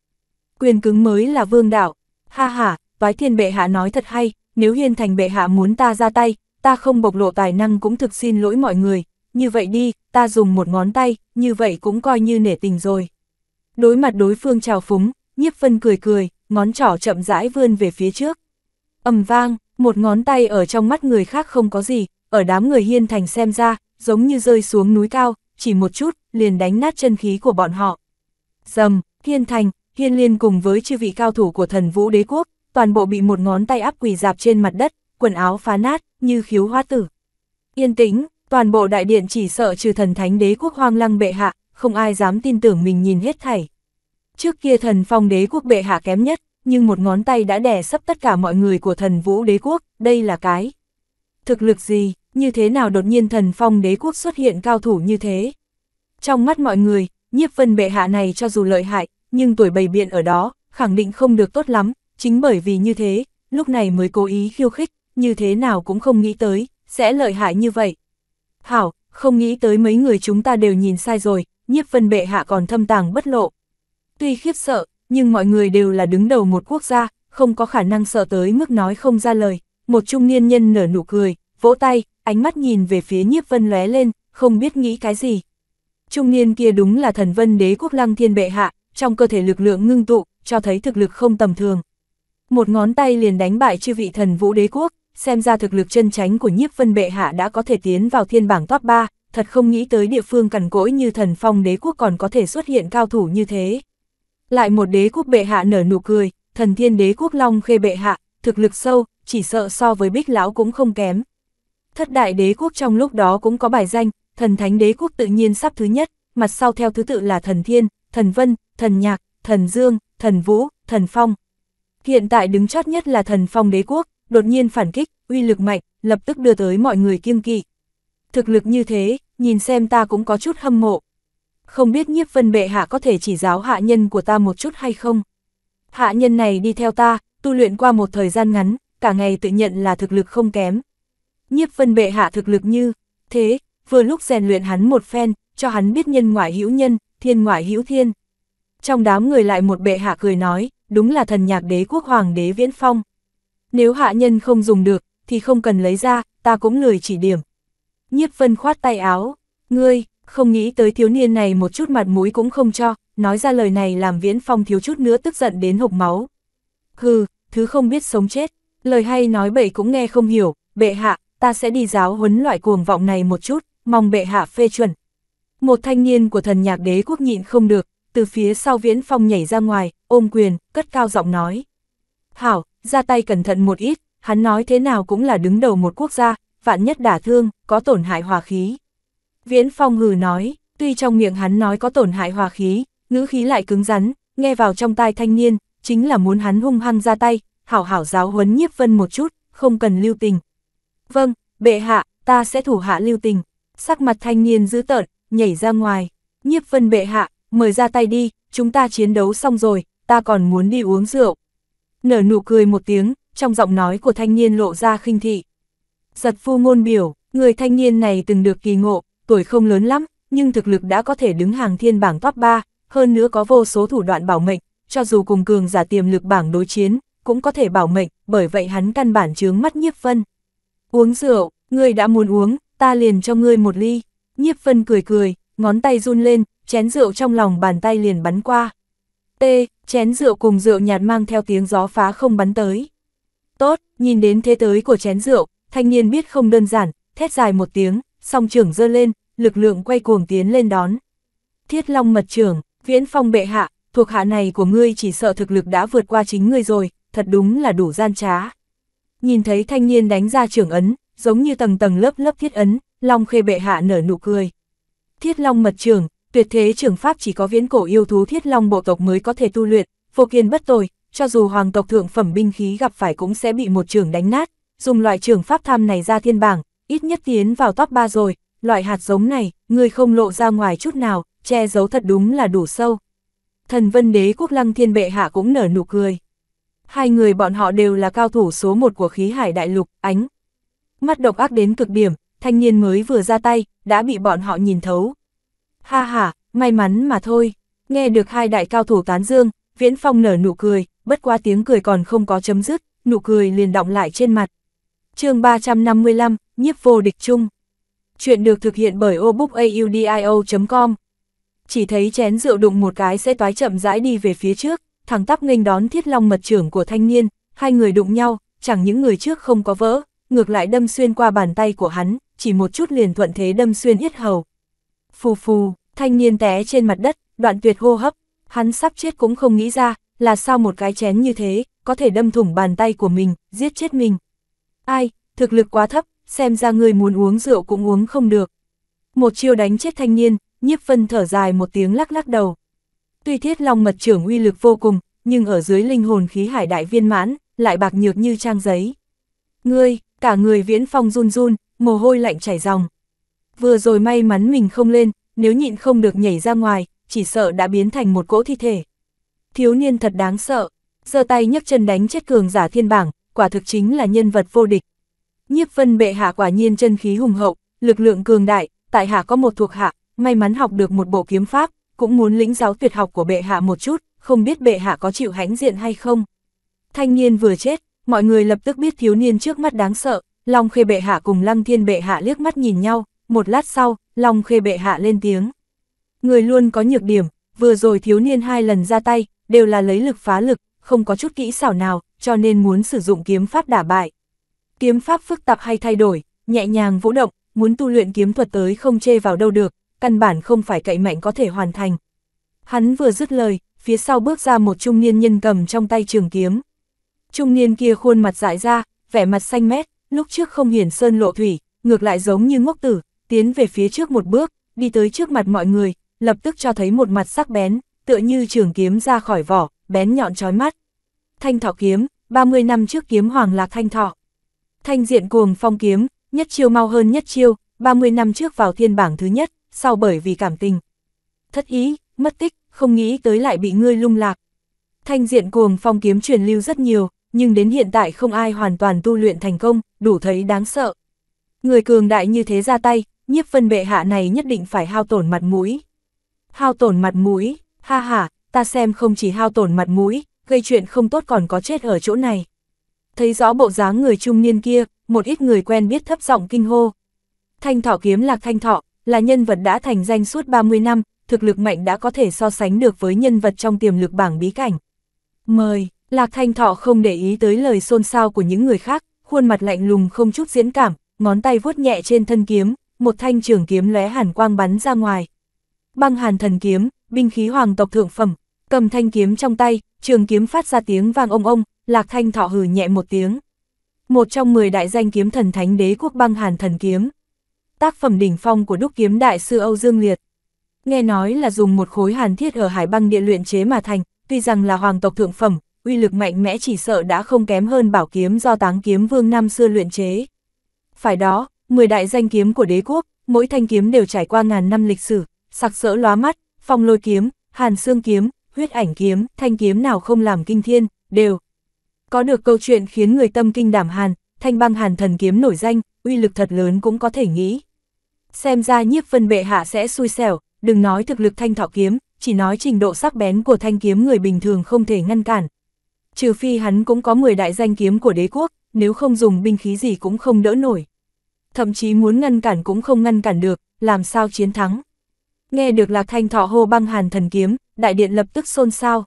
Quyền cứng mới là vương đạo. Ha ha, toái thiên bệ hạ nói thật hay, nếu hiên thành bệ hạ muốn ta ra tay, ta không bộc lộ tài năng cũng thực xin lỗi mọi người. Như vậy đi, ta dùng một ngón tay, như vậy cũng coi như nể tình rồi. Đối mặt đối phương trào phúng, nhiếp phân cười cười, ngón trỏ chậm rãi vươn về phía trước. ầm vang, một ngón tay ở trong mắt người khác không có gì, ở đám người hiên thành xem ra, giống như rơi xuống núi cao, chỉ một chút, liền đánh nát chân khí của bọn họ. Dầm, hiên thành, hiên liên cùng với chư vị cao thủ của thần vũ đế quốc, toàn bộ bị một ngón tay áp quỳ dạp trên mặt đất, quần áo phá nát, như khiếu hoa tử. Yên tĩnh, toàn bộ đại điện chỉ sợ trừ thần thánh đế quốc hoang lăng bệ hạ, không ai dám tin tưởng mình nhìn hết thảy. Trước kia thần phong đế quốc bệ hạ kém nhất, nhưng một ngón tay đã đè sấp tất cả mọi người của thần vũ đế quốc, đây là cái. Thực lực gì, như thế nào đột nhiên thần phong đế quốc xuất hiện cao thủ như thế? Trong mắt mọi người, nhiếp vân bệ hạ này cho dù lợi hại, nhưng tuổi bầy biện ở đó, khẳng định không được tốt lắm, chính bởi vì như thế, lúc này mới cố ý khiêu khích, như thế nào cũng không nghĩ tới, sẽ lợi hại như vậy. Hảo, không nghĩ tới mấy người chúng ta đều nhìn sai rồi, nhiếp vân bệ hạ còn thâm tàng bất lộ, Tuy khiếp sợ, nhưng mọi người đều là đứng đầu một quốc gia, không có khả năng sợ tới mức nói không ra lời. Một trung niên nhân nở nụ cười, vỗ tay, ánh mắt nhìn về phía nhiếp vân lóe lên, không biết nghĩ cái gì. Trung niên kia đúng là thần vân đế quốc lăng thiên bệ hạ, trong cơ thể lực lượng ngưng tụ, cho thấy thực lực không tầm thường. Một ngón tay liền đánh bại chư vị thần vũ đế quốc, xem ra thực lực chân tránh của nhiếp vân bệ hạ đã có thể tiến vào thiên bảng top 3, thật không nghĩ tới địa phương cằn cỗi như thần phong đế quốc còn có thể xuất hiện cao thủ như thế. Lại một đế quốc bệ hạ nở nụ cười, thần thiên đế quốc long khê bệ hạ, thực lực sâu, chỉ sợ so với bích lão cũng không kém. Thất đại đế quốc trong lúc đó cũng có bài danh, thần thánh đế quốc tự nhiên sắp thứ nhất, mặt sau theo thứ tự là thần thiên, thần vân, thần nhạc, thần dương, thần vũ, thần phong. Hiện tại đứng chót nhất là thần phong đế quốc, đột nhiên phản kích, uy lực mạnh, lập tức đưa tới mọi người kiêng kỵ. Thực lực như thế, nhìn xem ta cũng có chút hâm mộ không biết nhiếp vân bệ hạ có thể chỉ giáo hạ nhân của ta một chút hay không? Hạ nhân này đi theo ta, tu luyện qua một thời gian ngắn, cả ngày tự nhận là thực lực không kém. Nhiếp vân bệ hạ thực lực như, thế, vừa lúc rèn luyện hắn một phen, cho hắn biết nhân ngoại hữu nhân, thiên ngoại hữu thiên. Trong đám người lại một bệ hạ cười nói, đúng là thần nhạc đế quốc hoàng đế viễn phong. Nếu hạ nhân không dùng được, thì không cần lấy ra, ta cũng lười chỉ điểm. Nhiếp vân khoát tay áo, ngươi, không nghĩ tới thiếu niên này một chút mặt mũi cũng không cho, nói ra lời này làm Viễn Phong thiếu chút nữa tức giận đến hộc máu. Hừ, thứ không biết sống chết, lời hay nói bậy cũng nghe không hiểu, bệ hạ, ta sẽ đi giáo huấn loại cuồng vọng này một chút, mong bệ hạ phê chuẩn. Một thanh niên của thần nhạc đế quốc nhịn không được, từ phía sau Viễn Phong nhảy ra ngoài, ôm quyền, cất cao giọng nói. Hảo, ra tay cẩn thận một ít, hắn nói thế nào cũng là đứng đầu một quốc gia, vạn nhất đả thương, có tổn hại hòa khí. Viễn Phong hừ nói, tuy trong miệng hắn nói có tổn hại hòa khí, ngữ khí lại cứng rắn, nghe vào trong tai thanh niên, chính là muốn hắn hung hăng ra tay, hảo hảo giáo huấn nhiếp vân một chút, không cần lưu tình. Vâng, bệ hạ, ta sẽ thủ hạ lưu tình. Sắc mặt thanh niên dữ tợn, nhảy ra ngoài. Nhiếp vân bệ hạ, mời ra tay đi, chúng ta chiến đấu xong rồi, ta còn muốn đi uống rượu. Nở nụ cười một tiếng, trong giọng nói của thanh niên lộ ra khinh thị. Giật phu ngôn biểu, người thanh niên này từng được kỳ ngộ, tuổi không lớn lắm, nhưng thực lực đã có thể đứng hàng thiên bảng top 3, hơn nữa có vô số thủ đoạn bảo mệnh, cho dù cùng cường giả tiềm lực bảng đối chiến, cũng có thể bảo mệnh, bởi vậy hắn căn bản chướng mắt nhiếp vân. Uống rượu, ngươi đã muốn uống, ta liền cho ngươi một ly. Nhiếp vân cười cười, ngón tay run lên, chén rượu trong lòng bàn tay liền bắn qua. T, chén rượu cùng rượu nhạt mang theo tiếng gió phá không bắn tới. Tốt, nhìn đến thế tới của chén rượu, thanh niên biết không đơn giản, thét dài một tiếng, song trưởng dơ lên, lực lượng quay cuồng tiến lên đón. Thiết Long mật trưởng, viễn phong bệ hạ, thuộc hạ này của ngươi chỉ sợ thực lực đã vượt qua chính ngươi rồi, thật đúng là đủ gian trá. Nhìn thấy thanh niên đánh ra trưởng ấn, giống như tầng tầng lớp lớp thiết ấn, Long khê bệ hạ nở nụ cười. Thiết Long mật trưởng, tuyệt thế trưởng pháp chỉ có viễn cổ yêu thú Thiết Long bộ tộc mới có thể tu luyện, vô kiên bất tồi, cho dù hoàng tộc thượng phẩm binh khí gặp phải cũng sẽ bị một trưởng đánh nát, dùng loại trưởng pháp tham này ra thiên bảng, ít nhất tiến vào top 3 rồi, loại hạt giống này, người không lộ ra ngoài chút nào, che giấu thật đúng là đủ sâu. Thần vân đế quốc lăng thiên bệ hạ cũng nở nụ cười. Hai người bọn họ đều là cao thủ số một của khí hải đại lục, ánh. Mắt độc ác đến cực điểm, thanh niên mới vừa ra tay, đã bị bọn họ nhìn thấu. Ha ha, may mắn mà thôi. Nghe được hai đại cao thủ tán dương, Viễn Phong nở nụ cười, bất quá tiếng cười còn không có chấm dứt, nụ cười liền động lại trên mặt. chương 355, nhiếp vô địch chung. Chuyện được thực hiện bởi obookaudio.com. Chỉ thấy chén rượu đụng một cái sẽ toái chậm rãi đi về phía trước, thẳng tắp nghênh đón thiết long mật trưởng của thanh niên, hai người đụng nhau, chẳng những người trước không có vỡ, ngược lại đâm xuyên qua bàn tay của hắn, chỉ một chút liền thuận thế đâm xuyên yết hầu. Phù phù, thanh niên té trên mặt đất, đoạn tuyệt hô hấp, hắn sắp chết cũng không nghĩ ra, là sao một cái chén như thế, có thể đâm thủng bàn tay của mình, giết chết mình. Ai, thực lực quá thấp, xem ra người muốn uống rượu cũng uống không được. Một chiêu đánh chết thanh niên, nhiếp phân thở dài một tiếng lắc lắc đầu. Tuy thiết long mật trưởng uy lực vô cùng, nhưng ở dưới linh hồn khí hải đại viên mãn, lại bạc nhược như trang giấy. Ngươi, cả người viễn phong run run, mồ hôi lạnh chảy ròng. Vừa rồi may mắn mình không lên, nếu nhịn không được nhảy ra ngoài, chỉ sợ đã biến thành một cỗ thi thể. Thiếu niên thật đáng sợ, giơ tay nhấc chân đánh chết cường giả thiên bảng, quả thực chính là nhân vật vô địch. Nhiếp vân bệ hạ quả nhiên chân khí hùng hậu, lực lượng cường đại, tại hạ có một thuộc hạ, may mắn học được một bộ kiếm pháp, cũng muốn lĩnh giáo tuyệt học của bệ hạ một chút, không biết bệ hạ có chịu hãnh diện hay không. Thanh niên vừa chết, mọi người lập tức biết thiếu niên trước mắt đáng sợ, Long Khê bệ hạ cùng Lăng Thiên bệ hạ liếc mắt nhìn nhau, một lát sau, Long Khê bệ hạ lên tiếng. Người luôn có nhược điểm, vừa rồi thiếu niên hai lần ra tay, đều là lấy lực phá lực, không có chút kỹ xảo nào, cho nên muốn sử dụng kiếm pháp đả bại. Kiếm pháp phức tạp hay thay đổi, nhẹ nhàng vũ động, muốn tu luyện kiếm thuật tới không chê vào đâu được, căn bản không phải cậy mạnh có thể hoàn thành. Hắn vừa dứt lời, phía sau bước ra một trung niên nhân cầm trong tay trường kiếm. Trung niên kia khuôn mặt dại ra, vẻ mặt xanh mét, lúc trước không hiển sơn lộ thủy, ngược lại giống như ngốc tử, tiến về phía trước một bước, đi tới trước mặt mọi người, lập tức cho thấy một mặt sắc bén, tựa như trường kiếm ra khỏi vỏ, bén nhọn chói mắt. Thanh thọ kiếm, 30 năm trước kiếm hoàng lạc thanh thọ. Thanh diện cuồng phong kiếm, nhất chiêu mau hơn nhất chiêu, 30 năm trước vào thiên bảng thứ nhất, sau bởi vì cảm tình. Thất ý, mất tích, không nghĩ tới lại bị ngươi lung lạc. Thanh diện cuồng phong kiếm truyền lưu rất nhiều, nhưng đến hiện tại không ai hoàn toàn tu luyện thành công, đủ thấy đáng sợ. Người cường đại như thế ra tay, nhiếp phân bệ hạ này nhất định phải hao tổn mặt mũi. Hao tổn mặt mũi, ha ha, ta xem không chỉ hao tổn mặt mũi, gây chuyện không tốt còn có chết ở chỗ này. Thấy rõ bộ dáng người trung niên kia, một ít người quen biết thấp giọng kinh hô. Thanh thọ kiếm lạc thanh thọ, là nhân vật đã thành danh suốt 30 năm, thực lực mạnh đã có thể so sánh được với nhân vật trong tiềm lực bảng bí cảnh. Mời, lạc thanh thọ không để ý tới lời xôn xao của những người khác, khuôn mặt lạnh lùng không chút diễn cảm, ngón tay vuốt nhẹ trên thân kiếm, một thanh trường kiếm lóe hàn quang bắn ra ngoài. Băng hàn thần kiếm, binh khí hoàng tộc thượng phẩm, cầm thanh kiếm trong tay, trường kiếm phát ra tiếng vang ông ông, Lạc Thanh Thọ hừ nhẹ một tiếng. Một trong 10 đại danh kiếm thần thánh đế quốc băng hàn thần kiếm. Tác phẩm đỉnh phong của đúc kiếm đại sư Âu Dương Liệt. Nghe nói là dùng một khối hàn thiết ở hải băng địa luyện chế mà thành, tuy rằng là hoàng tộc thượng phẩm, uy lực mạnh mẽ chỉ sợ đã không kém hơn bảo kiếm do táng kiếm vương năm xưa luyện chế. Phải đó, 10 đại danh kiếm của đế quốc, mỗi thanh kiếm đều trải qua ngàn năm lịch sử, sặc sỡ lóa mắt, phong lôi kiếm, hàn xương kiếm, huyết ảnh kiếm, thanh kiếm nào không làm kinh thiên, đều có được câu chuyện khiến người tâm kinh đảm hàn, thanh băng hàn thần kiếm nổi danh, uy lực thật lớn cũng có thể nghĩ. Xem ra nhiếp phân bệ hạ sẽ xui xẻo, đừng nói thực lực thanh thọ kiếm, chỉ nói trình độ sắc bén của thanh kiếm người bình thường không thể ngăn cản. Trừ phi hắn cũng có 10 đại danh kiếm của đế quốc, nếu không dùng binh khí gì cũng không đỡ nổi. Thậm chí muốn ngăn cản cũng không ngăn cản được, làm sao chiến thắng. Nghe được lạc thanh thọ hô băng hàn thần kiếm, đại điện lập tức xôn xao.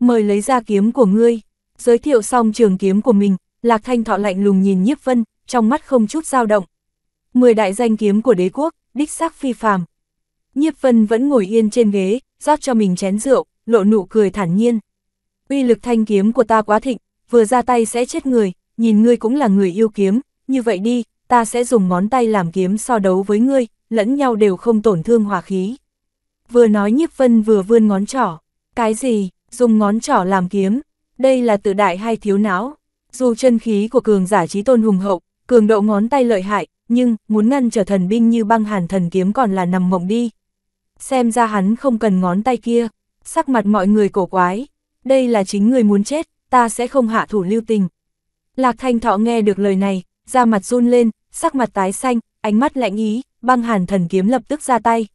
Mời lấy ra kiếm của ngươi. Giới thiệu xong trường kiếm của mình, Lạc Thanh Thọ lạnh lùng nhìn Nhiếp Vân, trong mắt không chút dao động. Mười đại danh kiếm của đế quốc, đích xác phi phàm. Nhiếp Vân vẫn ngồi yên trên ghế, rót cho mình chén rượu, lộ nụ cười thản nhiên. Uy lực thanh kiếm của ta quá thịnh, vừa ra tay sẽ chết người, nhìn ngươi cũng là người yêu kiếm, như vậy đi, ta sẽ dùng ngón tay làm kiếm so đấu với ngươi, lẫn nhau đều không tổn thương hòa khí. Vừa nói Nhiếp Vân vừa vươn ngón trỏ, cái gì, dùng ngón trỏ làm kiếm, đây là tự đại hay thiếu não. Dù chân khí của cường giả trí tôn hùng hậu, cường độ ngón tay lợi hại, nhưng muốn ngăn trở thần binh như băng hàn thần kiếm còn là nằm mộng đi. Xem ra hắn không cần ngón tay kia, sắc mặt mọi người cổ quái, đây là chính người muốn chết, ta sẽ không hạ thủ lưu tình. Lạc Thanh Thọ nghe được lời này, da mặt run lên, sắc mặt tái xanh, ánh mắt lạnh ý, băng hàn thần kiếm lập tức ra tay.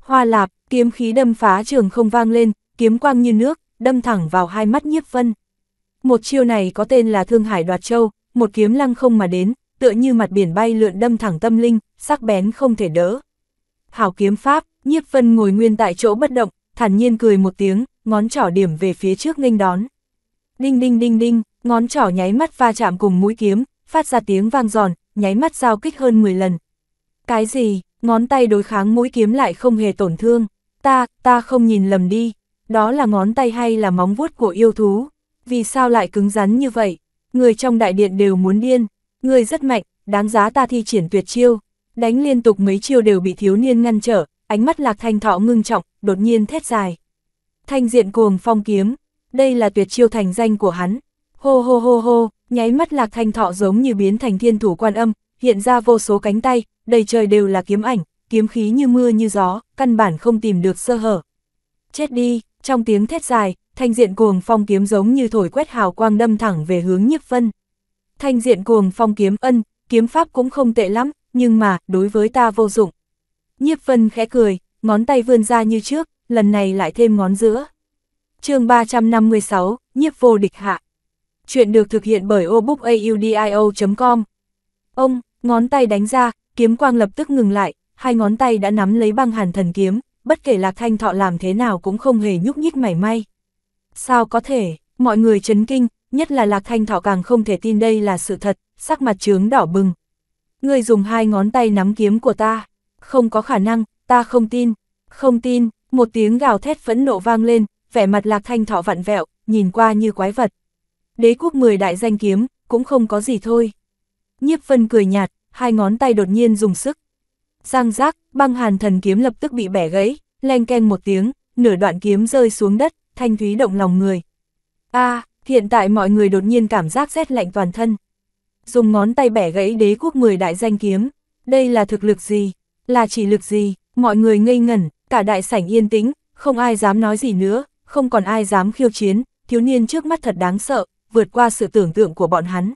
Hoa lạp, kiếm khí đâm phá trường không vang lên, kiếm quang như nước, đâm thẳng vào hai mắt nhiếp vân. Một chiêu này có tên là Thương Hải Đoạt Châu, một kiếm lăng không mà đến, tựa như mặt biển bay lượn đâm thẳng tâm linh, sắc bén không thể đỡ. Hảo kiếm pháp, nhiếp vân ngồi nguyên tại chỗ bất động, thản nhiên cười một tiếng, ngón trỏ điểm về phía trước nghênh đón. Đinh đinh đinh đinh, ngón trỏ nháy mắt va chạm cùng mũi kiếm, phát ra tiếng vang giòn, nháy mắt giao kích hơn 10 lần. Cái gì, ngón tay đối kháng mũi kiếm lại không hề tổn thương, ta, ta không nhìn lầm đi, đó là ngón tay hay là móng vuốt của yêu thú. Vì sao lại cứng rắn như vậy? Người trong đại điện đều muốn điên, người rất mạnh, đáng giá ta thi triển tuyệt chiêu. Đánh liên tục mấy chiêu đều bị thiếu niên ngăn trở, ánh mắt lạc thanh thọ ngưng trọng, đột nhiên thét dài. Thanh diện cuồng phong kiếm, đây là tuyệt chiêu thành danh của hắn. Hô hô hô hô, nháy mắt lạc thanh thọ giống như biến thành thiên thủ quan âm, hiện ra vô số cánh tay, đầy trời đều là kiếm ảnh, kiếm khí như mưa như gió, căn bản không tìm được sơ hở. Chết đi, trong tiếng thét dài, thanh diện cuồng phong kiếm giống như thổi quét hào quang đâm thẳng về hướng nhiếp vân. Thanh diện cuồng phong kiếm ân, kiếm pháp cũng không tệ lắm, nhưng mà, đối với ta vô dụng. Nhiếp vân khẽ cười, ngón tay vươn ra như trước, lần này lại thêm ngón giữa. chương 356, nhiếp vô địch hạ. Chuyện được thực hiện bởi obookaudio.com. Ông, ngón tay đánh ra, kiếm quang lập tức ngừng lại, hai ngón tay đã nắm lấy băng hàn thần kiếm, bất kể Lạc Thanh Thọ làm thế nào cũng không hề nhúc nhích mảy may. Sao có thể, mọi người chấn kinh, nhất là Lạc Thanh Thọ càng không thể tin đây là sự thật, sắc mặt trướng đỏ bừng. Người dùng hai ngón tay nắm kiếm của ta, không có khả năng, ta không tin, không tin, một tiếng gào thét phẫn nộ vang lên, vẻ mặt Lạc Thanh Thọ vặn vẹo, nhìn qua như quái vật. Đế quốc 10 đại danh kiếm, cũng không có gì thôi. Nhiếp Vân cười nhạt, hai ngón tay đột nhiên dùng sức. Giang giác, băng hàn thần kiếm lập tức bị bẻ gãy, len ken một tiếng, nửa đoạn kiếm rơi xuống đất, thanh thúy động lòng người. a à, hiện tại mọi người đột nhiên cảm giác rét lạnh toàn thân. Dùng ngón tay bẻ gãy đế quốc 10 đại danh kiếm, đây là thực lực gì, là chỉ lực gì, mọi người ngây ngẩn, cả đại sảnh yên tĩnh, không ai dám nói gì nữa, không còn ai dám khiêu chiến, thiếu niên trước mắt thật đáng sợ, vượt qua sự tưởng tượng của bọn hắn.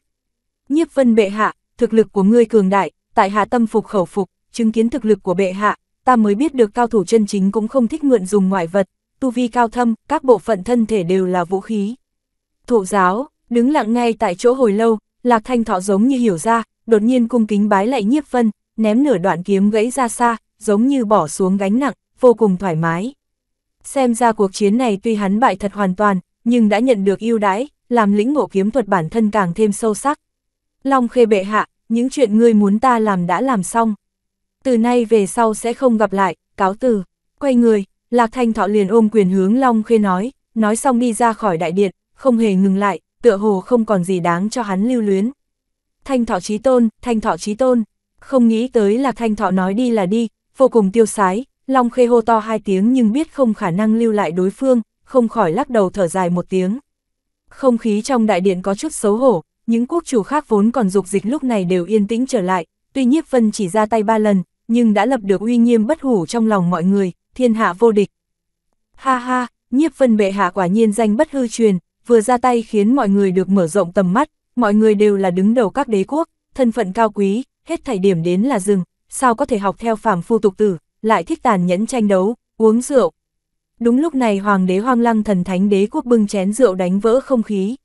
Nhiếp vân bệ hạ, thực lực của ngươi cường đại, tại hạ tâm phục khẩu phục, chứng kiến thực lực của bệ hạ, ta mới biết được cao thủ chân chính cũng không thích mượn dùng ngoại vật, tu vi cao thâm, các bộ phận thân thể đều là vũ khí. Thụ giáo, đứng lặng ngay tại chỗ hồi lâu, Lạc Thanh Thọ giống như hiểu ra, đột nhiên cung kính bái lại nhiếp vân, ném nửa đoạn kiếm gãy ra xa, giống như bỏ xuống gánh nặng, vô cùng thoải mái. Xem ra cuộc chiến này tuy hắn bại thật hoàn toàn, nhưng đã nhận được ưu đãi, làm lĩnh ngộ kiếm thuật bản thân càng thêm sâu sắc. Long khê bệ hạ, những chuyện ngươi muốn ta làm đã làm xong từ nay về sau sẽ không gặp lại, cáo từ. Quay người, Lạc Thanh Thọ liền ôm quyền hướng Long Khê nói, nói xong đi ra khỏi đại điện, không hề ngừng lại, tựa hồ không còn gì đáng cho hắn lưu luyến. Thanh Thọ Chí Tôn, Thanh Thọ Chí Tôn, không nghĩ tới Lạc Thanh Thọ nói đi là đi, vô cùng tiêu sái, Long Khê hô to hai tiếng nhưng biết không khả năng lưu lại đối phương, không khỏi lắc đầu thở dài một tiếng. Không khí trong đại điện có chút xấu hổ, những quốc chủ khác vốn còn dục dịch lúc này đều yên tĩnh trở lại, tuy nhiếp vân chỉ ra tay ba lần, nhưng đã lập được uy nghiêm bất hủ trong lòng mọi người, thiên hạ vô địch. Ha ha, nhiếp vân bệ hạ quả nhiên danh bất hư truyền, vừa ra tay khiến mọi người được mở rộng tầm mắt, mọi người đều là đứng đầu các đế quốc, thân phận cao quý, hết thảy điểm đến là rừng, sao có thể học theo phàm phu tục tử, lại thích tàn nhẫn tranh đấu, uống rượu. Đúng lúc này hoàng đế hoang lăng thần thánh đế quốc bưng chén rượu đánh vỡ không khí.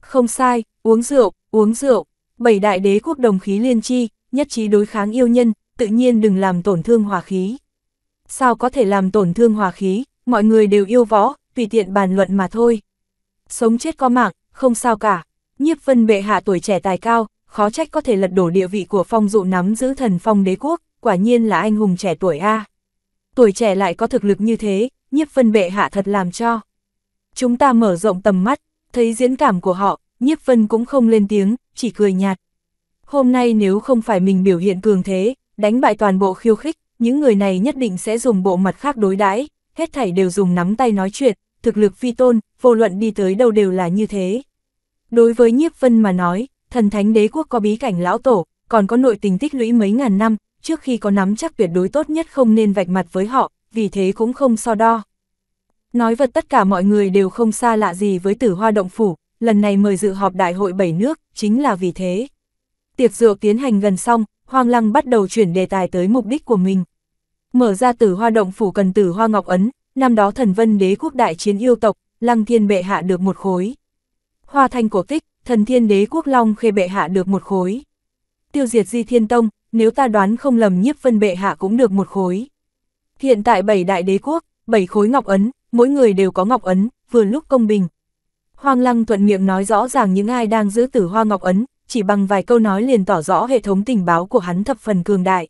Không sai, uống rượu, uống rượu, bảy đại đế quốc đồng khí liên chi, nhất trí đối kháng yêu nhân, tự nhiên đừng làm tổn thương hòa khí. Sao có thể làm tổn thương hòa khí, mọi người đều yêu võ, tùy tiện bàn luận mà thôi. Sống chết có mạng, không sao cả. Nhiếp vân bệ hạ tuổi trẻ tài cao, khó trách có thể lật đổ địa vị của phong dụ nắm giữ thần phong đế quốc, quả nhiên là anh hùng trẻ tuổi A. Tuổi trẻ lại có thực lực như thế, nhiếp vân bệ hạ thật làm cho. Chúng ta mở rộng tầm mắt, thấy diễn cảm của họ, nhiếp vân cũng không lên tiếng, chỉ cười nhạt. Hôm nay nếu không phải mình biểu hiện cường thế, đánh bại toàn bộ khiêu khích, những người này nhất định sẽ dùng bộ mặt khác đối đãi, hết thảy đều dùng nắm tay nói chuyện, thực lực phi tôn, vô luận đi tới đâu đều là như thế. Đối với Nhiếp Vân mà nói, thần thánh đế quốc có bí cảnh lão tổ, còn có nội tình tích lũy mấy ngàn năm, trước khi có nắm chắc tuyệt đối tốt nhất không nên vạch mặt với họ, vì thế cũng không so đo. Nói vật tất cả mọi người đều không xa lạ gì với tử hoa động phủ, lần này mời dự họp đại hội bảy nước, chính là vì thế. Tiệc rượu tiến hành gần xong, Hoàng Lăng bắt đầu chuyển đề tài tới mục đích của mình. Mở ra tử hoa động phủ cần tử hoa ngọc ấn, năm đó thần vân đế quốc đại chiến yêu tộc, Lăng Thiên bệ hạ được một khối. Hoa thanh cổ tích, thần thiên đế quốc long khê bệ hạ được một khối. Tiêu diệt di thiên tông, nếu ta đoán không lầm nhiếp vân bệ hạ cũng được một khối. Hiện tại bảy đại đế quốc, bảy khối ngọc ấn, mỗi người đều có ngọc ấn, vừa lúc công bình. Hoàng Lăng thuận miệng nói rõ ràng những ai đang giữ tử hoa ngọc ấn, chỉ bằng vài câu nói liền tỏ rõ hệ thống tình báo của hắn thập phần cường đại.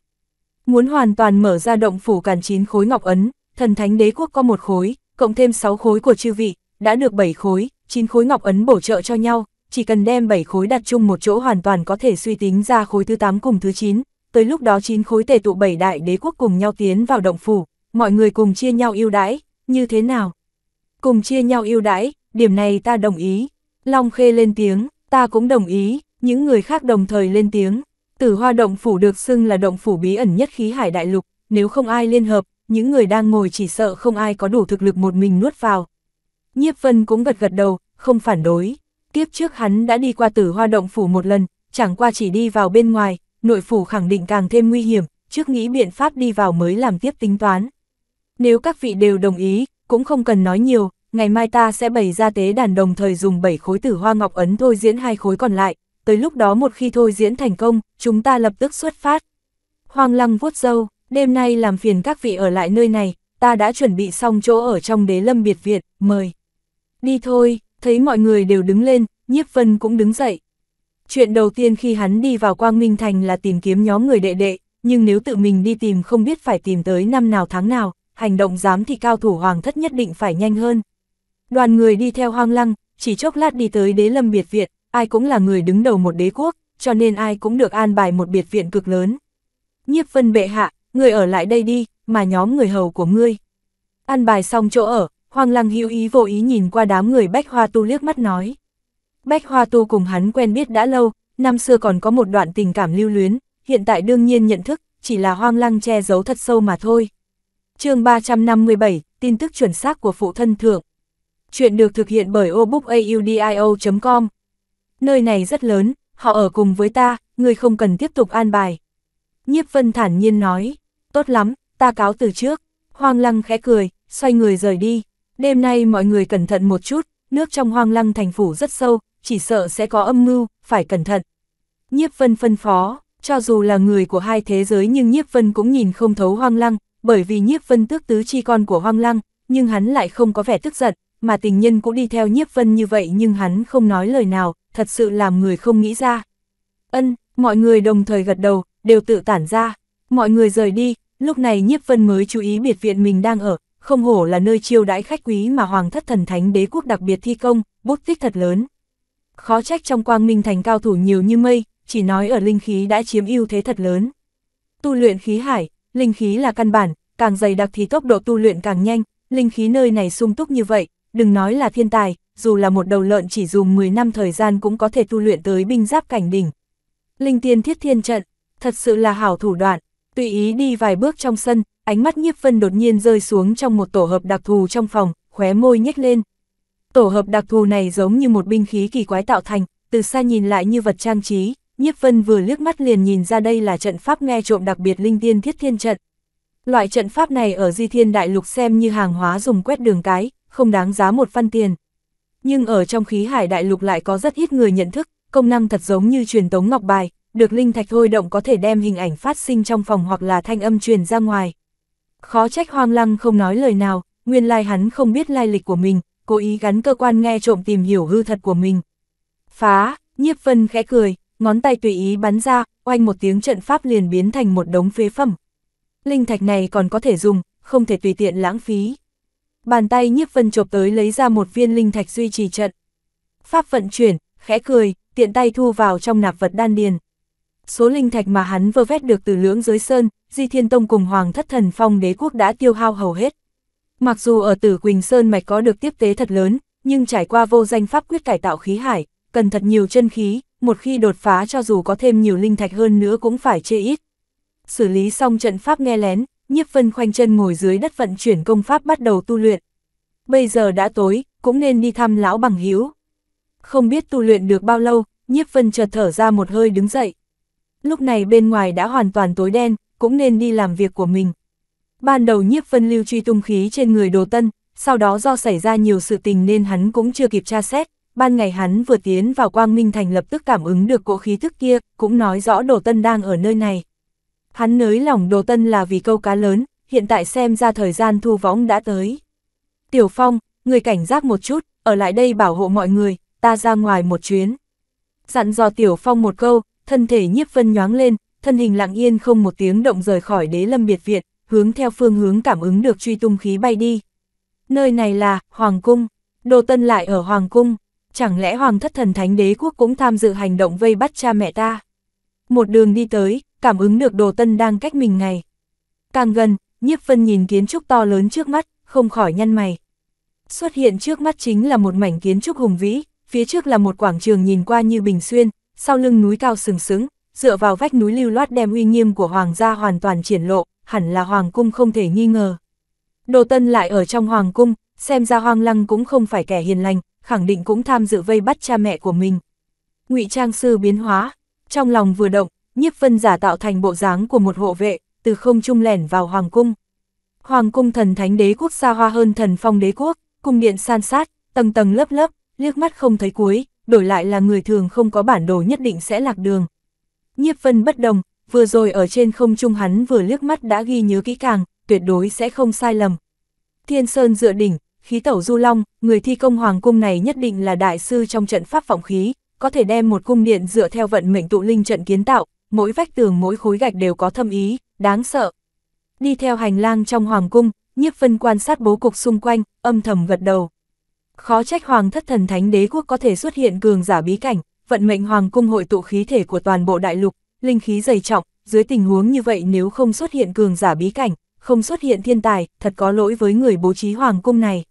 Muốn hoàn toàn mở ra động phủ càn chín khối ngọc ấn, thần thánh đế quốc có một khối, cộng thêm 6 khối của chư vị, đã được 7 khối, 9 khối ngọc ấn bổ trợ cho nhau, chỉ cần đem 7 khối đặt chung một chỗ hoàn toàn có thể suy tính ra khối thứ 8 cùng thứ 9, tới lúc đó 9 khối tề tụ 7 đại đế quốc cùng nhau tiến vào động phủ, mọi người cùng chia nhau ưu đãi, như thế nào? Cùng chia nhau ưu đãi, điểm này ta đồng ý. Long Khê lên tiếng, ta cũng đồng ý, những người khác đồng thời lên tiếng, tử hoa động phủ được xưng là động phủ bí ẩn nhất khí hải đại lục, nếu không ai liên hợp, những người đang ngồi chỉ sợ không ai có đủ thực lực một mình nuốt vào. Nhiếp vân cũng gật gật đầu, không phản đối. Tiếp trước hắn đã đi qua tử hoa động phủ một lần, chẳng qua chỉ đi vào bên ngoài, nội phủ khẳng định càng thêm nguy hiểm, trước nghĩ biện pháp đi vào mới làm tiếp tính toán. Nếu các vị đều đồng ý, cũng không cần nói nhiều, ngày mai ta sẽ bày ra tế đàn đồng thời dùng 7 khối tử hoa ngọc ấn thôi diễn hai khối còn lại, tới lúc đó một khi thôi diễn thành công, chúng ta lập tức xuất phát. Hoàng lăng vuốt dâu, đêm nay làm phiền các vị ở lại nơi này, ta đã chuẩn bị xong chỗ ở trong đế lâm biệt viện, mời. Đi thôi, thấy mọi người đều đứng lên, nhiếp vân cũng đứng dậy. Chuyện đầu tiên khi hắn đi vào Quang Minh Thành là tìm kiếm nhóm người đệ đệ, nhưng nếu tự mình đi tìm không biết phải tìm tới năm nào tháng nào, hành động dám thì cao thủ hoàng thất nhất định phải nhanh hơn. Đoàn người đi theo hoang lăng, chỉ chốc lát đi tới đế lâm biệt viện, ai cũng là người đứng đầu một đế quốc, cho nên ai cũng được an bài một biệt viện cực lớn. Nhiếp vân bệ hạ, người ở lại đây đi, mà nhóm người hầu của ngươi. An bài xong chỗ ở, Hoàng Lăng hữu ý vô ý nhìn qua đám người Bách Hoa Tu liếc mắt nói. Bách Hoa Tu cùng hắn quen biết đã lâu, năm xưa còn có một đoạn tình cảm lưu luyến, hiện tại đương nhiên nhận thức, chỉ là Hoang Lăng che giấu thật sâu mà thôi. chương 357, tin tức chuẩn xác của phụ thân thượng. Chuyện được thực hiện bởi obookaudio.com, nơi này rất lớn, họ ở cùng với ta, ngươi không cần tiếp tục an bài. Nhiếp vân thản nhiên nói, tốt lắm, ta cáo từ trước. Hoang lăng khẽ cười, xoay người rời đi. Đêm nay mọi người cẩn thận một chút, nước trong hoang lăng thành phủ rất sâu, chỉ sợ sẽ có âm mưu, phải cẩn thận. Nhiếp vân phân phó, cho dù là người của hai thế giới nhưng nhiếp vân cũng nhìn không thấu hoang lăng, bởi vì nhiếp vân tước tứ chi con của hoang lăng, nhưng hắn lại không có vẻ tức giận, mà tình nhân cũng đi theo nhiếp vân như vậy nhưng hắn không nói lời nào, thật sự làm người không nghĩ ra. Ân, mọi người đồng thời gật đầu, đều tự tản ra. Mọi người rời đi, lúc này nhiếp vân mới chú ý biệt viện mình đang ở, không hổ là nơi chiêu đãi khách quý mà hoàng thất thần thánh đế quốc đặc biệt thi công, bút tích thật lớn. Khó trách trong quang minh thành cao thủ nhiều như mây, chỉ nói ở linh khí đã chiếm ưu thế thật lớn. Tu luyện khí hải, linh khí là căn bản, càng dày đặc thì tốc độ tu luyện càng nhanh, linh khí nơi này sung túc như vậy, đừng nói là thiên tài, dù là một đầu lợn chỉ dùng 10 năm thời gian cũng có thể tu luyện tới binh giáp cảnh đỉnh. Linh tiên thiết thiên trận, thật sự là hảo thủ đoạn, tùy ý đi vài bước trong sân, ánh mắt nhiếp vân đột nhiên rơi xuống trong một tổ hợp đặc thù trong phòng, khóe môi nhếch lên. Tổ hợp đặc thù này giống như một binh khí kỳ quái tạo thành, từ xa nhìn lại như vật trang trí, nhiếp vân vừa liếc mắt liền nhìn ra đây là trận pháp nghe trộm đặc biệt linh tiên thiết thiên trận. Loại trận pháp này ở di thiên đại lục xem như hàng hóa dùng quét đường cái, không đáng giá một văn tiền nhưng ở trong khí hải đại lục lại có rất ít người nhận thức, công năng thật giống như truyền tống ngọc bài, được linh thạch thôi động có thể đem hình ảnh phát sinh trong phòng hoặc là thanh âm truyền ra ngoài. Khó trách hoang lăng không nói lời nào, nguyên lai hắn không biết lai lịch của mình, cố ý gắn cơ quan nghe trộm tìm hiểu hư thật của mình. Phá, nhiếp vân khẽ cười, ngón tay tùy ý bắn ra, oanh một tiếng trận pháp liền biến thành một đống phế phẩm. Linh thạch này còn có thể dùng, không thể tùy tiện lãng phí bàn tay nhiếp vân chộp tới lấy ra một viên linh thạch duy trì trận. Pháp vận chuyển, khẽ cười, tiện tay thu vào trong nạp vật đan điền. Số linh thạch mà hắn vơ vét được từ lưỡng giới sơn, Di Thiên Tông cùng Hoàng Thất Thần Phong đế quốc đã tiêu hao hầu hết. Mặc dù ở Tử Quỳnh Sơn mạch có được tiếp tế thật lớn, nhưng trải qua vô danh pháp quyết cải tạo khí hải, cần thật nhiều chân khí, một khi đột phá cho dù có thêm nhiều linh thạch hơn nữa cũng phải chê ít. Xử lý xong trận pháp nghe lén, nhiếp vân khoanh chân ngồi dưới đất vận chuyển công pháp bắt đầu tu luyện. Bây giờ đã tối, cũng nên đi thăm lão bằng hiếu. Không biết tu luyện được bao lâu, nhiếp vân chợt thở ra một hơi đứng dậy. Lúc này bên ngoài đã hoàn toàn tối đen, cũng nên đi làm việc của mình. Ban đầu nhiếp vân lưu truy tung khí trên người đồ tân, sau đó do xảy ra nhiều sự tình nên hắn cũng chưa kịp tra xét. Ban ngày hắn vừa tiến vào Quang Minh Thành lập tức cảm ứng được cỗ khí thức kia, cũng nói rõ Đồ Tân đang ở nơi này. Hắn nới lỏng đồ tân là vì câu cá lớn, hiện tại xem ra thời gian thu võng đã tới. Tiểu Phong, người cảnh giác một chút, ở lại đây bảo hộ mọi người, ta ra ngoài một chuyến. Dặn dò Tiểu Phong một câu, thân thể nhiếp vân nhoáng lên, thân hình lặng yên không một tiếng động rời khỏi đế lâm biệt viện, hướng theo phương hướng cảm ứng được truy tung khí bay đi. Nơi này là Hoàng Cung, Đồ Tân lại ở Hoàng Cung, chẳng lẽ Hoàng thất thần thánh đế quốc cũng tham dự hành động vây bắt cha mẹ ta. Một đường đi tới, cảm ứng được đồ tân đang cách mình ngày. Càng gần, nhiếp phân nhìn kiến trúc to lớn trước mắt, không khỏi nhăn mày. Xuất hiện trước mắt chính là một mảnh kiến trúc hùng vĩ, phía trước là một quảng trường nhìn qua như bình xuyên, sau lưng núi cao sừng sững, dựa vào vách núi lưu loát đem uy nghiêm của hoàng gia hoàn toàn triển lộ, hẳn là hoàng cung không thể nghi ngờ. Đồ Tân lại ở trong hoàng cung, xem ra Hoang Lăng cũng không phải kẻ hiền lành, khẳng định cũng tham dự vây bắt cha mẹ của mình. Ngụy Trang sư biến hóa, trong lòng vừa động, nhiếp vân giả tạo thành bộ dáng của một hộ vệ, từ không trung lẻn vào hoàng cung. Hoàng cung thần thánh đế quốc xa hoa hơn thần phong đế quốc, cung điện san sát, tầng tầng lớp lớp, liếc mắt không thấy cuối, đổi lại là người thường không có bản đồ nhất định sẽ lạc đường. Nhiếp vân bất đồng, vừa rồi ở trên không trung hắn vừa liếc mắt đã ghi nhớ kỹ càng, tuyệt đối sẽ không sai lầm. Thiên Sơn dựa đỉnh, khí tẩu du long, người thi công hoàng cung này nhất định là đại sư trong trận pháp vọng khí, có thể đem một cung điện dựa theo vận mệnh tụ linh trận kiến tạo, mỗi vách tường mỗi khối gạch đều có thâm ý, đáng sợ. Đi theo hành lang trong hoàng cung, nhiếp phân quan sát bố cục xung quanh, âm thầm gật đầu. Khó trách hoàng thất thần thánh đế quốc có thể xuất hiện cường giả bí cảnh, vận mệnh hoàng cung hội tụ khí thể của toàn bộ đại lục, linh khí dày trọng, dưới tình huống như vậy nếu không xuất hiện cường giả bí cảnh, không xuất hiện thiên tài, thật có lỗi với người bố trí hoàng cung này.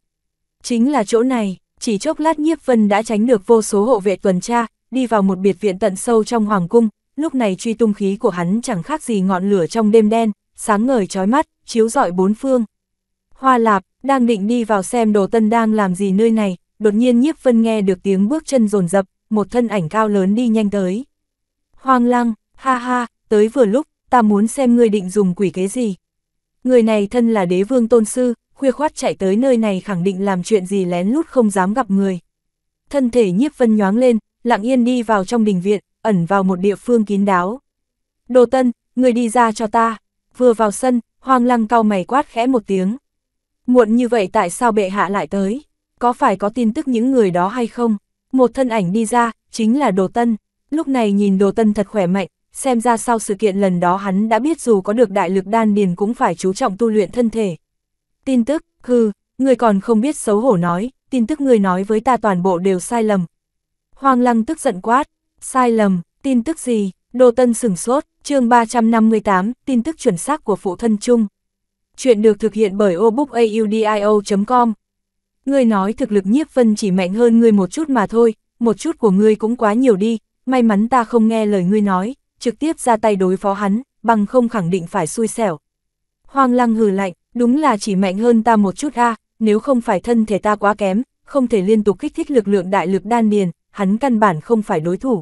Chính là chỗ này, chỉ chốc lát nhiếp vân đã tránh được vô số hộ vệ tuần tra, đi vào một biệt viện tận sâu trong hoàng cung, lúc này truy tung khí của hắn chẳng khác gì ngọn lửa trong đêm đen, sáng ngời trói mắt, chiếu rọi bốn phương. Hoa lạp, đang định đi vào xem đồ tân đang làm gì nơi này, đột nhiên nhiếp vân nghe được tiếng bước chân rồn rập, một thân ảnh cao lớn đi nhanh tới. Hoang lăng, ha ha, tới vừa lúc, ta muốn xem ngươi định dùng quỷ kế gì. Người này thân là đế vương tôn sư, khuya khoát chạy tới nơi này khẳng định làm chuyện gì lén lút không dám gặp người. Thân thể nhiếp vân nhoáng lên, lặng yên đi vào trong đình viện, ẩn vào một địa phương kín đáo. Đồ Tân, người đi ra cho ta. Vừa vào sân, Hoàng Lăng cau mày quát khẽ một tiếng. Muộn như vậy tại sao bệ hạ lại tới? Có phải có tin tức những người đó hay không? Một thân ảnh đi ra, chính là Đồ Tân. Lúc này nhìn Đồ Tân thật khỏe mạnh, xem ra sau sự kiện lần đó hắn đã biết dù có được đại lực đan điền cũng phải chú trọng tu luyện thân thể. Tin tức, hừ, người còn không biết xấu hổ nói, tin tức người nói với ta toàn bộ đều sai lầm. Hoàng Lăng tức giận quát, Sai lầm, tin tức gì? đồ Tân sửng sốt, chương 358, tin tức chuẩn xác của phụ thân chung. Chuyện được thực hiện bởi obookaudio.com. Ngươi nói thực lực nhiếp vân chỉ mạnh hơn ngươi một chút mà thôi, một chút của ngươi cũng quá nhiều đi, may mắn ta không nghe lời ngươi nói, trực tiếp ra tay đối phó hắn, bằng không khẳng định phải xui xẻo. Hoang lăng hừ lạnh, đúng là chỉ mạnh hơn ta một chút a nếu không phải thân thể ta quá kém, không thể liên tục kích thích lực lượng đại lực đan điền, hắn căn bản không phải đối thủ.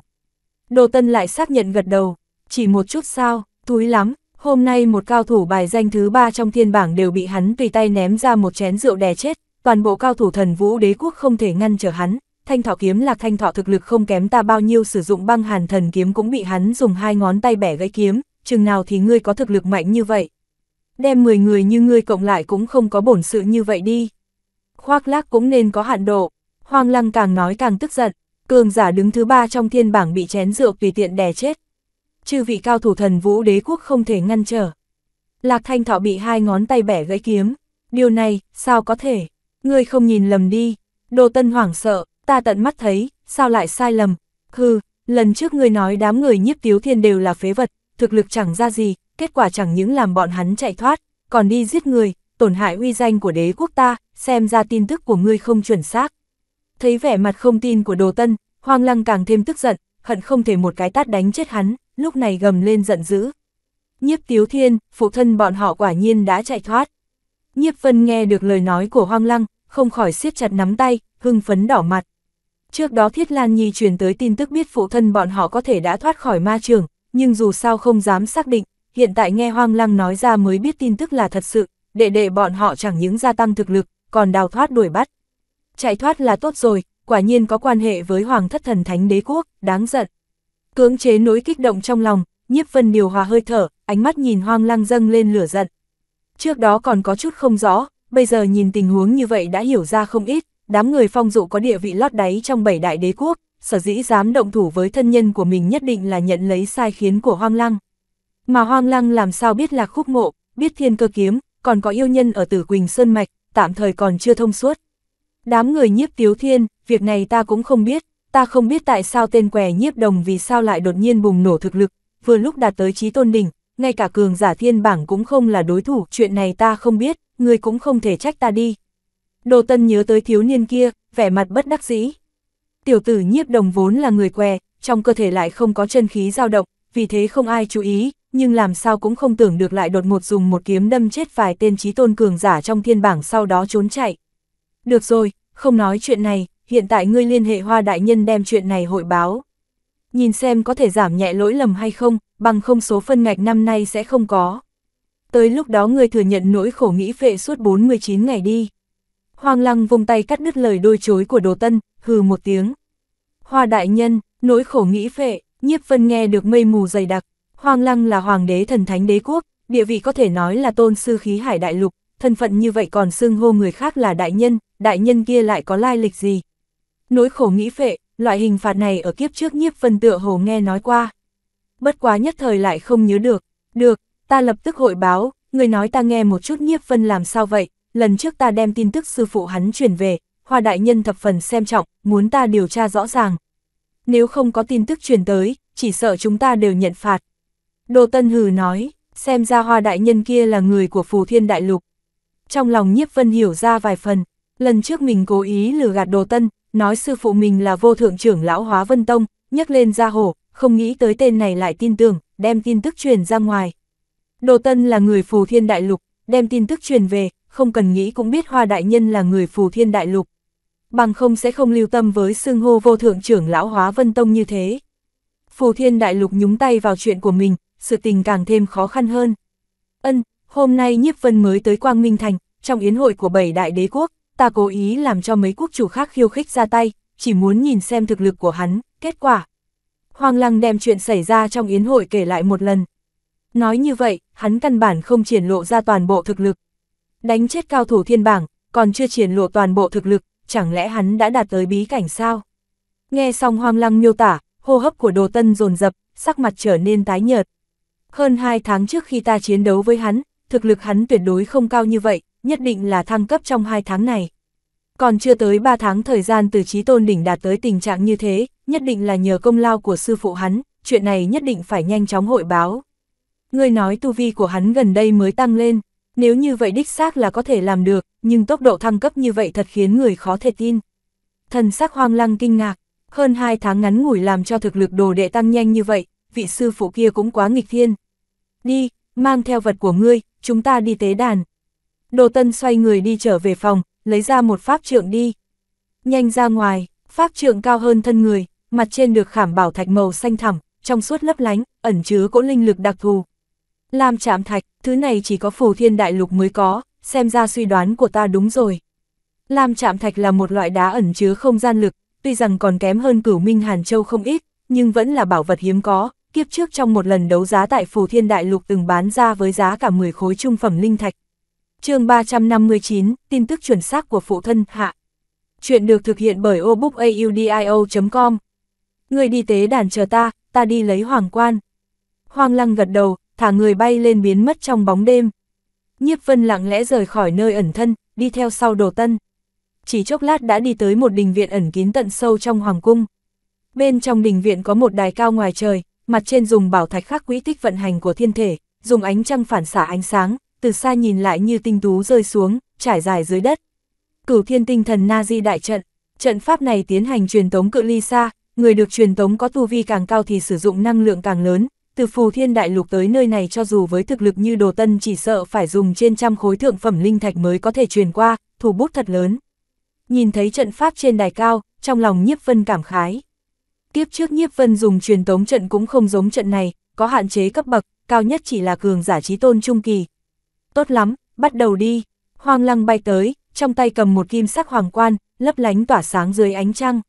Đồ Tân lại xác nhận gật đầu, chỉ một chút sao, túi lắm, hôm nay một cao thủ bài danh thứ ba trong thiên bảng đều bị hắn tùy tay ném ra một chén rượu đè chết, toàn bộ cao thủ thần vũ đế quốc không thể ngăn trở hắn, thanh thọ kiếm lạc thanh thọ thực lực không kém ta bao nhiêu sử dụng băng hàn thần kiếm cũng bị hắn dùng hai ngón tay bẻ gãy kiếm, chừng nào thì ngươi có thực lực mạnh như vậy. Đem 10 người như ngươi cộng lại cũng không có bổn sự như vậy đi. Khoác lác cũng nên có hạn độ, hoang lăng càng nói càng tức giận, cường giả đứng thứ ba trong thiên bảng bị chén rượu tùy tiện đè chết. Chư vị cao thủ thần vũ đế quốc không thể ngăn trở. Lạc Thanh Thọ bị hai ngón tay bẻ gãy kiếm. Điều này, sao có thể? Ngươi không nhìn lầm đi. Đồ Tân hoảng sợ, ta tận mắt thấy, sao lại sai lầm? Hừ, lần trước ngươi nói đám người nhiếp tiếu thiên đều là phế vật, thực lực chẳng ra gì, kết quả chẳng những làm bọn hắn chạy thoát, còn đi giết người, tổn hại uy danh của đế quốc ta, xem ra tin tức của ngươi không chuẩn xác. Thấy vẻ mặt không tin của Đồ Tân, hoang Lăng càng thêm tức giận, hận không thể một cái tát đánh chết hắn, lúc này gầm lên giận dữ. Nhiếp Tiếu Thiên, phụ thân bọn họ quả nhiên đã chạy thoát. Nhiếp Vân nghe được lời nói của hoang Lăng, không khỏi siết chặt nắm tay, hưng phấn đỏ mặt. Trước đó Thiết Lan Nhi truyền tới tin tức biết phụ thân bọn họ có thể đã thoát khỏi ma trường, nhưng dù sao không dám xác định, hiện tại nghe Hoang Lăng nói ra mới biết tin tức là thật sự, để để bọn họ chẳng những gia tăng thực lực, còn đào thoát đuổi bắt chạy thoát là tốt rồi, quả nhiên có quan hệ với Hoàng thất thần thánh đế quốc, đáng giận. Cưỡng chế nỗi kích động trong lòng, nhiếp vân điều hòa hơi thở, ánh mắt nhìn hoang lang dâng lên lửa giận. Trước đó còn có chút không rõ, bây giờ nhìn tình huống như vậy đã hiểu ra không ít, đám người phong dụ có địa vị lót đáy trong bảy đại đế quốc, sở dĩ dám động thủ với thân nhân của mình nhất định là nhận lấy sai khiến của hoang lang. Mà hoang lang làm sao biết là khúc mộ, biết thiên cơ kiếm, còn có yêu nhân ở tử Quỳnh Sơn Mạch, tạm thời còn chưa thông suốt, Đám người nhiếp tiếu thiên, việc này ta cũng không biết, ta không biết tại sao tên quẻ nhiếp đồng vì sao lại đột nhiên bùng nổ thực lực, vừa lúc đạt tới trí tôn đỉnh, ngay cả cường giả thiên bảng cũng không là đối thủ, chuyện này ta không biết, người cũng không thể trách ta đi. Đồ Tân nhớ tới thiếu niên kia, vẻ mặt bất đắc dĩ. Tiểu tử nhiếp đồng vốn là người què, trong cơ thể lại không có chân khí dao động, vì thế không ai chú ý, nhưng làm sao cũng không tưởng được lại đột ngột dùng một kiếm đâm chết vài tên trí tôn cường giả trong thiên bảng sau đó trốn chạy, được rồi, không nói chuyện này, hiện tại ngươi liên hệ hoa đại nhân đem chuyện này hội báo. Nhìn xem có thể giảm nhẹ lỗi lầm hay không, bằng không số phân ngạch năm nay sẽ không có. Tới lúc đó ngươi thừa nhận nỗi khổ nghĩ phệ suốt 49 ngày đi. Hoàng lăng vung tay cắt đứt lời đôi chối của đồ tân, hừ một tiếng. Hoa đại nhân, nỗi khổ nghĩ phệ, nhiếp vân nghe được mây mù dày đặc. Hoàng lăng là hoàng đế thần thánh đế quốc, địa vị có thể nói là tôn sư khí hải đại lục, thân phận như vậy còn xưng hô người khác là đại nhân, đại nhân kia lại có lai lịch gì. Nỗi khổ nghĩ phệ, loại hình phạt này ở kiếp trước nhiếp vân tựa hồ nghe nói qua. Bất quá nhất thời lại không nhớ được, được, ta lập tức hội báo, người nói ta nghe một chút nhiếp vân làm sao vậy, lần trước ta đem tin tức sư phụ hắn truyền về, hoa đại nhân thập phần xem trọng, muốn ta điều tra rõ ràng. Nếu không có tin tức truyền tới, chỉ sợ chúng ta đều nhận phạt. Đồ Tân Hừ nói, xem ra hoa đại nhân kia là người của phù thiên đại lục trong lòng nhiếp vân hiểu ra vài phần, lần trước mình cố ý lừa gạt đồ tân, nói sư phụ mình là vô thượng trưởng lão hóa vân tông, nhắc lên ra hổ, không nghĩ tới tên này lại tin tưởng, đem tin tức truyền ra ngoài. Đồ tân là người phù thiên đại lục, đem tin tức truyền về, không cần nghĩ cũng biết hoa đại nhân là người phù thiên đại lục. Bằng không sẽ không lưu tâm với xưng hô vô thượng trưởng lão hóa vân tông như thế. Phù thiên đại lục nhúng tay vào chuyện của mình, sự tình càng thêm khó khăn hơn. Ân, Hôm nay Nhiếp Vân mới tới Quang Minh Thành, trong yến hội của bảy đại đế quốc, ta cố ý làm cho mấy quốc chủ khác khiêu khích ra tay, chỉ muốn nhìn xem thực lực của hắn, kết quả. Hoàng Lăng đem chuyện xảy ra trong yến hội kể lại một lần. Nói như vậy, hắn căn bản không triển lộ ra toàn bộ thực lực. Đánh chết cao thủ thiên bảng, còn chưa triển lộ toàn bộ thực lực, chẳng lẽ hắn đã đạt tới bí cảnh sao? Nghe xong Hoàng Lăng miêu tả, hô hấp của Đồ Tân dồn dập, sắc mặt trở nên tái nhợt. Hơn hai tháng trước khi ta chiến đấu với hắn, thực lực hắn tuyệt đối không cao như vậy, nhất định là thăng cấp trong 2 tháng này. Còn chưa tới 3 tháng thời gian từ trí tôn đỉnh đạt tới tình trạng như thế, nhất định là nhờ công lao của sư phụ hắn, chuyện này nhất định phải nhanh chóng hội báo. Người nói tu vi của hắn gần đây mới tăng lên, nếu như vậy đích xác là có thể làm được, nhưng tốc độ thăng cấp như vậy thật khiến người khó thể tin. Thần sắc hoang lăng kinh ngạc, hơn 2 tháng ngắn ngủi làm cho thực lực đồ đệ tăng nhanh như vậy, vị sư phụ kia cũng quá nghịch thiên. Đi, mang theo vật của ngươi, chúng ta đi tế đàn. Đồ Tân xoay người đi trở về phòng, lấy ra một pháp trượng đi. Nhanh ra ngoài, pháp trượng cao hơn thân người, mặt trên được khảm bảo thạch màu xanh thẳm, trong suốt lấp lánh, ẩn chứa cỗ linh lực đặc thù. Lam chạm thạch, thứ này chỉ có phù thiên đại lục mới có, xem ra suy đoán của ta đúng rồi. Lam chạm thạch là một loại đá ẩn chứa không gian lực, tuy rằng còn kém hơn cửu minh Hàn Châu không ít, nhưng vẫn là bảo vật hiếm có, kiếp trước trong một lần đấu giá tại Phù Thiên Đại Lục từng bán ra với giá cả 10 khối trung phẩm linh thạch. chương 359, tin tức chuẩn xác của phụ thân, hạ. Chuyện được thực hiện bởi obookaudio.com. Người đi tế đàn chờ ta, ta đi lấy hoàng quan. Hoàng lăng gật đầu, thả người bay lên biến mất trong bóng đêm. Nhiếp vân lặng lẽ rời khỏi nơi ẩn thân, đi theo sau đồ tân. Chỉ chốc lát đã đi tới một đình viện ẩn kín tận sâu trong hoàng cung. Bên trong đình viện có một đài cao ngoài trời, mặt trên dùng bảo thạch khắc quỹ tích vận hành của thiên thể, dùng ánh trăng phản xạ ánh sáng, từ xa nhìn lại như tinh tú rơi xuống, trải dài dưới đất. Cửu thiên tinh thần na di đại trận, trận pháp này tiến hành truyền tống cự ly xa, người được truyền tống có tu vi càng cao thì sử dụng năng lượng càng lớn, từ phù thiên đại lục tới nơi này cho dù với thực lực như đồ tân chỉ sợ phải dùng trên trăm khối thượng phẩm linh thạch mới có thể truyền qua, thủ bút thật lớn. Nhìn thấy trận pháp trên đài cao, trong lòng nhiếp vân cảm khái. Tiếp trước nhiếp vân dùng truyền tống trận cũng không giống trận này, có hạn chế cấp bậc, cao nhất chỉ là cường giả trí tôn trung kỳ. Tốt lắm, bắt đầu đi. Hoàng lăng bay tới, trong tay cầm một kim sắc hoàng quan, lấp lánh tỏa sáng dưới ánh trăng.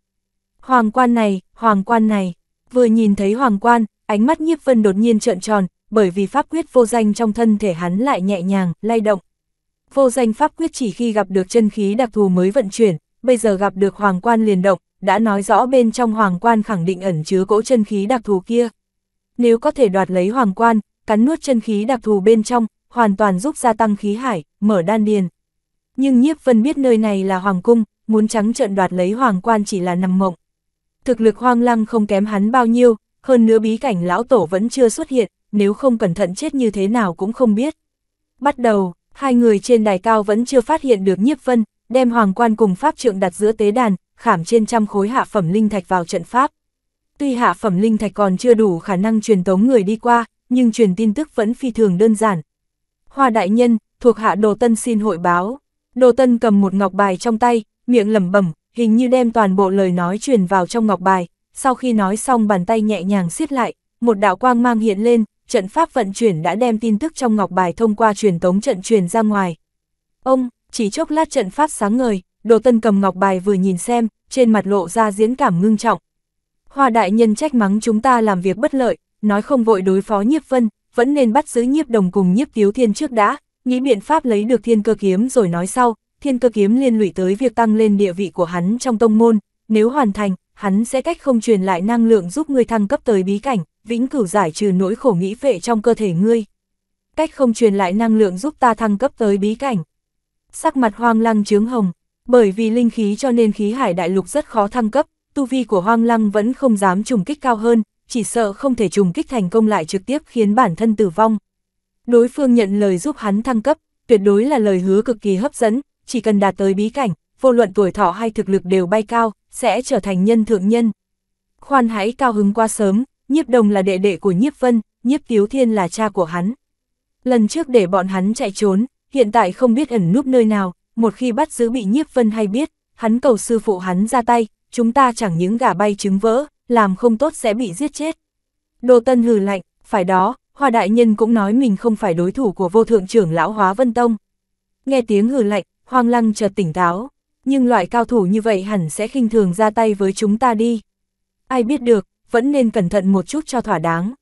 Hoàng quan này, hoàng quan này. Vừa nhìn thấy hoàng quan, ánh mắt nhiếp vân đột nhiên trợn tròn, bởi vì pháp quyết vô danh trong thân thể hắn lại nhẹ nhàng, lay động. Vô danh pháp quyết chỉ khi gặp được chân khí đặc thù mới vận chuyển, bây giờ gặp được hoàng quan liền động, đã nói rõ bên trong hoàng quan khẳng định ẩn chứa cỗ chân khí đặc thù kia. Nếu có thể đoạt lấy hoàng quan, cắn nuốt chân khí đặc thù bên trong, hoàn toàn giúp gia tăng khí hải, mở đan điền. Nhưng Nhiếp Vân biết nơi này là hoàng cung, muốn trắng trợn đoạt lấy hoàng quan chỉ là nằm mộng. Thực lực hoang lăng không kém hắn bao nhiêu, hơn nữa bí cảnh lão tổ vẫn chưa xuất hiện, nếu không cẩn thận chết như thế nào cũng không biết. Bắt đầu, hai người trên đài cao vẫn chưa phát hiện được Nhiếp Vân, đem hoàng quan cùng pháp trượng đặt giữa tế đàn, khảm trên trăm khối hạ phẩm linh thạch vào trận pháp. Tuy hạ phẩm linh thạch còn chưa đủ khả năng truyền tống người đi qua, nhưng truyền tin tức vẫn phi thường đơn giản. Hoa đại nhân, thuộc hạ Đồ Tân xin hội báo. Đồ Tân cầm một ngọc bài trong tay, miệng lẩm bẩm, hình như đem toàn bộ lời nói truyền vào trong ngọc bài, sau khi nói xong bàn tay nhẹ nhàng siết lại, một đạo quang mang hiện lên, trận pháp vận chuyển đã đem tin tức trong ngọc bài thông qua truyền tống trận truyền ra ngoài. Ông, chỉ chốc lát trận pháp sáng ngời, đồ tân cầm ngọc bài vừa nhìn xem, trên mặt lộ ra diễn cảm ngưng trọng. Hoa đại nhân trách mắng chúng ta làm việc bất lợi, nói không vội đối phó nhiếp vân, vẫn nên bắt giữ nhiếp đồng cùng nhiếp tiếu thiên trước đã, nghĩ biện pháp lấy được thiên cơ kiếm rồi nói sau, thiên cơ kiếm liên lụy tới việc tăng lên địa vị của hắn trong tông môn, nếu hoàn thành, hắn sẽ cách không truyền lại năng lượng giúp ngươi thăng cấp tới bí cảnh, vĩnh cửu giải trừ nỗi khổ nghĩ vệ trong cơ thể ngươi. Cách không truyền lại năng lượng giúp ta thăng cấp tới bí cảnh sắc mặt hoang lăng trướng hồng, bởi vì linh khí cho nên khí hải đại lục rất khó thăng cấp, tu vi của hoang lăng vẫn không dám trùng kích cao hơn, chỉ sợ không thể trùng kích thành công lại trực tiếp khiến bản thân tử vong. Đối phương nhận lời giúp hắn thăng cấp, tuyệt đối là lời hứa cực kỳ hấp dẫn, chỉ cần đạt tới bí cảnh, vô luận tuổi thọ hay thực lực đều bay cao, sẽ trở thành nhân thượng nhân. Khoan hãy cao hứng qua sớm, nhiếp đồng là đệ đệ của nhiếp vân, nhiếp tiếu thiên là cha của hắn. Lần trước để bọn hắn chạy trốn, hiện tại không biết ẩn núp nơi nào, một khi bắt giữ bị nhiếp vân hay biết, hắn cầu sư phụ hắn ra tay, chúng ta chẳng những gà bay trứng vỡ, làm không tốt sẽ bị giết chết. Đồ Tân hừ lạnh, phải đó, Hoa Đại Nhân cũng nói mình không phải đối thủ của vô thượng trưởng lão Hóa Vân Tông. Nghe tiếng hừ lạnh, Hoàng Lăng chợt tỉnh táo, nhưng loại cao thủ như vậy hẳn sẽ khinh thường ra tay với chúng ta đi. Ai biết được, vẫn nên cẩn thận một chút cho thỏa đáng.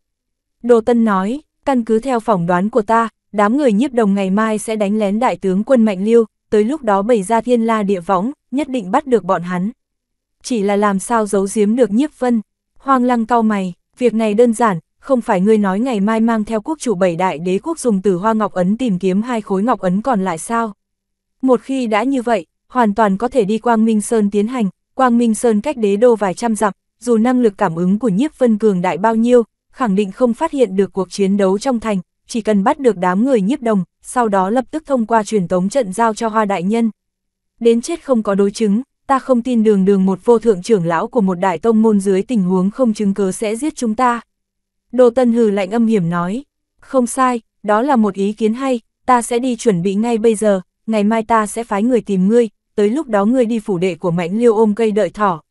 Đồ Tân nói, căn cứ theo phỏng đoán của ta, đám người nhiếp đồng ngày mai sẽ đánh lén đại tướng quân Mạnh Liêu, tới lúc đó bày ra thiên la địa võng, nhất định bắt được bọn hắn. Chỉ là làm sao giấu giếm được nhiếp vân, hoang lăng cao mày, việc này đơn giản, không phải ngươi nói ngày mai mang theo quốc chủ bảy đại đế quốc dùng từ hoa ngọc ấn tìm kiếm hai khối ngọc ấn còn lại sao. Một khi đã như vậy, hoàn toàn có thể đi Quang Minh Sơn tiến hành, Quang Minh Sơn cách đế đô vài trăm dặm, dù năng lực cảm ứng của nhiếp vân cường đại bao nhiêu, khẳng định không phát hiện được cuộc chiến đấu trong thành, chỉ cần bắt được đám người nhiếp đồng, sau đó lập tức thông qua truyền tống trận giao cho hoa đại nhân. Đến chết không có đối chứng, ta không tin đường đường một vô thượng trưởng lão của một đại tông môn dưới tình huống không chứng cứ sẽ giết chúng ta. Đồ Tân hừ lạnh âm hiểm nói, không sai, đó là một ý kiến hay, ta sẽ đi chuẩn bị ngay bây giờ, ngày mai ta sẽ phái người tìm ngươi, tới lúc đó ngươi đi phủ đệ của mãnh liêu ôm cây đợi thỏ.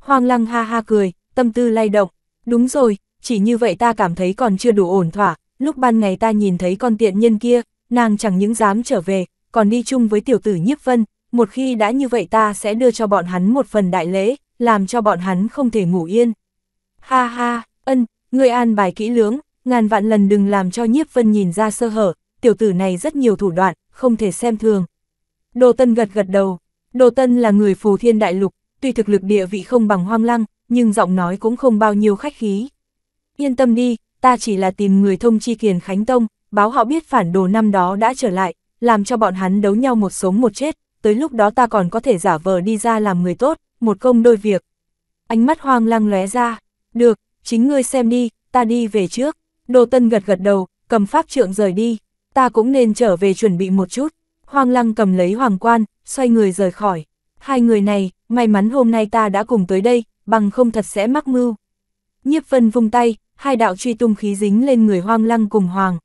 Hoàng lăng ha ha cười, tâm tư lay động, đúng rồi, chỉ như vậy ta cảm thấy còn chưa đủ ổn thỏa, lúc ban ngày ta nhìn thấy con tiện nhân kia, nàng chẳng những dám trở về, còn đi chung với tiểu tử nhiếp vân, một khi đã như vậy ta sẽ đưa cho bọn hắn một phần đại lễ, làm cho bọn hắn không thể ngủ yên. Ha ha, ân, ngươi an bài kỹ lưỡng, ngàn vạn lần đừng làm cho nhiếp vân nhìn ra sơ hở, tiểu tử này rất nhiều thủ đoạn, không thể xem thường. Đồ Tân gật gật đầu, Đồ Tân là người phù thiên đại lục, tuy thực lực địa vị không bằng hoang lăng, nhưng giọng nói cũng không bao nhiêu khách khí. Yên tâm đi, ta chỉ là tìm người thông chi kiền Khánh Tông, báo họ biết phản đồ năm đó đã trở lại, làm cho bọn hắn đấu nhau một sống một chết, tới lúc đó ta còn có thể giả vờ đi ra làm người tốt, một công đôi việc. Ánh mắt hoang lang lóe ra, được, chính ngươi xem đi, ta đi về trước. Đồ Tân gật gật đầu, cầm pháp trượng rời đi, ta cũng nên trở về chuẩn bị một chút. Hoang lăng cầm lấy hoàng quan, xoay người rời khỏi. Hai người này, may mắn hôm nay ta đã cùng tới đây, bằng không thật sẽ mắc mưu. Nhiếp vân vung tay, hai đạo truy tung khí dính lên người hoang lăng cùng hoàng.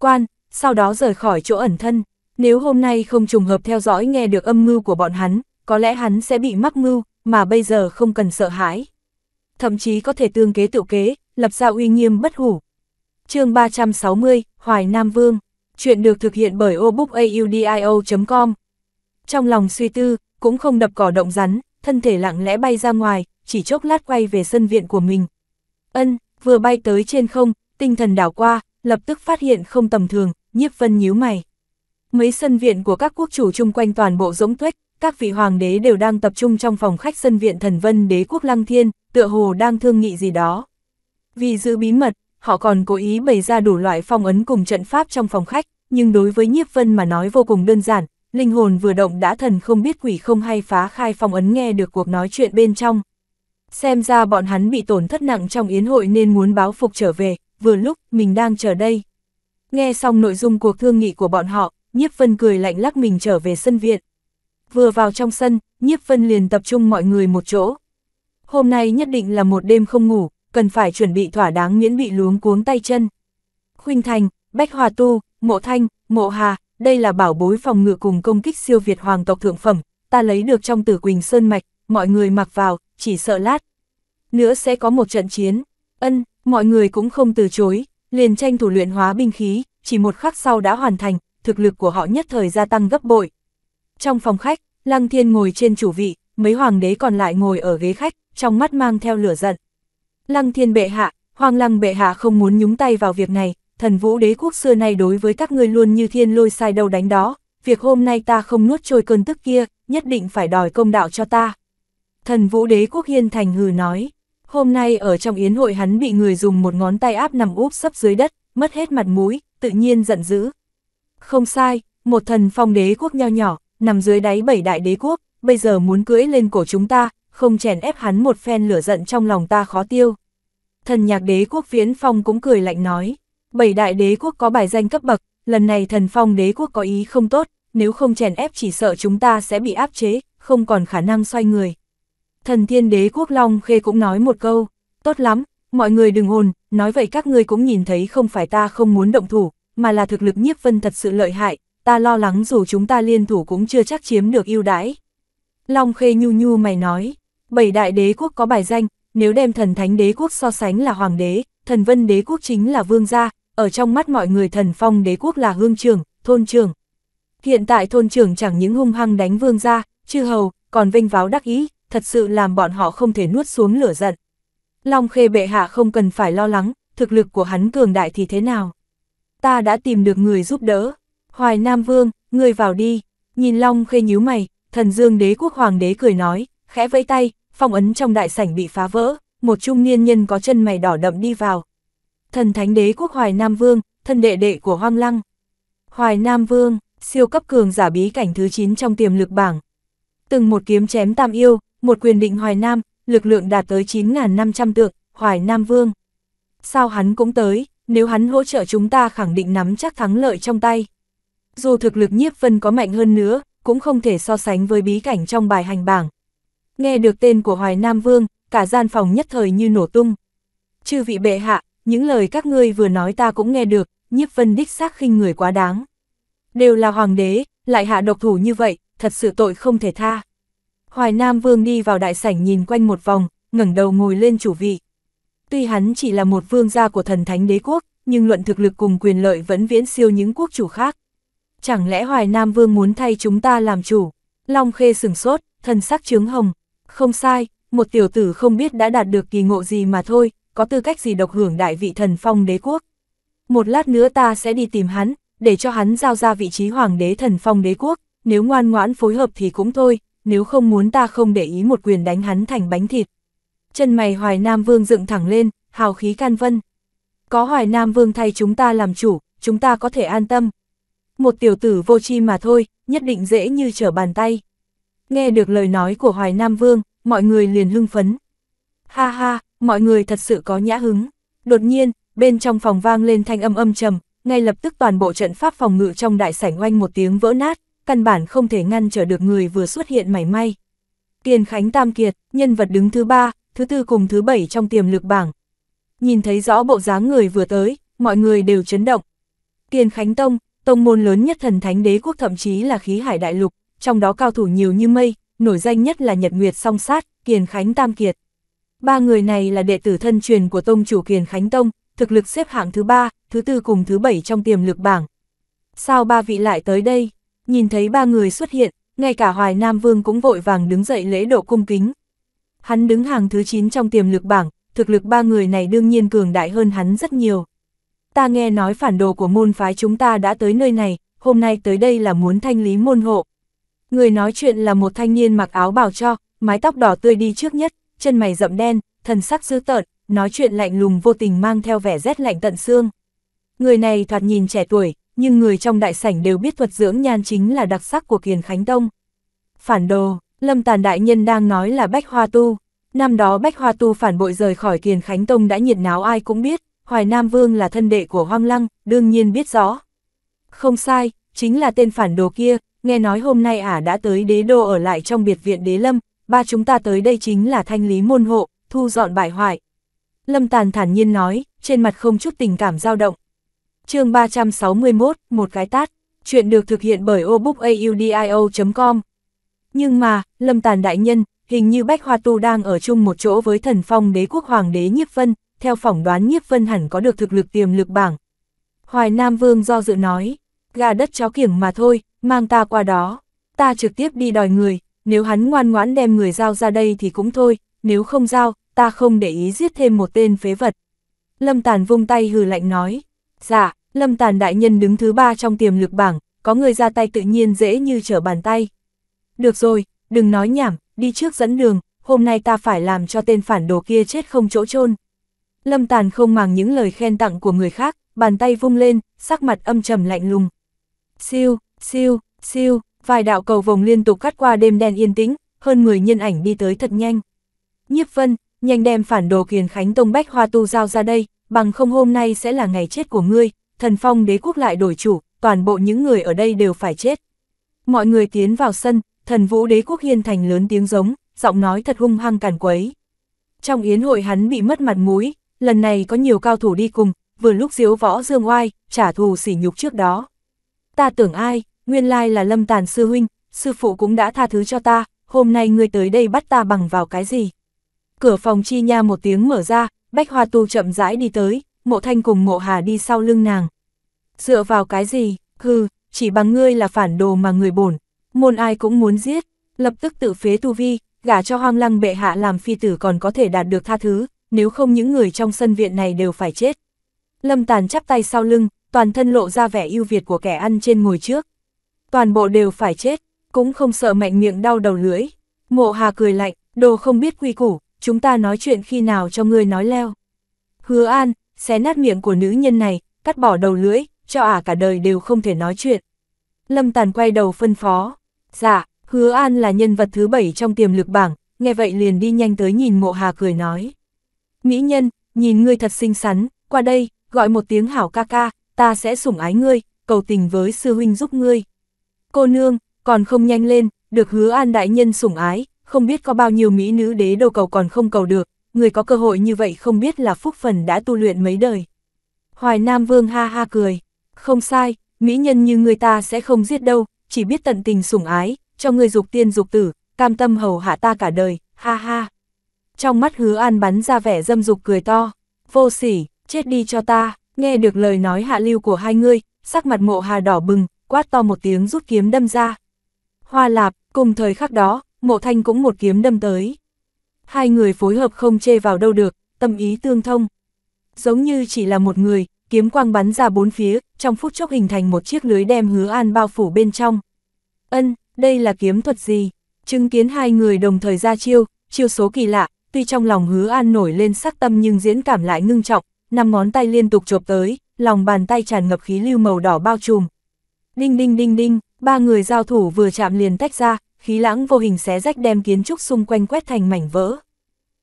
Quan, sau đó rời khỏi chỗ ẩn thân, nếu hôm nay không trùng hợp theo dõi nghe được âm mưu của bọn hắn, có lẽ hắn sẽ bị mắc mưu, mà bây giờ không cần sợ hãi. Thậm chí có thể tương kế tự kế, lập ra uy nghiêm bất hủ. chương 360, Hoài Nam Vương, chuyện được thực hiện bởi obookaudio.com. Trong lòng suy tư, cũng không đập cỏ động rắn, thân thể lặng lẽ bay ra ngoài, chỉ chốc lát quay về sân viện của mình. Ân, vừa bay tới trên không, tinh thần đảo qua, lập tức phát hiện không tầm thường, nhiếp vân nhíu mày. Mấy sân viện của các quốc chủ chung quanh toàn bộ rỗng tuếch, các vị hoàng đế đều đang tập trung trong phòng khách sân viện thần vân đế quốc lăng thiên, tựa hồ đang thương nghị gì đó. Vì giữ bí mật, họ còn cố ý bày ra đủ loại phong ấn cùng trận pháp trong phòng khách, nhưng đối với nhiếp vân mà nói vô cùng đơn giản, linh hồn vừa động đã thần không biết quỷ không hay phá khai phong ấn nghe được cuộc nói chuyện bên trong. Xem ra bọn hắn bị tổn thất nặng trong yến hội nên muốn báo phục trở về, vừa lúc mình đang chờ đây. Nghe xong nội dung cuộc thương nghị của bọn họ, Nhiếp Vân cười lạnh lắc mình trở về sân viện. Vừa vào trong sân, Nhiếp Vân liền tập trung mọi người một chỗ. Hôm nay nhất định là một đêm không ngủ, cần phải chuẩn bị thỏa đáng miễn bị luống cuống tay chân. Khuynh Thành, Bách Hòa Tu, Mộ Thanh, Mộ Hà, đây là bảo bối phòng ngự cùng công kích siêu Việt hoàng tộc thượng phẩm, ta lấy được trong tử Quỳnh Sơn Mạch, mọi người mặc vào, chỉ sợ lát. Nữa sẽ có một trận chiến, ân, mọi người cũng không từ chối, liền tranh thủ luyện hóa binh khí, chỉ một khắc sau đã hoàn thành, thực lực của họ nhất thời gia tăng gấp bội. Trong phòng khách, Lăng Thiên ngồi trên chủ vị, mấy hoàng đế còn lại ngồi ở ghế khách, trong mắt mang theo lửa giận. Lăng Thiên bệ hạ, Hoàng Lăng bệ hạ không muốn nhúng tay vào việc này, thần vũ đế quốc xưa nay đối với các ngươi luôn như thiên lôi sai đầu đánh đó, việc hôm nay ta không nuốt trôi cơn tức kia, nhất định phải đòi công đạo cho ta. Thần vũ đế quốc hiên thành hừ nói, hôm nay ở trong yến hội hắn bị người dùng một ngón tay áp nằm úp sấp dưới đất, mất hết mặt mũi, tự nhiên giận dữ. Không sai, một thần phong đế quốc nho nhỏ, nằm dưới đáy bảy đại đế quốc, bây giờ muốn cưỡi lên cổ chúng ta, không chèn ép hắn một phen lửa giận trong lòng ta khó tiêu. Thần nhạc đế quốc viễn phong cũng cười lạnh nói, bảy đại đế quốc có bài danh cấp bậc, lần này thần phong đế quốc có ý không tốt, nếu không chèn ép chỉ sợ chúng ta sẽ bị áp chế, không còn khả năng xoay người. Thần thiên đế quốc Long Khê cũng nói một câu, tốt lắm, mọi người đừng ồn, nói vậy các ngươi cũng nhìn thấy không phải ta không muốn động thủ, mà là thực lực nhiếp vân thật sự lợi hại, ta lo lắng dù chúng ta liên thủ cũng chưa chắc chiếm được ưu đãi. Long Khê nhu nhu mày nói, bảy đại đế quốc có bài danh, nếu đem thần thánh đế quốc so sánh là hoàng đế, thần vân đế quốc chính là vương gia, ở trong mắt mọi người thần phong đế quốc là hương trường, thôn trường. Hiện tại thôn trưởng chẳng những hung hăng đánh vương gia, chư hầu, còn vinh váo đắc ý, thật sự làm bọn họ không thể nuốt xuống lửa giận. Long khê bệ hạ không cần phải lo lắng, thực lực của hắn cường đại thì thế nào. Ta đã tìm được người giúp đỡ. Hoài Nam Vương, người vào đi. Nhìn Long khê nhíu mày, thần dương đế quốc hoàng đế cười nói, khẽ vẫy tay, phong ấn trong đại sảnh bị phá vỡ, một trung niên nhân có chân mày đỏ đậm đi vào. Thần thánh đế quốc Hoài Nam Vương, thân đệ đệ của Hoang Lăng. Hoài Nam Vương, siêu cấp cường giả bí cảnh thứ 9 trong tiềm lực bảng. Từng một kiếm chém tam yêu, một quyền định Hoài Nam, lực lượng đạt tới 9.500 tượng, Hoài Nam Vương. Sao hắn cũng tới, nếu hắn hỗ trợ chúng ta khẳng định nắm chắc thắng lợi trong tay. Dù thực lực nhiếp vân có mạnh hơn nữa, cũng không thể so sánh với bí cảnh trong bài hành bảng. Nghe được tên của Hoài Nam Vương, cả gian phòng nhất thời như nổ tung. Chư vị bệ hạ, những lời các ngươi vừa nói ta cũng nghe được, nhiếp vân đích xác khinh người quá đáng. Đều là hoàng đế, lại hạ độc thủ như vậy, thật sự tội không thể tha. Hoài Nam Vương đi vào đại sảnh nhìn quanh một vòng, ngẩng đầu ngồi lên chủ vị. Tuy hắn chỉ là một vương gia của thần thánh đế quốc, nhưng luận thực lực cùng quyền lợi vẫn viễn siêu những quốc chủ khác. Chẳng lẽ Hoài Nam Vương muốn thay chúng ta làm chủ? Long Khê sừng sốt, thần sắc trướng hồng. Không sai, một tiểu tử không biết đã đạt được kỳ ngộ gì mà thôi, có tư cách gì độc hưởng đại vị thần phong đế quốc. Một lát nữa ta sẽ đi tìm hắn, để cho hắn giao ra vị trí hoàng đế thần phong đế quốc, nếu ngoan ngoãn phối hợp thì cũng thôi, nếu không muốn ta không để ý một quyền đánh hắn thành bánh thịt. Chân mày Hoài Nam Vương dựng thẳng lên, hào khí can vân. Có Hoài Nam Vương thay chúng ta làm chủ, chúng ta có thể an tâm. Một tiểu tử vô tri mà thôi, nhất định dễ như trở bàn tay. Nghe được lời nói của Hoài Nam Vương, mọi người liền hưng phấn. Ha ha, mọi người thật sự có nhã hứng. Đột nhiên, bên trong phòng vang lên thanh âm âm trầm, ngay lập tức toàn bộ trận pháp phòng ngự trong đại sảnh oanh một tiếng vỡ nát, căn bản không thể ngăn trở được người vừa xuất hiện mảy may. Tiền Khánh Tam Kiệt, nhân vật đứng thứ ba, thứ tư cùng thứ bảy trong tiềm lực bảng. Nhìn thấy rõ bộ dáng người vừa tới, mọi người đều chấn động. Tiền Khánh Tông, tông môn lớn nhất thần thánh đế quốc thậm chí là khí hải đại lục, trong đó cao thủ nhiều như mây, nổi danh nhất là Nhật Nguyệt Song Sát, Kiền Khánh Tam Kiệt. Ba người này là đệ tử thân truyền của tông chủ Kiền Khánh Tông, thực lực xếp hạng thứ ba, thứ tư cùng thứ bảy trong tiềm lực bảng. Sao ba vị lại tới đây? nhìn thấy ba người xuất hiện, ngay cả Hoài Nam Vương cũng vội vàng đứng dậy lễ độ cung kính. Hắn đứng hàng thứ 9 trong tiềm lực bảng, thực lực ba người này đương nhiên cường đại hơn hắn rất nhiều. Ta nghe nói phản đồ của môn phái chúng ta đã tới nơi này, hôm nay tới đây là muốn thanh lý môn hộ. Người nói chuyện là một thanh niên mặc áo bào cho, mái tóc đỏ tươi đi trước nhất, chân mày rậm đen, thần sắc dữ tợn, nói chuyện lạnh lùng vô tình mang theo vẻ rét lạnh tận xương. Người này thoạt nhìn trẻ tuổi, nhưng người trong đại sảnh đều biết thuật dưỡng nhan chính là đặc sắc của Kiền Khánh Tông. Phản đồ, Lâm Tàn Đại Nhân đang nói là Bách Hoa Tu. Năm đó Bách Hoa Tu phản bội rời khỏi Kiền Khánh Tông đã nhiệt náo ai cũng biết, Hoài Nam Vương là thân đệ của Hoang Lăng, đương nhiên biết rõ. Không sai, chính là tên phản đồ kia, nghe nói hôm nay ả đã tới đế đô ở lại trong biệt viện đế lâm, ba chúng ta tới đây chính là thanh lý môn hộ, thu dọn bại hoại. Lâm Tàn thản nhiên nói, trên mặt không chút tình cảm dao động, chương 361, một cái tát, chuyện được thực hiện bởi obookaudio.com. Nhưng mà, Lâm Tàn Đại Nhân, hình như Bách Hoa Tu đang ở chung một chỗ với thần phong đế quốc hoàng đế Nhiếp Vân, theo phỏng đoán Nhiếp Vân hẳn có được thực lực tiềm lực bảng. Hoài Nam Vương do dự nói, gà đất chó kiểng mà thôi, mang ta qua đó, ta trực tiếp đi đòi người, nếu hắn ngoan ngoãn đem người giao ra đây thì cũng thôi, nếu không giao, ta không để ý giết thêm một tên phế vật. Lâm Tàn vung tay hừ lạnh nói, dạ, Lâm Tàn Đại Nhân đứng thứ ba trong tiềm lực bảng, có người ra tay tự nhiên dễ như trở bàn tay. Được rồi, đừng nói nhảm, đi trước dẫn đường, hôm nay ta phải làm cho tên phản đồ kia chết không chỗ chôn Lâm Tàn không màng những lời khen tặng của người khác, bàn tay vung lên, sắc mặt âm trầm lạnh lùng. Siêu, siêu, siêu, vài đạo cầu vồng liên tục cắt qua đêm đen yên tĩnh, hơn 10 nhân ảnh đi tới thật nhanh. Nhiếp Vân, nhanh đem phản đồ kiền Khánh Tông Bách Hoa Tu giao ra đây, bằng không hôm nay sẽ là ngày chết của ngươi, thần phong đế quốc lại đổi chủ, toàn bộ những người ở đây đều phải chết. Mọi người tiến vào sân, thần vũ đế quốc hiên thành lớn tiếng giống, giọng nói thật hung hăng càn quấy. Trong yến hội hắn bị mất mặt mũi, lần này có nhiều cao thủ đi cùng, vừa lúc diếu võ dương oai, trả thù sỉ nhục trước đó. Ta tưởng ai, nguyên lai là lâm tàn sư huynh, sư phụ cũng đã tha thứ cho ta, hôm nay ngươi tới đây bắt ta bằng vào cái gì. Cửa phòng chi nha một tiếng mở ra, bách hoa tu chậm rãi đi tới, mộ thanh cùng mộ hà đi sau lưng nàng. Dựa vào cái gì, hừ, chỉ bằng ngươi là phản đồ mà người bổn, môn ai cũng muốn giết, lập tức tự phế tu vi, gả cho hoang lăng bệ hạ làm phi tử còn có thể đạt được tha thứ, nếu không những người trong sân viện này đều phải chết. Lâm Tàn chắp tay sau lưng, toàn thân lộ ra vẻ ưu việt của kẻ ăn trên ngồi trước. Toàn bộ đều phải chết, cũng không sợ mạnh miệng đau đầu lưỡi. Mộ Hà cười lạnh, đồ không biết quy củ, chúng ta nói chuyện khi nào cho ngươi nói leo. Hứa An, xé nát miệng của nữ nhân này, cắt bỏ đầu lưỡi, cho ả à cả đời đều không thể nói chuyện. Lâm Tàn quay đầu phân phó. Dạ, Hứa An là nhân vật thứ bảy trong tiềm lực bảng, nghe vậy liền đi nhanh tới nhìn mộ hà cười nói. Mỹ nhân, nhìn ngươi thật xinh xắn, qua đây, gọi một tiếng hảo ca ca, ta sẽ sủng ái ngươi, cầu tình với sư huynh giúp ngươi. Cô nương, còn không nhanh lên, được hứa an đại nhân sủng ái, không biết có bao nhiêu mỹ nữ đế đầu cầu còn không cầu được, người có cơ hội như vậy không biết là phúc phần đã tu luyện mấy đời. Hoài Nam Vương ha ha cười, không sai, mỹ nhân như người ta sẽ không giết đâu, chỉ biết tận tình sủng ái, cho người dục tiên dục tử, cam tâm hầu hạ ta cả đời, ha ha. Trong mắt hứa an bắn ra vẻ dâm dục cười to, vô sỉ, chết đi cho ta, nghe được lời nói hạ lưu của hai người, sắc mặt mộ hà đỏ bừng, quát to một tiếng rút kiếm đâm ra. Hoa lạp, cùng thời khắc đó, mộ thanh cũng một kiếm đâm tới hai người phối hợp không chê vào đâu được, tâm ý tương thông. Giống như chỉ là một người, kiếm quang bắn ra bốn phía, trong phút chốc hình thành một chiếc lưới đem hứa an bao phủ bên trong. Ân, đây là kiếm thuật gì? Chứng kiến hai người đồng thời ra chiêu, chiêu số kỳ lạ, tuy trong lòng hứa an nổi lên sắc tâm nhưng diễn cảm lại ngưng trọng, năm ngón tay liên tục chộp tới, lòng bàn tay tràn ngập khí lưu màu đỏ bao trùm. Đinh đinh đinh đinh, ba người giao thủ vừa chạm liền tách ra, khí lãng vô hình xé rách đem kiến trúc xung quanh quét thành mảnh vỡ.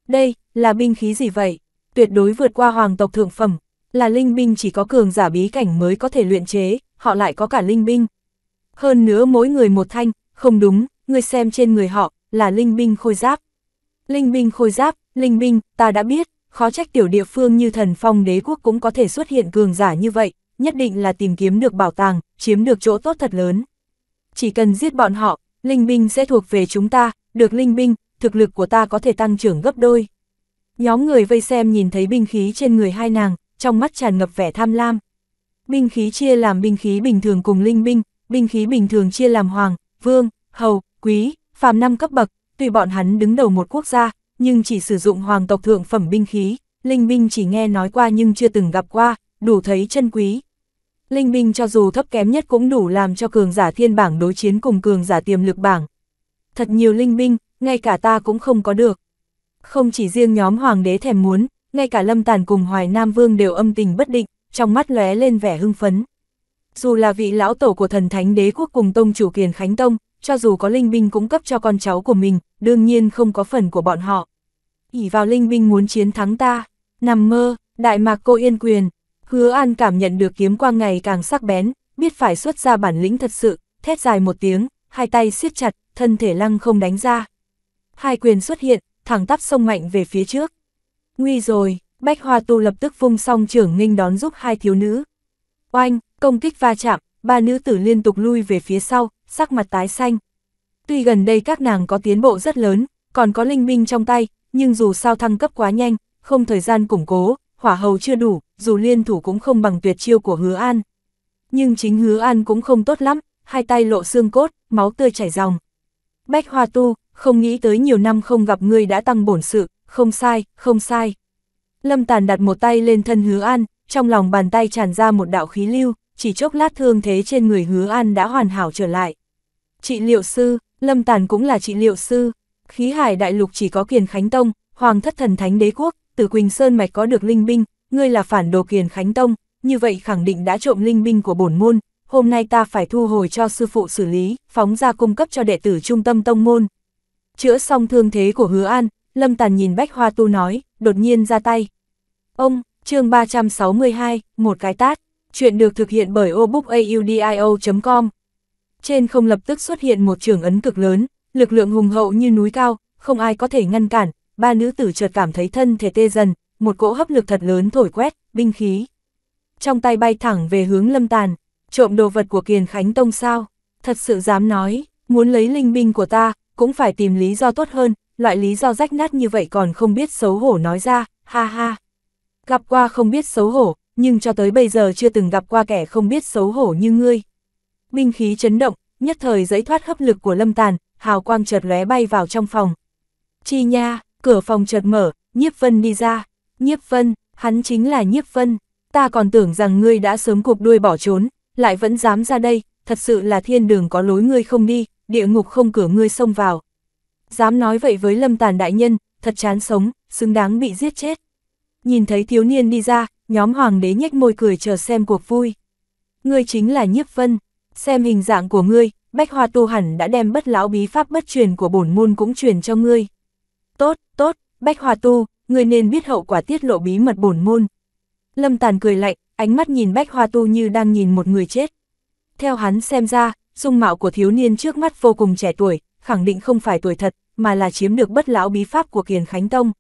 Đây, là binh khí gì vậy? Tuyệt đối vượt qua hoàng tộc thượng phẩm, là linh binh chỉ có cường giả bí cảnh mới có thể luyện chế, họ lại có cả linh binh. Hơn nữa mỗi người một thanh, không đúng, người xem trên người họ, là linh binh khôi giáp. Linh binh khôi giáp, linh binh, ta đã biết, khó trách tiểu địa phương như thần phong đế quốc cũng có thể xuất hiện cường giả như vậy, nhất định là tìm kiếm được bảo tàng, chiếm được chỗ tốt thật lớn. Chỉ cần giết bọn họ, linh binh sẽ thuộc về chúng ta, được linh binh, thực lực của ta có thể tăng trưởng gấp đôi. Nhóm người vây xem nhìn thấy binh khí trên người hai nàng, trong mắt tràn ngập vẻ tham lam. Binh khí chia làm binh khí bình thường cùng linh binh, binh khí bình thường chia làm hoàng, vương, hầu, quý, phàm năm cấp bậc, tuy bọn hắn đứng đầu một quốc gia, nhưng chỉ sử dụng hoàng tộc thượng phẩm binh khí, linh binh chỉ nghe nói qua nhưng chưa từng gặp qua, đủ thấy chân quý, Linh binh cho dù thấp kém nhất cũng đủ làm cho cường giả thiên bảng đối chiến cùng cường giả tiềm lực bảng. Thật nhiều linh binh, ngay cả ta cũng không có được. Không chỉ riêng nhóm hoàng đế thèm muốn, ngay cả lâm tàn cùng hoài nam vương đều âm tình bất định, trong mắt lóe lên vẻ hưng phấn. Dù là vị lão tổ của thần thánh đế quốc cùng tông chủ kiền Khánh Tông, cho dù có linh binh cung cấp cho con cháu của mình, đương nhiên không có phần của bọn họ. ỉ vào linh binh muốn chiến thắng ta, nằm mơ, Đại Mạc Cô Yên Quyền, Hứa An cảm nhận được kiếm quang ngày càng sắc bén, biết phải xuất ra bản lĩnh thật sự, thét dài một tiếng, hai tay siết chặt, thân thể lăng không đánh ra. Hai quyền xuất hiện, thẳng tắp sông mạnh về phía trước. Nguy rồi, Bách Hoa Tu lập tức vung song trưởng nghênh đón giúp hai thiếu nữ. Oanh, công kích va chạm, ba nữ tử liên tục lui về phía sau, sắc mặt tái xanh. Tuy gần đây các nàng có tiến bộ rất lớn, còn có linh minh trong tay, nhưng dù sao thăng cấp quá nhanh, không thời gian củng cố, hỏa hầu chưa đủ, dù liên thủ cũng không bằng tuyệt chiêu của hứa an. Nhưng chính hứa an cũng không tốt lắm, hai tay lộ xương cốt, máu tươi chảy ròng. Bách hoa tu, không nghĩ tới nhiều năm không gặp ngươi đã tăng bổn sự, không sai, không sai. Lâm Tàn đặt một tay lên thân hứa an, trong lòng bàn tay tràn ra một đạo khí lưu, chỉ chốc lát thương thế trên người hứa an đã hoàn hảo trở lại. Trị liệu sư, Lâm Tàn cũng là trị liệu sư, khí hải đại lục chỉ có kiền Khánh Tông, hoàng thất thần thánh đế quốc, từ Quỳnh Sơn Mạch có được linh binh, ngươi là phản đồ kiền Khánh Tông, như vậy khẳng định đã trộm linh binh của bổn môn, hôm nay ta phải thu hồi cho sư phụ xử lý, phóng ra cung cấp cho đệ tử trung tâm tông môn. Chữa xong thương thế của hứa an, Lâm Tàn nhìn Bách Hoa Tu nói, đột nhiên ra tay. Ông, chương 362, một cái tát, chuyện được thực hiện bởi obookaudio.com. Trên không lập tức xuất hiện một trường ấn cực lớn, lực lượng hùng hậu như núi cao, không ai có thể ngăn cản, ba nữ tử chợt cảm thấy thân thể tê dần, một cỗ hấp lực thật lớn thổi quét, binh khí. Trong tay bay thẳng về hướng lâm tàn, trộm đồ vật của Kiền Khánh Tông sao, thật sự dám nói, muốn lấy linh binh của ta, cũng phải tìm lý do tốt hơn, loại lý do rách nát như vậy còn không biết xấu hổ nói ra, ha ha. Gặp qua không biết xấu hổ, nhưng cho tới bây giờ chưa từng gặp qua kẻ không biết xấu hổ như ngươi. Binh khí chấn động, nhất thời giấy thoát hấp lực của lâm tàn, hào quang chợt lóe bay vào trong phòng. Chi nha, cửa phòng chợt mở, Nhiếp Vân đi ra. Nhiếp Vân, hắn chính là Nhiếp Vân. Ta còn tưởng rằng ngươi đã sớm cụp đuôi bỏ trốn, lại vẫn dám ra đây, thật sự là thiên đường có lối ngươi không đi, địa ngục không cửa ngươi xông vào. Dám nói vậy với lâm tàn đại nhân, thật chán sống, xứng đáng bị giết chết. Nhìn thấy thiếu niên đi ra, nhóm hoàng đế nhếch môi cười chờ xem cuộc vui. Ngươi chính là nhiếp vân, xem hình dạng của ngươi, bách hoa tu hẳn đã đem bất lão bí pháp bất truyền của bổn môn cũng truyền cho ngươi. Tốt, tốt, Bách Hoa Tu, người nên biết hậu quả tiết lộ bí mật bổn môn. Lâm Tàn cười lạnh, ánh mắt nhìn Bách Hoa Tu như đang nhìn một người chết. Theo hắn xem ra, dung mạo của thiếu niên trước mắt vô cùng trẻ tuổi, khẳng định không phải tuổi thật, mà là chiếm được bất lão bí pháp của Kiền Khánh Tông.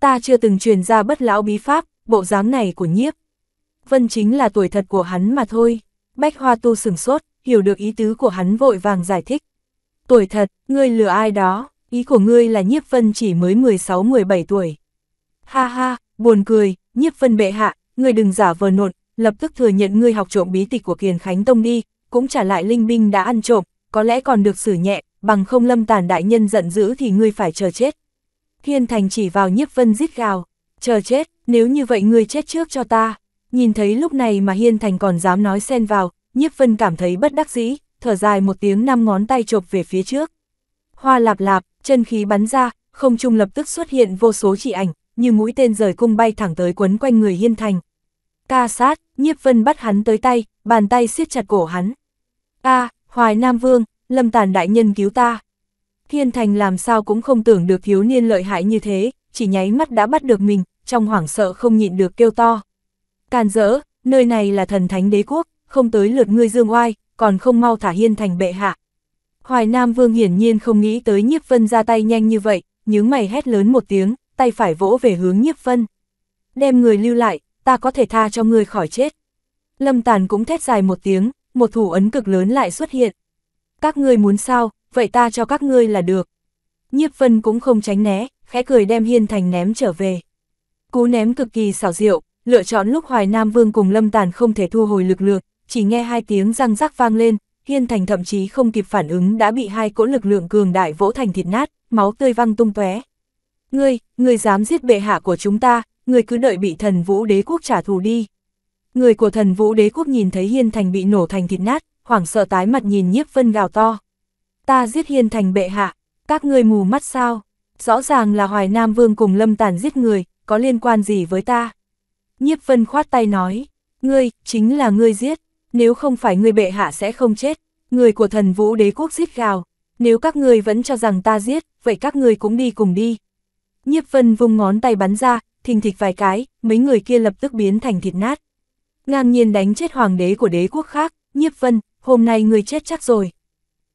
Ta chưa từng truyền ra bất lão bí pháp, bộ dáng này của nhiếp. Vân chính là tuổi thật của hắn mà thôi. Bách Hoa Tu sừng sốt, hiểu được ý tứ của hắn vội vàng giải thích. Tuổi thật, ngươi lừa ai đó, ý của ngươi là nhiếp vân chỉ mới 16-17 tuổi. Ha ha, buồn cười, nhiếp vân bệ hạ, ngươi đừng giả vờ nột, lập tức thừa nhận ngươi học trộm bí tịch của Kiền Khánh Tông đi, cũng trả lại linh binh đã ăn trộm, có lẽ còn được xử nhẹ, bằng không lâm tàn đại nhân giận dữ thì ngươi phải chờ chết. Hiên Thành chỉ vào nhiếp vân giết gào, chờ chết, nếu như vậy ngươi chết trước cho ta. Nhìn thấy lúc này mà Hiên Thành còn dám nói xen vào, nhiếp vân cảm thấy bất đắc dĩ, thở dài một tiếng năm ngón tay chộp về phía trước. Hoa lạp lạp, chân khí bắn ra, không trung lập tức xuất hiện vô số chỉ ảnh, như mũi tên rời cung bay thẳng tới quấn quanh người Hiên Thành. Ca sát, nhiếp vân bắt hắn tới tay, bàn tay siết chặt cổ hắn. A, à, Hoài Nam Vương, lâm tàn đại nhân cứu ta. Hiên Thành làm sao cũng không tưởng được thiếu niên lợi hại như thế, chỉ nháy mắt đã bắt được mình, trong hoảng sợ không nhịn được kêu to. Càn rỡ, nơi này là thần thánh đế quốc, không tới lượt ngươi dương oai, còn không mau thả Hiên Thành bệ hạ, Hoài Nam Vương hiển nhiên không nghĩ tới nhiếp vân ra tay nhanh như vậy, nhướng mày hét lớn một tiếng, tay phải vỗ về hướng nhiếp vân. Đem người lưu lại, ta có thể tha cho người khỏi chết. Lâm Tàn cũng thét dài một tiếng, một thủ ấn cực lớn lại xuất hiện. Các ngươi muốn sao, vậy ta cho các ngươi là được. Nhiếp vân cũng không tránh né, khẽ cười đem hiên thành ném trở về. Cú ném cực kỳ xảo diệu, lựa chọn lúc Hoài Nam Vương cùng Lâm Tàn không thể thu hồi lực lượng, chỉ nghe hai tiếng răng rắc vang lên, Hiên Thành thậm chí không kịp phản ứng đã bị hai cỗ lực lượng cường đại vỗ thành thịt nát, máu tươi văng tung tóe. Ngươi, ngươi dám giết bệ hạ của chúng ta, ngươi cứ đợi bị thần vũ đế quốc trả thù đi. Người của thần vũ đế quốc nhìn thấy Hiên Thành bị nổ thành thịt nát, hoảng sợ tái mặt nhìn nhiếp vân gào to. Ta giết Hiên Thành bệ hạ, các ngươi mù mắt sao? Rõ ràng là Hoài Nam Vương cùng Lâm Tàn giết người, có liên quan gì với ta? Nhiếp vân khoát tay nói, ngươi, chính là ngươi giết nếu không phải người bệ hạ sẽ không chết, người của thần vũ đế quốc giết gào, nếu các ngươi vẫn cho rằng ta giết, vậy các ngươi cũng đi cùng đi. Nhiếp vân vung ngón tay bắn ra, thình thịch vài cái, mấy người kia lập tức biến thành thịt nát. Ngang nhiên đánh chết hoàng đế của đế quốc khác, nhiếp vân, hôm nay người chết chắc rồi.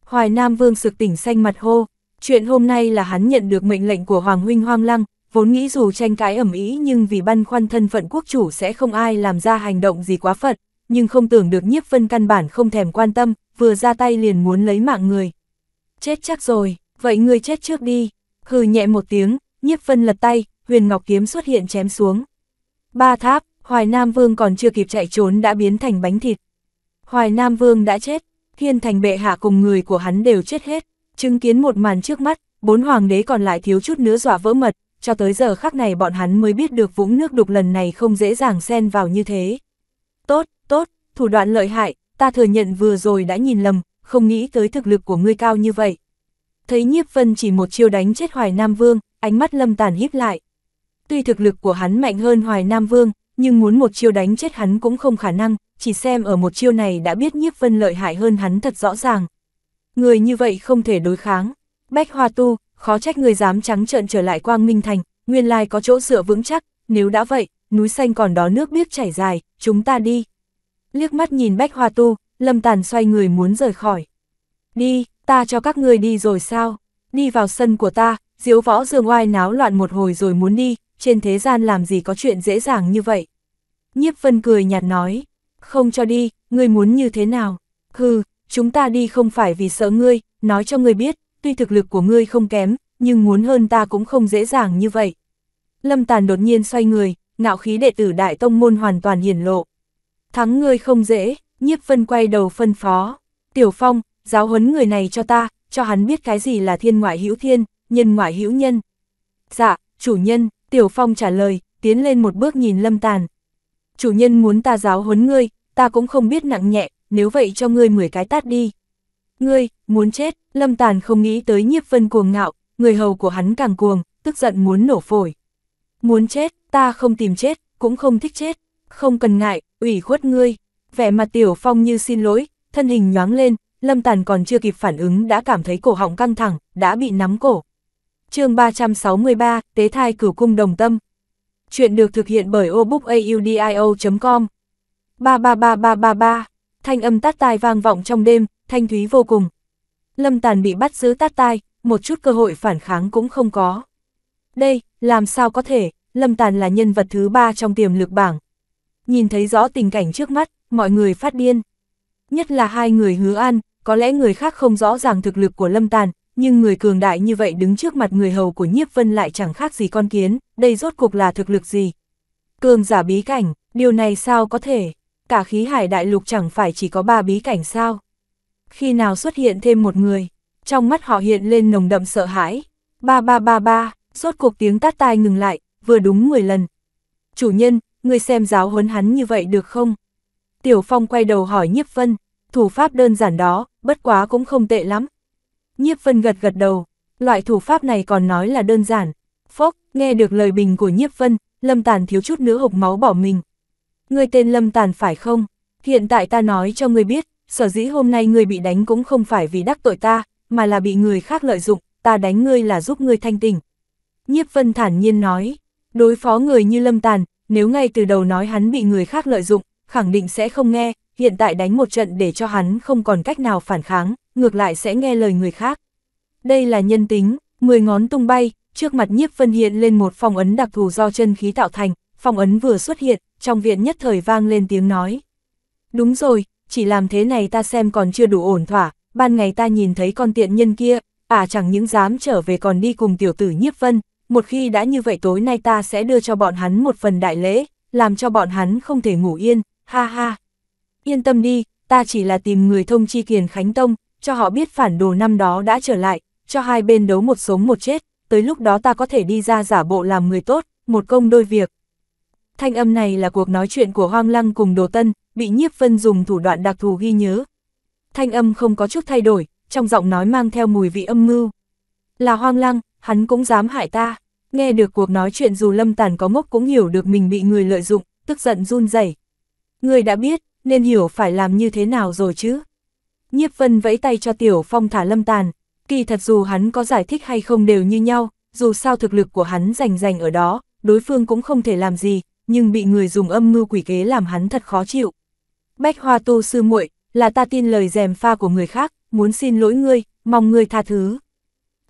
Hoài Nam Vương sực tỉnh xanh mặt hô, chuyện hôm nay là hắn nhận được mệnh lệnh của Hoàng huynh Hoang Lăng, vốn nghĩ dù tranh cãi ẩm ý nhưng vì băn khoăn thân phận quốc chủ sẽ không ai làm ra hành động gì quá phận nhưng không tưởng được nhiếp vân căn bản không thèm quan tâm, vừa ra tay liền muốn lấy mạng người. Chết chắc rồi, vậy ngươi chết trước đi, hừ nhẹ một tiếng, nhiếp vân lật tay, huyền ngọc kiếm xuất hiện chém xuống. Ba tháp, Hoài Nam Vương còn chưa kịp chạy trốn đã biến thành bánh thịt. Hoài Nam Vương đã chết, thiên thành bệ hạ cùng người của hắn đều chết hết, chứng kiến một màn trước mắt, bốn hoàng đế còn lại thiếu chút nữa dọa vỡ mật, cho tới giờ khắc này bọn hắn mới biết được vũng nước đục lần này không dễ dàng xen vào như thế. Tốt, Tốt, thủ đoạn lợi hại, ta thừa nhận vừa rồi đã nhìn lầm, không nghĩ tới thực lực của ngươi cao như vậy. Thấy nhiếp vân chỉ một chiêu đánh chết Hoài Nam Vương, ánh mắt lâm tàn híp lại. Tuy thực lực của hắn mạnh hơn Hoài Nam Vương, nhưng muốn một chiêu đánh chết hắn cũng không khả năng, chỉ xem ở một chiêu này đã biết nhiếp vân lợi hại hơn hắn thật rõ ràng. Người như vậy không thể đối kháng. Bách Hoa Tu, khó trách người dám trắng trợn trở lại Quang Minh Thành, nguyên lai có chỗ dựa vững chắc, nếu đã vậy, núi xanh còn đó nước biết chảy dài, chúng ta đi liếc mắt nhìn Bách Hoa Tu, Lâm Tàn xoay người muốn rời khỏi. Đi, ta cho các người đi rồi sao? Đi vào sân của ta, diếu võ dương oai náo loạn một hồi rồi muốn đi, trên thế gian làm gì có chuyện dễ dàng như vậy. Nhiếp Vân cười nhạt nói, không cho đi, ngươi muốn như thế nào? Hừ, chúng ta đi không phải vì sợ ngươi, nói cho ngươi biết, tuy thực lực của ngươi không kém, nhưng muốn hơn ta cũng không dễ dàng như vậy. Lâm Tàn đột nhiên xoay người, ngạo khí đệ tử Đại Tông Môn hoàn toàn hiển lộ. Thắng ngươi không dễ, nhiếp vân quay đầu phân phó. Tiểu Phong, giáo huấn người này cho ta, cho hắn biết cái gì là thiên ngoại hữu thiên, nhân ngoại hữu nhân. Dạ, chủ nhân, Tiểu Phong trả lời, tiến lên một bước nhìn lâm tàn. Chủ nhân muốn ta giáo huấn ngươi, ta cũng không biết nặng nhẹ, nếu vậy cho ngươi 10 cái tát đi. Ngươi, muốn chết, lâm tàn không nghĩ tới nhiếp vân cuồng ngạo, người hầu của hắn càng cuồng, tức giận muốn nổ phổi. Muốn chết, ta không tìm chết, cũng không thích chết. Không cần ngại, ủy khuất ngươi, vẻ mặt Tiểu Phong như xin lỗi, thân hình nhoáng lên, Lâm Tàn còn chưa kịp phản ứng đã cảm thấy cổ họng căng thẳng, đã bị nắm cổ. chương 363, Tế thai cửu cung đồng tâm. Chuyện được thực hiện bởi obookaudio.com 333333, thanh âm tát tai vang vọng trong đêm, thanh thúy vô cùng. Lâm Tàn bị bắt giữ tát tai, một chút cơ hội phản kháng cũng không có. Đây, làm sao có thể, Lâm Tàn là nhân vật thứ ba trong tiềm lực bảng, nhìn thấy rõ tình cảnh trước mắt, mọi người phát điên. Nhất là hai người hứa an, có lẽ người khác không rõ ràng thực lực của Lâm Tàn, nhưng người cường đại như vậy đứng trước mặt người hầu của Nhiếp Vân lại chẳng khác gì con kiến, đây rốt cuộc là thực lực gì. Cường giả bí cảnh, điều này sao có thể, cả khí hải đại lục chẳng phải chỉ có ba bí cảnh sao. Khi nào xuất hiện thêm một người, trong mắt họ hiện lên nồng đậm sợ hãi, ba ba ba ba, rốt cuộc tiếng tát tai ngừng lại, vừa đúng 10 lần. Chủ nhân, ngươi xem giáo huấn hắn như vậy được không? Tiểu Phong quay đầu hỏi Nhiếp Vân, thủ pháp đơn giản đó, bất quá cũng không tệ lắm. Nhiếp Vân gật gật đầu, loại thủ pháp này còn nói là đơn giản. Phốc, nghe được lời bình của Nhiếp Vân, Lâm Tàn thiếu chút nữa hộc máu bỏ mình. Ngươi tên Lâm Tàn phải không? Hiện tại ta nói cho ngươi biết, sở dĩ hôm nay ngươi bị đánh cũng không phải vì đắc tội ta, mà là bị người khác lợi dụng, ta đánh ngươi là giúp ngươi thanh tỉnh. Nhiếp Vân thản nhiên nói, đối phó người như Lâm Tàn, nếu ngay từ đầu nói hắn bị người khác lợi dụng, khẳng định sẽ không nghe, hiện tại đánh một trận để cho hắn không còn cách nào phản kháng, ngược lại sẽ nghe lời người khác. Đây là nhân tính, 10 ngón tung bay, trước mặt nhiếp vân hiện lên một phong ấn đặc thù do chân khí tạo thành, phong ấn vừa xuất hiện, trong viện nhất thời vang lên tiếng nói. Đúng rồi, chỉ làm thế này ta xem còn chưa đủ ổn thỏa, ban ngày ta nhìn thấy con tiện nhân kia, à chẳng những dám trở về còn đi cùng tiểu tử nhiếp vân, một khi đã như vậy tối nay ta sẽ đưa cho bọn hắn một phần đại lễ, làm cho bọn hắn không thể ngủ yên, ha ha. Yên tâm đi, ta chỉ là tìm người thông chi kiền Khánh Tông, cho họ biết phản đồ năm đó đã trở lại, cho hai bên đấu một sống một chết, tới lúc đó ta có thể đi ra giả bộ làm người tốt, một công đôi việc. Thanh âm này là cuộc nói chuyện của Hoang Lăng cùng Đồ Tân, bị Nhiếp Vân dùng thủ đoạn đặc thù ghi nhớ. Thanh âm không có chút thay đổi, trong giọng nói mang theo mùi vị âm mưu. Là hoang lăng, hắn cũng dám hại ta. Nghe được cuộc nói chuyện dù lâm tàn có ngốc cũng hiểu được mình bị người lợi dụng, tức giận run rẩy. Người đã biết, nên hiểu phải làm như thế nào rồi chứ. Nhiếp vân vẫy tay cho Tiểu Phong thả lâm tàn. Kỳ thật dù hắn có giải thích hay không đều như nhau, dù sao thực lực của hắn rành rành ở đó, đối phương cũng không thể làm gì, nhưng bị người dùng âm mưu quỷ kế làm hắn thật khó chịu. Bách hoa tu sư muội là ta tin lời dèm pha của người khác, muốn xin lỗi ngươi, mong ngươi tha thứ.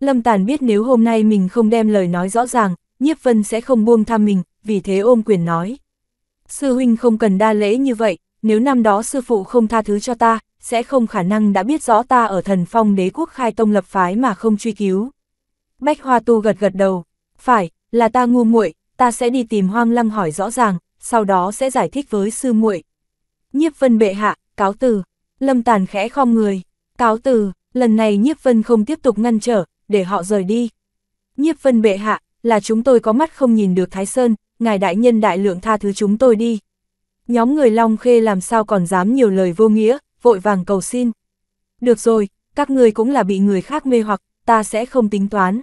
Lâm Tàn biết nếu hôm nay mình không đem lời nói rõ ràng, Nhiếp Vân sẽ không buông tham mình, vì thế ôm quyền nói. Sư huynh không cần đa lễ như vậy, nếu năm đó sư phụ không tha thứ cho ta, sẽ không khả năng đã biết rõ ta ở thần phong đế quốc khai tông lập phái mà không truy cứu. Bách Hoa Tu gật gật đầu, phải, là ta ngu muội, ta sẽ đi tìm Hoang Lăng hỏi rõ ràng, sau đó sẽ giải thích với sư muội. Nhiếp Vân bệ hạ, cáo từ, Lâm Tàn khẽ khom người, cáo từ, lần này Nhiếp Vân không tiếp tục ngăn trở, để họ rời đi. Nhiếp vân bệ hạ, là chúng tôi có mắt không nhìn được Thái Sơn, ngài đại nhân đại lượng tha thứ chúng tôi đi. Nhóm người Long Khê làm sao còn dám nhiều lời vô nghĩa, vội vàng cầu xin. Được rồi, các người cũng là bị người khác mê hoặc, ta sẽ không tính toán.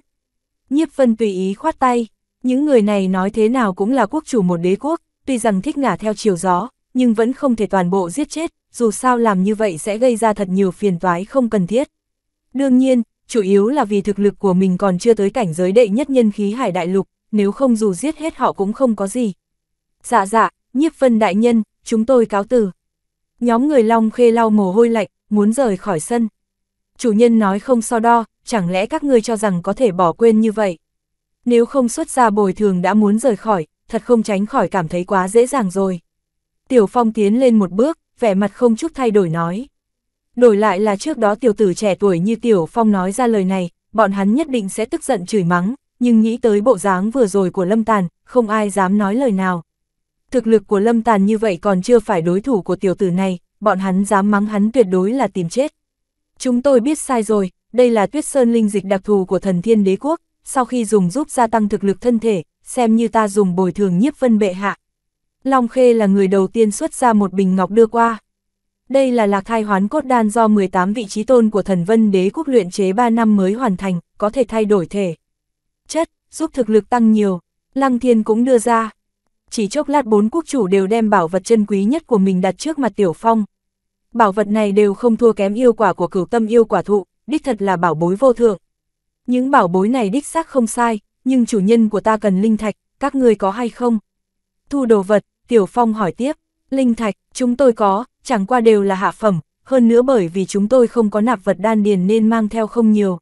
Nhiếp vân tùy ý khoát tay, những người này nói thế nào cũng là quốc chủ một đế quốc, tuy rằng thích ngả theo chiều gió, nhưng vẫn không thể toàn bộ giết chết, dù sao làm như vậy sẽ gây ra thật nhiều phiền toái không cần thiết. Đương nhiên, chủ yếu là vì thực lực của mình còn chưa tới cảnh giới đệ nhất nhân khí hải đại lục, nếu không dù giết hết họ cũng không có gì. Dạ dạ, nhiếp phân đại nhân, chúng tôi cáo từ. Nhóm người Long Khê lau mồ hôi lạnh, muốn rời khỏi sân. Chủ nhân nói không so đo, chẳng lẽ các ngươi cho rằng có thể bỏ quên như vậy. Nếu không xuất ra bồi thường đã muốn rời khỏi, thật không tránh khỏi cảm thấy quá dễ dàng rồi. Tiểu Phong tiến lên một bước, vẻ mặt không chút thay đổi nói. Đổi lại là trước đó tiểu tử trẻ tuổi như Tiểu Phong nói ra lời này, bọn hắn nhất định sẽ tức giận chửi mắng, nhưng nghĩ tới bộ dáng vừa rồi của Lâm Tàn, không ai dám nói lời nào. Thực lực của Lâm Tàn như vậy còn chưa phải đối thủ của tiểu tử này, bọn hắn dám mắng hắn tuyệt đối là tìm chết. Chúng tôi biết sai rồi, đây là tuyết sơn linh dịch đặc thù của thần thiên đế quốc, sau khi dùng giúp gia tăng thực lực thân thể, xem như ta dùng bồi thường nhiếp vân bệ hạ. Long Khê là người đầu tiên xuất ra một bình ngọc đưa qua. Đây là lạc thai hoán cốt đan do 18 vị trí tôn của thần vân đế quốc luyện chế 3 năm mới hoàn thành, có thể thay đổi thể. Chất, giúp thực lực tăng nhiều, Lăng Thiên cũng đưa ra. Chỉ chốc lát bốn quốc chủ đều đem bảo vật chân quý nhất của mình đặt trước mặt Tiểu Phong. Bảo vật này đều không thua kém yêu quả của cửu tâm yêu quả thụ, đích thật là bảo bối vô thượng. Những bảo bối này đích xác không sai, nhưng chủ nhân của ta cần linh thạch, các người có hay không? Thu đồ vật, Tiểu Phong hỏi tiếp, linh thạch, chúng tôi có, chẳng qua đều là hạ phẩm, hơn nữa bởi vì chúng tôi không có nạp vật đan điền nên mang theo không nhiều.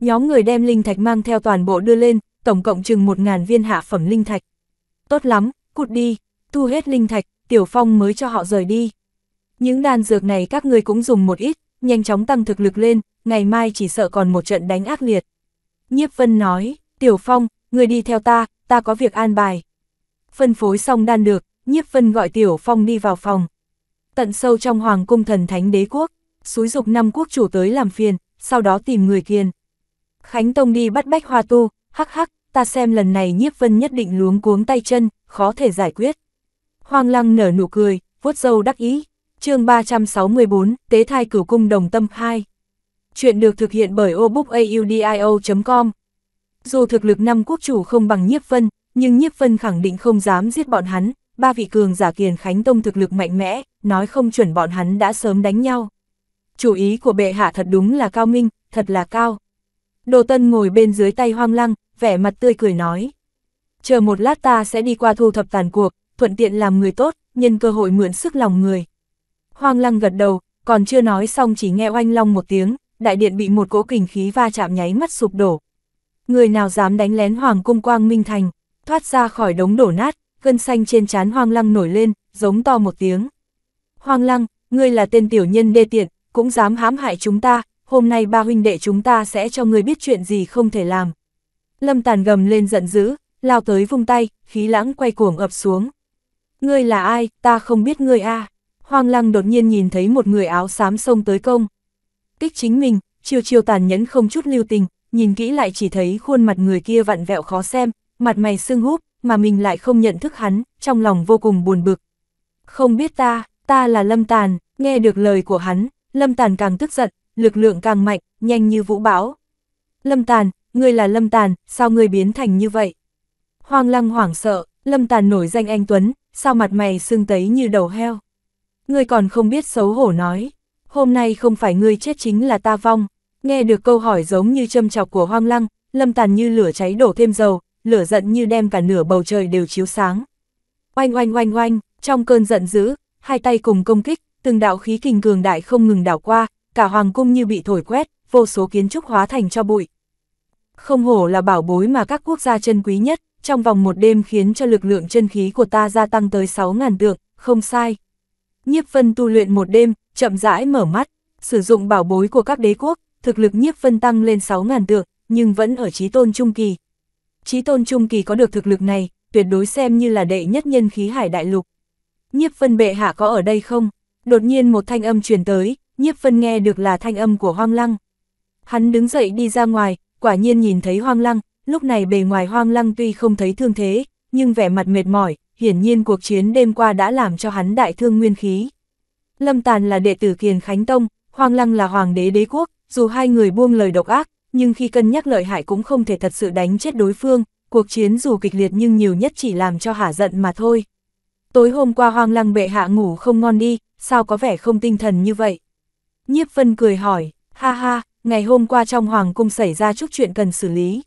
Nhóm người đem linh thạch mang theo toàn bộ đưa lên, tổng cộng chừng 1.000 viên hạ phẩm linh thạch. Tốt lắm, cút đi, thu hết linh thạch, Tiểu Phong mới cho họ rời đi. Những đan dược này các người cũng dùng một ít, nhanh chóng tăng thực lực lên, ngày mai chỉ sợ còn một trận đánh ác liệt. Nhiếp Vân nói, Tiểu Phong, người đi theo ta, ta có việc an bài. Phân phối xong đan được, Nhiếp Vân gọi Tiểu Phong đi vào phòng tận sâu trong hoàng cung thần thánh đế quốc, xúi dục năm quốc chủ tới làm phiền, sau đó tìm người kiền. Khánh Tông đi bắt bách hoa tu, hắc hắc, ta xem lần này nhiếp vân nhất định luống cuống tay chân, khó thể giải quyết. Hoàng lăng nở nụ cười, vuốt dâu đắc ý, chương 364, Tế thai cửu cung đồng tâm 2. Chuyện được thực hiện bởi obookaudio.com. Dù thực lực năm quốc chủ không bằng nhiếp vân, nhưng nhiếp vân khẳng định không dám giết bọn hắn, ba vị cường giả kiền Khánh Tông thực lực mạnh mẽ, nói không chuẩn bọn hắn đã sớm đánh nhau. Chủ ý của bệ hạ thật đúng là cao minh, thật là cao. Đồ Tân ngồi bên dưới tay hoang lăng, vẻ mặt tươi cười nói. Chờ một lát ta sẽ đi qua thu thập tàn cuộc, thuận tiện làm người tốt, nhân cơ hội mượn sức lòng người. Hoang lăng gật đầu, còn chưa nói xong chỉ nghe oanh long một tiếng, đại điện bị một cỗ kình khí va chạm nháy mắt sụp đổ. Người nào dám đánh lén hoàng cung quang minh thành, thoát ra khỏi đống đổ nát, gân xanh trên trán hoang lăng nổi lên, giống to một tiếng. Hoang lăng, ngươi là tên tiểu nhân đê tiện, cũng dám hãm hại chúng ta, hôm nay ba huynh đệ chúng ta sẽ cho ngươi biết chuyện gì không thể làm. Lâm tàn gầm lên giận dữ, lao tới vung tay, khí lãng quay cuồng ập xuống. Ngươi là ai, ta không biết ngươi a. Hoang lăng đột nhiên nhìn thấy một người áo xám xông tới công. Kích chính mình, chiều chiều tàn nhẫn không chút lưu tình, nhìn kỹ lại chỉ thấy khuôn mặt người kia vặn vẹo khó xem, mặt mày sưng húp, mà mình lại không nhận thức hắn, trong lòng vô cùng buồn bực. Không biết ta, ta là Lâm Tàn, nghe được lời của hắn, Lâm Tàn càng tức giận, lực lượng càng mạnh, nhanh như vũ bão. Lâm Tàn, ngươi là Lâm Tàn, sao ngươi biến thành như vậy? Hoàng lăng hoảng sợ, Lâm Tàn nổi danh anh Tuấn, sao mặt mày sưng tấy như đầu heo? Ngươi còn không biết xấu hổ nói, hôm nay không phải ngươi chết chính là ta vong. Nghe được câu hỏi giống như châm chọc của Hoang lăng, Lâm Tàn như lửa cháy đổ thêm dầu, lửa giận như đem cả nửa bầu trời đều chiếu sáng. Oanh oanh oanh oanh, trong cơn giận dữ, hai tay cùng công kích, từng đạo khí kình cường đại không ngừng đảo qua, cả hoàng cung như bị thổi quét, vô số kiến trúc hóa thành cho bụi. Không hổ là bảo bối mà các quốc gia chân quý nhất, trong vòng một đêm khiến cho lực lượng chân khí của ta gia tăng tới 6.000 tượng, không sai. Nhiếp vân tu luyện một đêm, chậm rãi mở mắt, sử dụng bảo bối của các đế quốc, thực lực nhiếp vân tăng lên 6.000 tượng, nhưng vẫn ở trí tôn trung kỳ, chí tôn trung kỳ có được thực lực này, tuyệt đối xem như là đệ nhất nhân khí hải đại lục. Nhiếp phân bệ hạ có ở đây không? Đột nhiên một thanh âm truyền tới, nhiếp phân nghe được là thanh âm của hoang lăng. Hắn đứng dậy đi ra ngoài, quả nhiên nhìn thấy hoang lăng, lúc này bề ngoài hoang lăng tuy không thấy thương thế, nhưng vẻ mặt mệt mỏi, hiển nhiên cuộc chiến đêm qua đã làm cho hắn đại thương nguyên khí. Lâm Tàn là đệ tử Kiền Khánh Tông, Hoang Lăng là hoàng đế đế quốc, dù hai người buông lời độc ác, nhưng khi cân nhắc lợi hại cũng không thể thật sự đánh chết đối phương, cuộc chiến dù kịch liệt nhưng nhiều nhất chỉ làm cho hả giận mà thôi. Tối hôm qua hoang lăng bệ hạ ngủ không ngon đi, sao có vẻ không tinh thần như vậy? Nhiếp Vân cười hỏi, ha ha, ngày hôm qua trong hoàng cung xảy ra chút chuyện cần xử lý.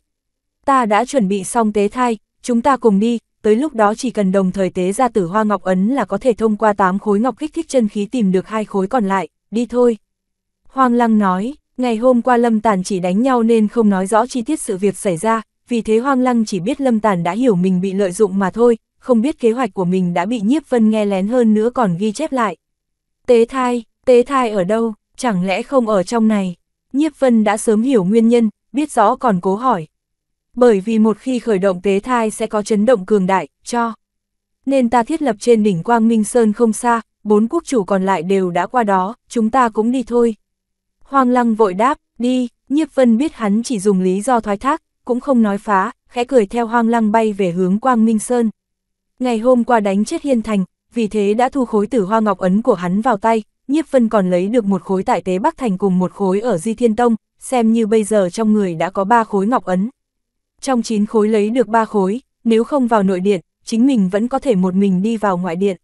Ta đã chuẩn bị xong tế thai, chúng ta cùng đi, tới lúc đó chỉ cần đồng thời tế ra tử hoa ngọc ấn là có thể thông qua 8 khối ngọc kích thích chân khí tìm được hai khối còn lại, đi thôi. hoàng lăng nói, Ngày hôm qua Lâm Tàn chỉ đánh nhau nên không nói rõ chi tiết sự việc xảy ra, vì thế Hoang Lăng chỉ biết Lâm Tàn đã hiểu mình bị lợi dụng mà thôi, không biết kế hoạch của mình đã bị nhiếp vân nghe lén hơn nữa còn ghi chép lại. Tế thai, tế thai ở đâu, chẳng lẽ không ở trong này? Nhiếp vân đã sớm hiểu nguyên nhân, biết rõ còn cố hỏi. Bởi vì một khi khởi động tế thai sẽ có chấn động cường đại, cho. Nên ta thiết lập trên đỉnh Quang Minh Sơn không xa, bốn quốc chủ còn lại đều đã qua đó, chúng ta cũng đi thôi. Hoàng Lăng vội đáp, đi, Nhiếp Vân biết hắn chỉ dùng lý do thoái thác, cũng không nói phá, khẽ cười theo Hoàng Lăng bay về hướng Quang Minh Sơn. Ngày hôm qua đánh chết Hiên Thành, vì thế đã thu khối tử hoa ngọc ấn của hắn vào tay, Nhiếp Vân còn lấy được một khối tại Tế Bắc Thành cùng một khối ở Di Thiên Tông, xem như bây giờ trong người đã có ba khối ngọc ấn. Trong chín khối lấy được ba khối, nếu không vào nội điện, chính mình vẫn có thể một mình đi vào ngoại điện.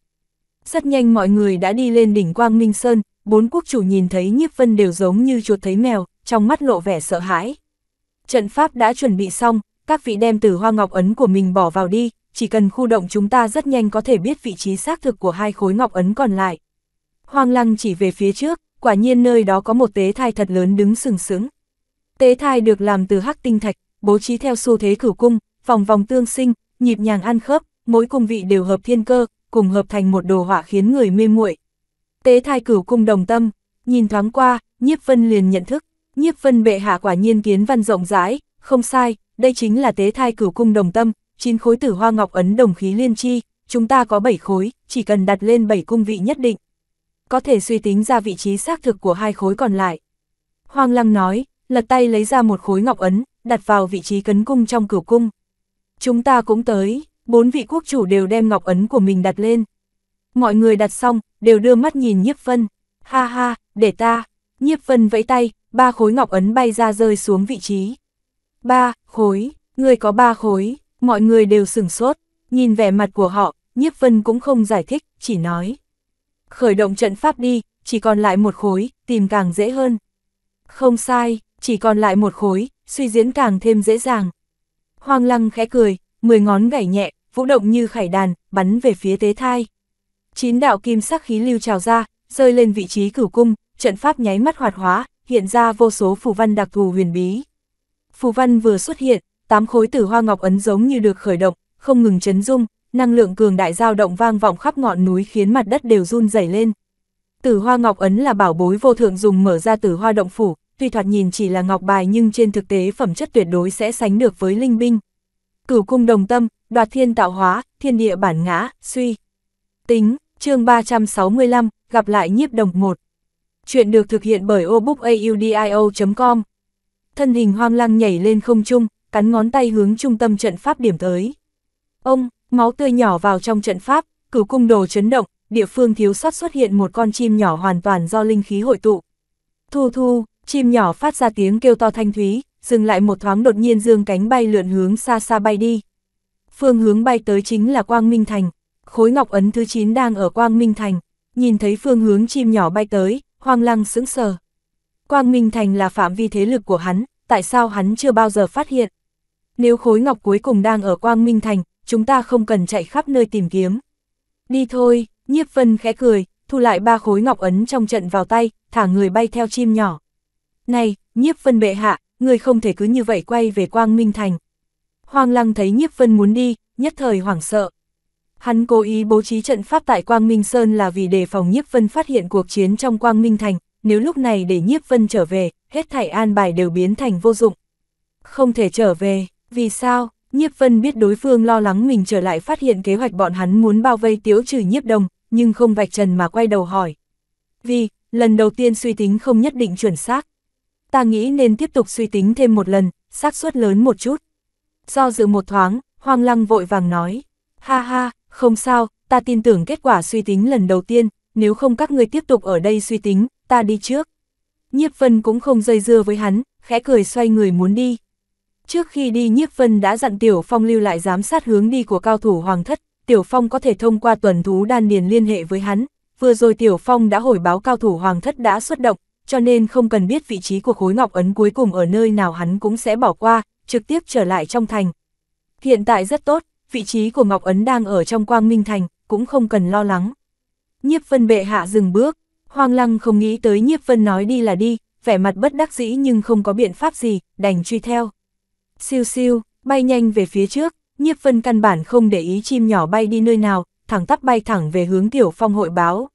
Rất nhanh mọi người đã đi lên đỉnh Quang Minh Sơn, bốn quốc chủ nhìn thấy nhiếp vân đều giống như chuột thấy mèo, trong mắt lộ vẻ sợ hãi. Trận pháp đã chuẩn bị xong, các vị đem tử hoa ngọc ấn của mình bỏ vào đi, chỉ cần khu động chúng ta rất nhanh có thể biết vị trí xác thực của hai khối ngọc ấn còn lại. Hoang lăng chỉ về phía trước, quả nhiên nơi đó có một tế thai thật lớn đứng sừng sững. Tế thai được làm từ hắc tinh thạch, bố trí theo xu thế cửu cung, vòng vòng tương sinh, nhịp nhàng ăn khớp, mỗi cung vị đều hợp thiên cơ, cùng hợp thành một đồ họa khiến người mê muội, Tế thai cửu cung đồng tâm, nhìn thoáng qua, nhiếp vân liền nhận thức, nhiếp vân bệ hạ quả nhiên kiến văn rộng rãi, không sai, đây chính là tế thai cửu cung đồng tâm, chín khối tử hoa ngọc ấn đồng khí liên chi, chúng ta có 7 khối, chỉ cần đặt lên 7 cung vị nhất định. Có thể suy tính ra vị trí xác thực của hai khối còn lại. Hoàng Lăng nói, lật tay lấy ra một khối ngọc ấn, đặt vào vị trí cấn cung trong cửu cung. Chúng ta cũng tới, bốn vị quốc chủ đều đem ngọc ấn của mình đặt lên, Mọi người đặt xong, đều đưa mắt nhìn nhiếp vân. Ha ha, để ta. Nhiếp vân vẫy tay, ba khối ngọc ấn bay ra rơi xuống vị trí. Ba, khối, người có ba khối, mọi người đều sửng sốt. Nhìn vẻ mặt của họ, nhiếp vân cũng không giải thích, chỉ nói. Khởi động trận pháp đi, chỉ còn lại một khối, tìm càng dễ hơn. Không sai, chỉ còn lại một khối, suy diễn càng thêm dễ dàng. Hoàng lăng khẽ cười, mười ngón gảy nhẹ, vũ động như khải đàn, bắn về phía tế thai. Chín đạo kim sắc khí lưu trào ra, rơi lên vị trí cửu cung, trận pháp nháy mắt hoạt hóa, hiện ra vô số phù văn đặc thù huyền bí. Phù văn vừa xuất hiện, tám khối tử hoa ngọc ấn giống như được khởi động, không ngừng chấn rung, năng lượng cường đại dao động vang vọng khắp ngọn núi khiến mặt đất đều run rẩy lên. Tử hoa ngọc ấn là bảo bối vô thượng dùng mở ra tử hoa động phủ, tuy thoạt nhìn chỉ là ngọc bài nhưng trên thực tế phẩm chất tuyệt đối sẽ sánh được với linh binh. Cửu cung đồng tâm, đoạt thiên tạo hóa, thiên địa bản ngã, suy. Tính, chương 365, gặp lại nhiếp đồng một. Chuyện được thực hiện bởi obookaudio.com. Thân hình hoang lang nhảy lên không trung, cắn ngón tay hướng trung tâm trận pháp điểm tới. Ông, máu tươi nhỏ vào trong trận pháp, cửu cung đồ chấn động, địa phương thiếu sót xuất hiện một con chim nhỏ hoàn toàn do linh khí hội tụ. Thu thu, chim nhỏ phát ra tiếng kêu to thanh thúy, dừng lại một thoáng đột nhiên dương cánh bay lượn hướng xa xa bay đi. Phương hướng bay tới chính là Quang Minh Thành khối ngọc ấn thứ 9 đang ở Quang Minh Thành, nhìn thấy phương hướng chim nhỏ bay tới, hoang lăng sững sờ. Quang Minh Thành là phạm vi thế lực của hắn, tại sao hắn chưa bao giờ phát hiện? Nếu khối ngọc cuối cùng đang ở Quang Minh Thành, chúng ta không cần chạy khắp nơi tìm kiếm. Đi thôi, nhiếp vân khẽ cười, thu lại ba khối ngọc ấn trong trận vào tay, thả người bay theo chim nhỏ. Này, nhiếp vân bệ hạ, người không thể cứ như vậy quay về Quang Minh Thành. hoang lăng thấy nhiếp vân muốn đi, nhất thời hoảng sợ. Hắn cố ý bố trí trận pháp tại Quang Minh Sơn là vì đề phòng Nhiếp Vân phát hiện cuộc chiến trong Quang Minh Thành, nếu lúc này để Nhiếp Vân trở về, hết thảy an bài đều biến thành vô dụng. Không thể trở về, vì sao? Nhiếp Vân biết đối phương lo lắng mình trở lại phát hiện kế hoạch bọn hắn muốn bao vây tiếu trừ Nhiếp Đồng, nhưng không vạch trần mà quay đầu hỏi. Vì, lần đầu tiên suy tính không nhất định chuẩn xác. Ta nghĩ nên tiếp tục suy tính thêm một lần, xác suất lớn một chút. Do dự một thoáng, Hoang Lăng vội vàng nói. Ha ha, không sao, ta tin tưởng kết quả suy tính lần đầu tiên, nếu không các người tiếp tục ở đây suy tính, ta đi trước. Nhiếp Vân cũng không dây dưa với hắn, khẽ cười xoay người muốn đi. Trước khi đi Nhiếp Vân đã dặn Tiểu Phong lưu lại giám sát hướng đi của cao thủ Hoàng Thất, Tiểu Phong có thể thông qua tuần thú đan điền liên hệ với hắn. Vừa rồi Tiểu Phong đã hồi báo cao thủ Hoàng Thất đã xuất động, cho nên không cần biết vị trí của khối ngọc ấn cuối cùng ở nơi nào hắn cũng sẽ bỏ qua, trực tiếp trở lại trong thành. Hiện tại rất tốt, vị trí của Ngọc Ấn đang ở trong quang minh thành, cũng không cần lo lắng. Nhiếp vân bệ hạ dừng bước, hoang lăng không nghĩ tới nhiếp vân nói đi là đi, vẻ mặt bất đắc dĩ nhưng không có biện pháp gì, đành truy theo. Siêu siêu, bay nhanh về phía trước, nhiếp vân căn bản không để ý chim nhỏ bay đi nơi nào, thẳng tắp bay thẳng về hướng Tiểu Phong hội báo.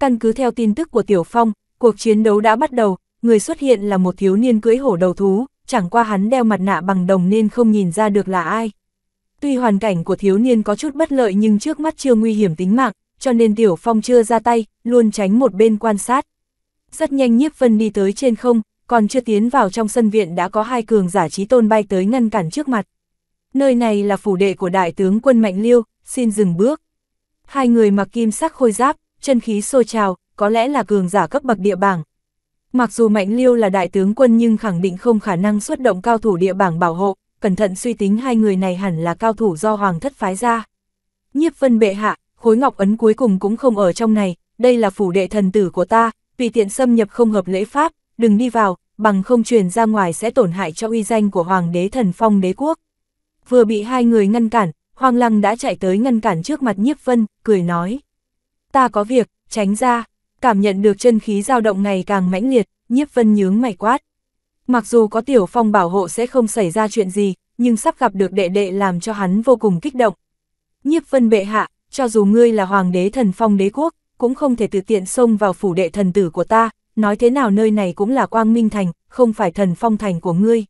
Căn cứ theo tin tức của Tiểu Phong, cuộc chiến đấu đã bắt đầu, người xuất hiện là một thiếu niên cưỡi hổ đầu thú, chẳng qua hắn đeo mặt nạ bằng đồng nên không nhìn ra được là ai. Tuy hoàn cảnh của thiếu niên có chút bất lợi nhưng trước mắt chưa nguy hiểm tính mạng, cho nên Tiểu Phong chưa ra tay, luôn tránh một bên quan sát. Rất nhanh Nhiếp Vân đi tới trên không, còn chưa tiến vào trong sân viện đã có hai cường giả trí tôn bay tới ngăn cản trước mặt. Nơi này là phủ đệ của đại tướng quân Mạnh Liêu, xin dừng bước. Hai người mặc kim sắc khôi giáp, chân khí sôi trào, có lẽ là cường giả cấp bậc địa bảng. Mặc dù Mạnh Liêu là đại tướng quân nhưng khẳng định không khả năng xuất động cao thủ địa bảng bảo hộ, cẩn thận suy tính hai người này hẳn là cao thủ do hoàng thất phái ra. Nhiếp vân bệ hạ, khối ngọc ấn cuối cùng cũng không ở trong này, đây là phủ đệ thần tử của ta, tùy tiện xâm nhập không hợp lễ pháp, đừng đi vào, bằng không truyền ra ngoài sẽ tổn hại cho uy danh của hoàng đế thần phong đế quốc. Vừa bị hai người ngăn cản, hoàng lăng đã chạy tới ngăn cản trước mặt nhiếp vân, cười nói. Ta có việc, tránh ra, cảm nhận được chân khí dao động ngày càng mãnh liệt, nhiếp vân nhướng mày quát. Mặc dù có Tiểu Phong bảo hộ sẽ không xảy ra chuyện gì, nhưng sắp gặp được đệ đệ làm cho hắn vô cùng kích động. Nhiếp vân bệ hạ, cho dù ngươi là hoàng đế thần phong đế quốc, cũng không thể tự tiện xông vào phủ đệ thần tử của ta, nói thế nào nơi này cũng là quang minh thành, không phải thần phong thành của ngươi.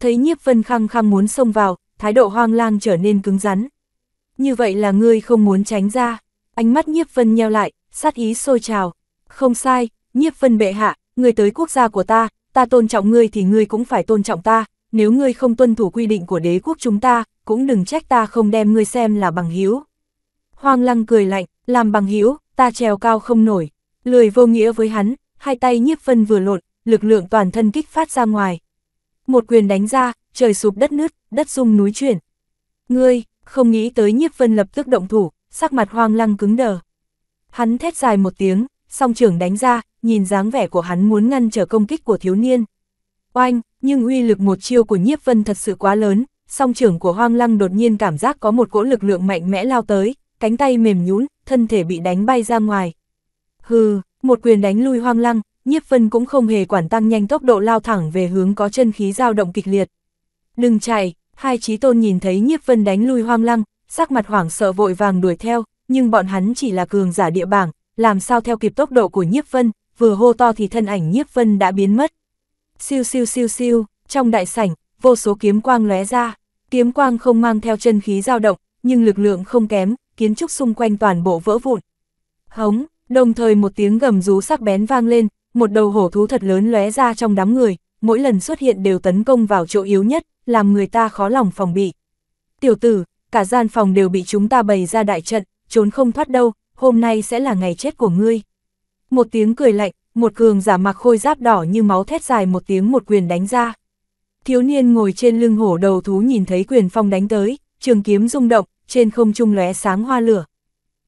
Thấy nhiếp vân khăng khăng muốn xông vào, thái độ hoang lang trở nên cứng rắn. Như vậy là ngươi không muốn tránh ra, ánh mắt nhiếp vân nheo lại, sát ý sôi trào. Không sai, nhiếp vân bệ hạ, người tới quốc gia của ta, ta tôn trọng ngươi thì ngươi cũng phải tôn trọng ta, nếu ngươi không tuân thủ quy định của đế quốc chúng ta, cũng đừng trách ta không đem ngươi xem là bằng hiếu. Hoàng lăng cười lạnh, làm bằng hiếu, ta trèo cao không nổi, lười vô nghĩa với hắn, hai tay nhiếp phân vừa lộn, lực lượng toàn thân kích phát ra ngoài. Một quyền đánh ra, trời sụp đất nứt, đất rung núi chuyển. Ngươi, không nghĩ tới nhiếp phân lập tức động thủ, sắc mặt hoang lăng cứng đờ. Hắn thét dài một tiếng, song trưởng đánh ra, nhìn dáng vẻ của hắn muốn ngăn trở công kích của thiếu niên. Oanh, nhưng uy lực một chiêu của nhiếp vân thật sự quá lớn, song trưởng của hoang lăng đột nhiên cảm giác có một cỗ lực lượng mạnh mẽ lao tới, cánh tay mềm nhũn thân thể bị đánh bay ra ngoài. Hừ, một quyền đánh lui hoang lăng, nhiếp vân cũng không hề quản tăng nhanh tốc độ lao thẳng về hướng có chân khí dao động kịch liệt. Đừng chạy, hai trí tôn nhìn thấy nhiếp vân đánh lui hoang lăng, sắc mặt hoảng sợ vội vàng đuổi theo, nhưng bọn hắn chỉ là cường giả địa bảng, làm sao theo kịp tốc độ của nhiếp vân, vừa hô to thì thân ảnh nhiếp vân đã biến mất. Siêu siêu siêu siêu, trong đại sảnh, vô số kiếm quang lóe ra, kiếm quang không mang theo chân khí dao động, nhưng lực lượng không kém, kiến trúc xung quanh toàn bộ vỡ vụn. Hống, đồng thời một tiếng gầm rú sắc bén vang lên, một đầu hổ thú thật lớn lóe ra trong đám người, mỗi lần xuất hiện đều tấn công vào chỗ yếu nhất, làm người ta khó lòng phòng bị. Tiểu tử, cả gian phòng đều bị chúng ta bày ra đại trận, trốn không thoát đâu, hôm nay sẽ là ngày chết của ngươi. Một tiếng cười lạnh, một cường giả mặc khôi giáp đỏ như máu thét dài một tiếng một quyền đánh ra. Thiếu niên ngồi trên lưng hổ đầu thú nhìn thấy quyền phong đánh tới, trường kiếm rung động, trên không trung lóe sáng hoa lửa.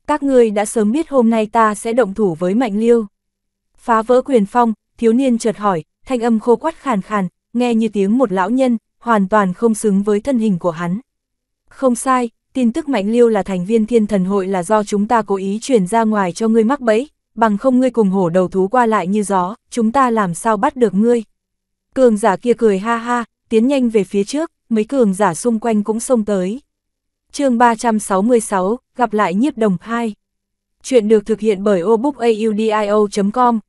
Các ngươi đã sớm biết hôm nay ta sẽ động thủ với Mạnh Liêu. Phá vỡ quyền phong, thiếu niên chợt hỏi, thanh âm khô quắt khàn khàn, nghe như tiếng một lão nhân, hoàn toàn không xứng với thân hình của hắn. Không sai, tin tức Mạnh Liêu là thành viên thiên thần hội là do chúng ta cố ý truyền ra ngoài cho ngươi mắc bẫy, bằng không ngươi cùng hổ đầu thú qua lại như gió, chúng ta làm sao bắt được ngươi. Cường giả kia cười ha ha, tiến nhanh về phía trước, mấy cường giả xung quanh cũng xông tới. chương 366, gặp lại nhiếp đồng 2. Chuyện được thực hiện bởi obookaudio.com.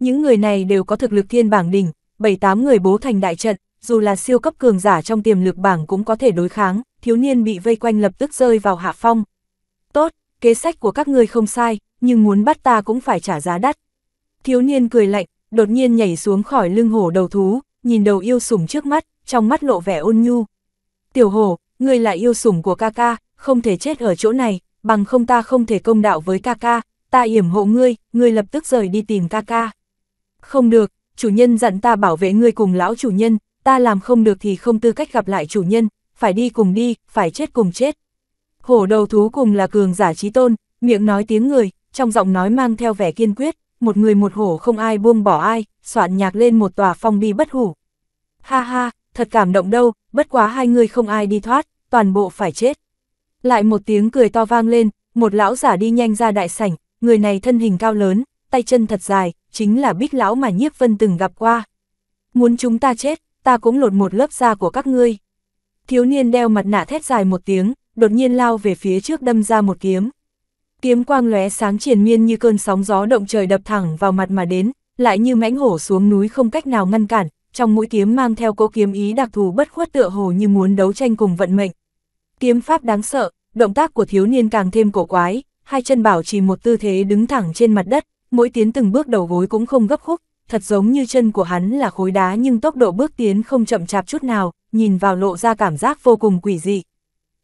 Những người này đều có thực lực thiên bảng đỉnh, 7-8 người bố thành đại trận, dù là siêu cấp cường giả trong tiềm lực bảng cũng có thể đối kháng, thiếu niên bị vây quanh lập tức rơi vào hạ phong. Tốt, kế sách của các ngươi không sai, nhưng muốn bắt ta cũng phải trả giá đắt. Thiếu niên cười lạnh, đột nhiên nhảy xuống khỏi lưng hổ đầu thú, nhìn đầu yêu sủng trước mắt, trong mắt lộ vẻ ôn nhu. Tiểu hổ, ngươi là yêu sủng của ca ca, không thể chết ở chỗ này, bằng không ta không thể công đạo với ca ca, ta yểm hộ ngươi, ngươi lập tức rời đi tìm ca ca. Không được, chủ nhân dặn ta bảo vệ ngươi cùng lão chủ nhân, ta làm không được thì không tư cách gặp lại chủ nhân, phải đi cùng đi, phải chết cùng chết hổ đầu thú cùng là cường giả trí tôn, miệng nói tiếng người, trong giọng nói mang theo vẻ kiên quyết, một người một hổ không ai buông bỏ ai, soạn nhạc lên một tòa phong bi bất hủ. Ha ha, thật cảm động đâu, bất quá hai người không ai đi thoát, toàn bộ phải chết. Lại một tiếng cười to vang lên, một lão giả đi nhanh ra đại sảnh, người này thân hình cao lớn, tay chân thật dài, chính là bích lão mà nhiếp vân từng gặp qua. Muốn chúng ta chết, ta cũng lột một lớp da của các ngươi. Thiếu niên đeo mặt nạ thét dài một tiếng, đột nhiên lao về phía trước đâm ra một kiếm. Kiếm quang lóe sáng triển miên như cơn sóng gió động trời đập thẳng vào mặt mà đến, lại như mãnh hổ xuống núi không cách nào ngăn cản, trong mũi kiếm mang theo cố kiếm ý đặc thù bất khuất tựa hồ như muốn đấu tranh cùng vận mệnh. Kiếm pháp đáng sợ, động tác của thiếu niên càng thêm cổ quái, hai chân bảo trì một tư thế đứng thẳng trên mặt đất, mỗi tiến từng bước đầu gối cũng không gấp khúc, thật giống như chân của hắn là khối đá nhưng tốc độ bước tiến không chậm chạp chút nào, nhìn vào lộ ra cảm giác vô cùng quỷ dị.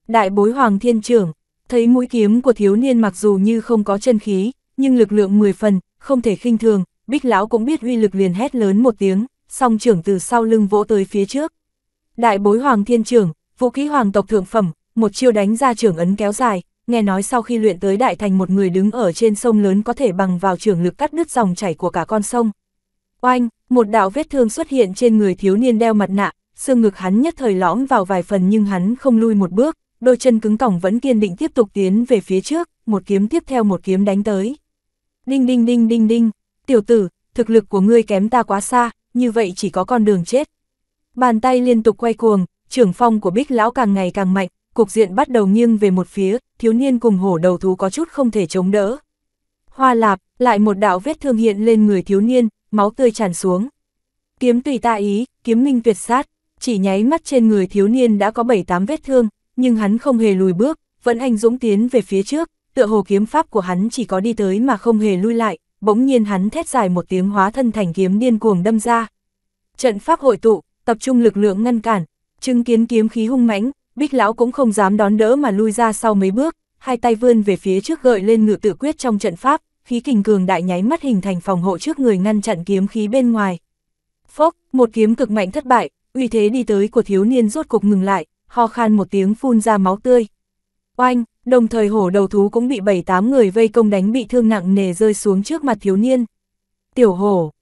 Đại bối hoàng thiên trưởng, thấy mũi kiếm của thiếu niên mặc dù như không có chân khí, nhưng lực lượng 10 phần, không thể khinh thường, bích lão cũng biết uy lực liền hét lớn một tiếng, song trưởng từ sau lưng vỗ tới phía trước. Đại bối hoàng thiên trưởng, vũ khí hoàng tộc thượng phẩm, một chiêu đánh ra trưởng ấn kéo dài, nghe nói sau khi luyện tới đại thành một người đứng ở trên sông lớn có thể bằng vào trưởng lực cắt đứt dòng chảy của cả con sông. Oanh, một đạo vết thương xuất hiện trên người thiếu niên đeo mặt nạ, xương ngực hắn nhất thời lõm vào vài phần nhưng hắn không lui một bước, đôi chân cứng cỏng vẫn kiên định tiếp tục tiến về phía trước, một kiếm tiếp theo một kiếm đánh tới. Đinh đinh đinh đinh đinh, tiểu tử, thực lực của ngươi kém ta quá xa, như vậy chỉ có con đường chết. Bàn tay liên tục quay cuồng, trưởng phong của bích lão càng ngày càng mạnh, cục diện bắt đầu nghiêng về một phía, thiếu niên cùng hổ đầu thú có chút không thể chống đỡ. Hoa lạp, lại một đạo vết thương hiện lên người thiếu niên, máu tươi tràn xuống. Kiếm tùy ta ý, kiếm minh tuyệt sát, chỉ nháy mắt trên người thiếu niên đã có 7-8 vết thương, nhưng hắn không hề lùi bước, vẫn anh dũng tiến về phía trước, tựa hồ kiếm pháp của hắn chỉ có đi tới mà không hề lui lại, bỗng nhiên hắn thét dài một tiếng hóa thân thành kiếm điên cuồng đâm ra. Trận pháp hội tụ, tập trung lực lượng ngăn cản, chứng kiến kiếm khí hung mãnh, Bích lão cũng không dám đón đỡ mà lui ra sau mấy bước, hai tay vươn về phía trước gợi lên ngự tự quyết trong trận pháp, khí kình cường đại nháy mắt hình thành phòng hộ trước người ngăn chặn kiếm khí bên ngoài. Phốc, một kiếm cực mạnh thất bại, uy thế đi tới của thiếu niên rốt cục ngừng lại, ho khan một tiếng phun ra máu tươi. Oanh, đồng thời hổ đầu thú cũng bị bảy tám người vây công đánh bị thương nặng nề rơi xuống trước mặt thiếu niên. Tiểu hổ,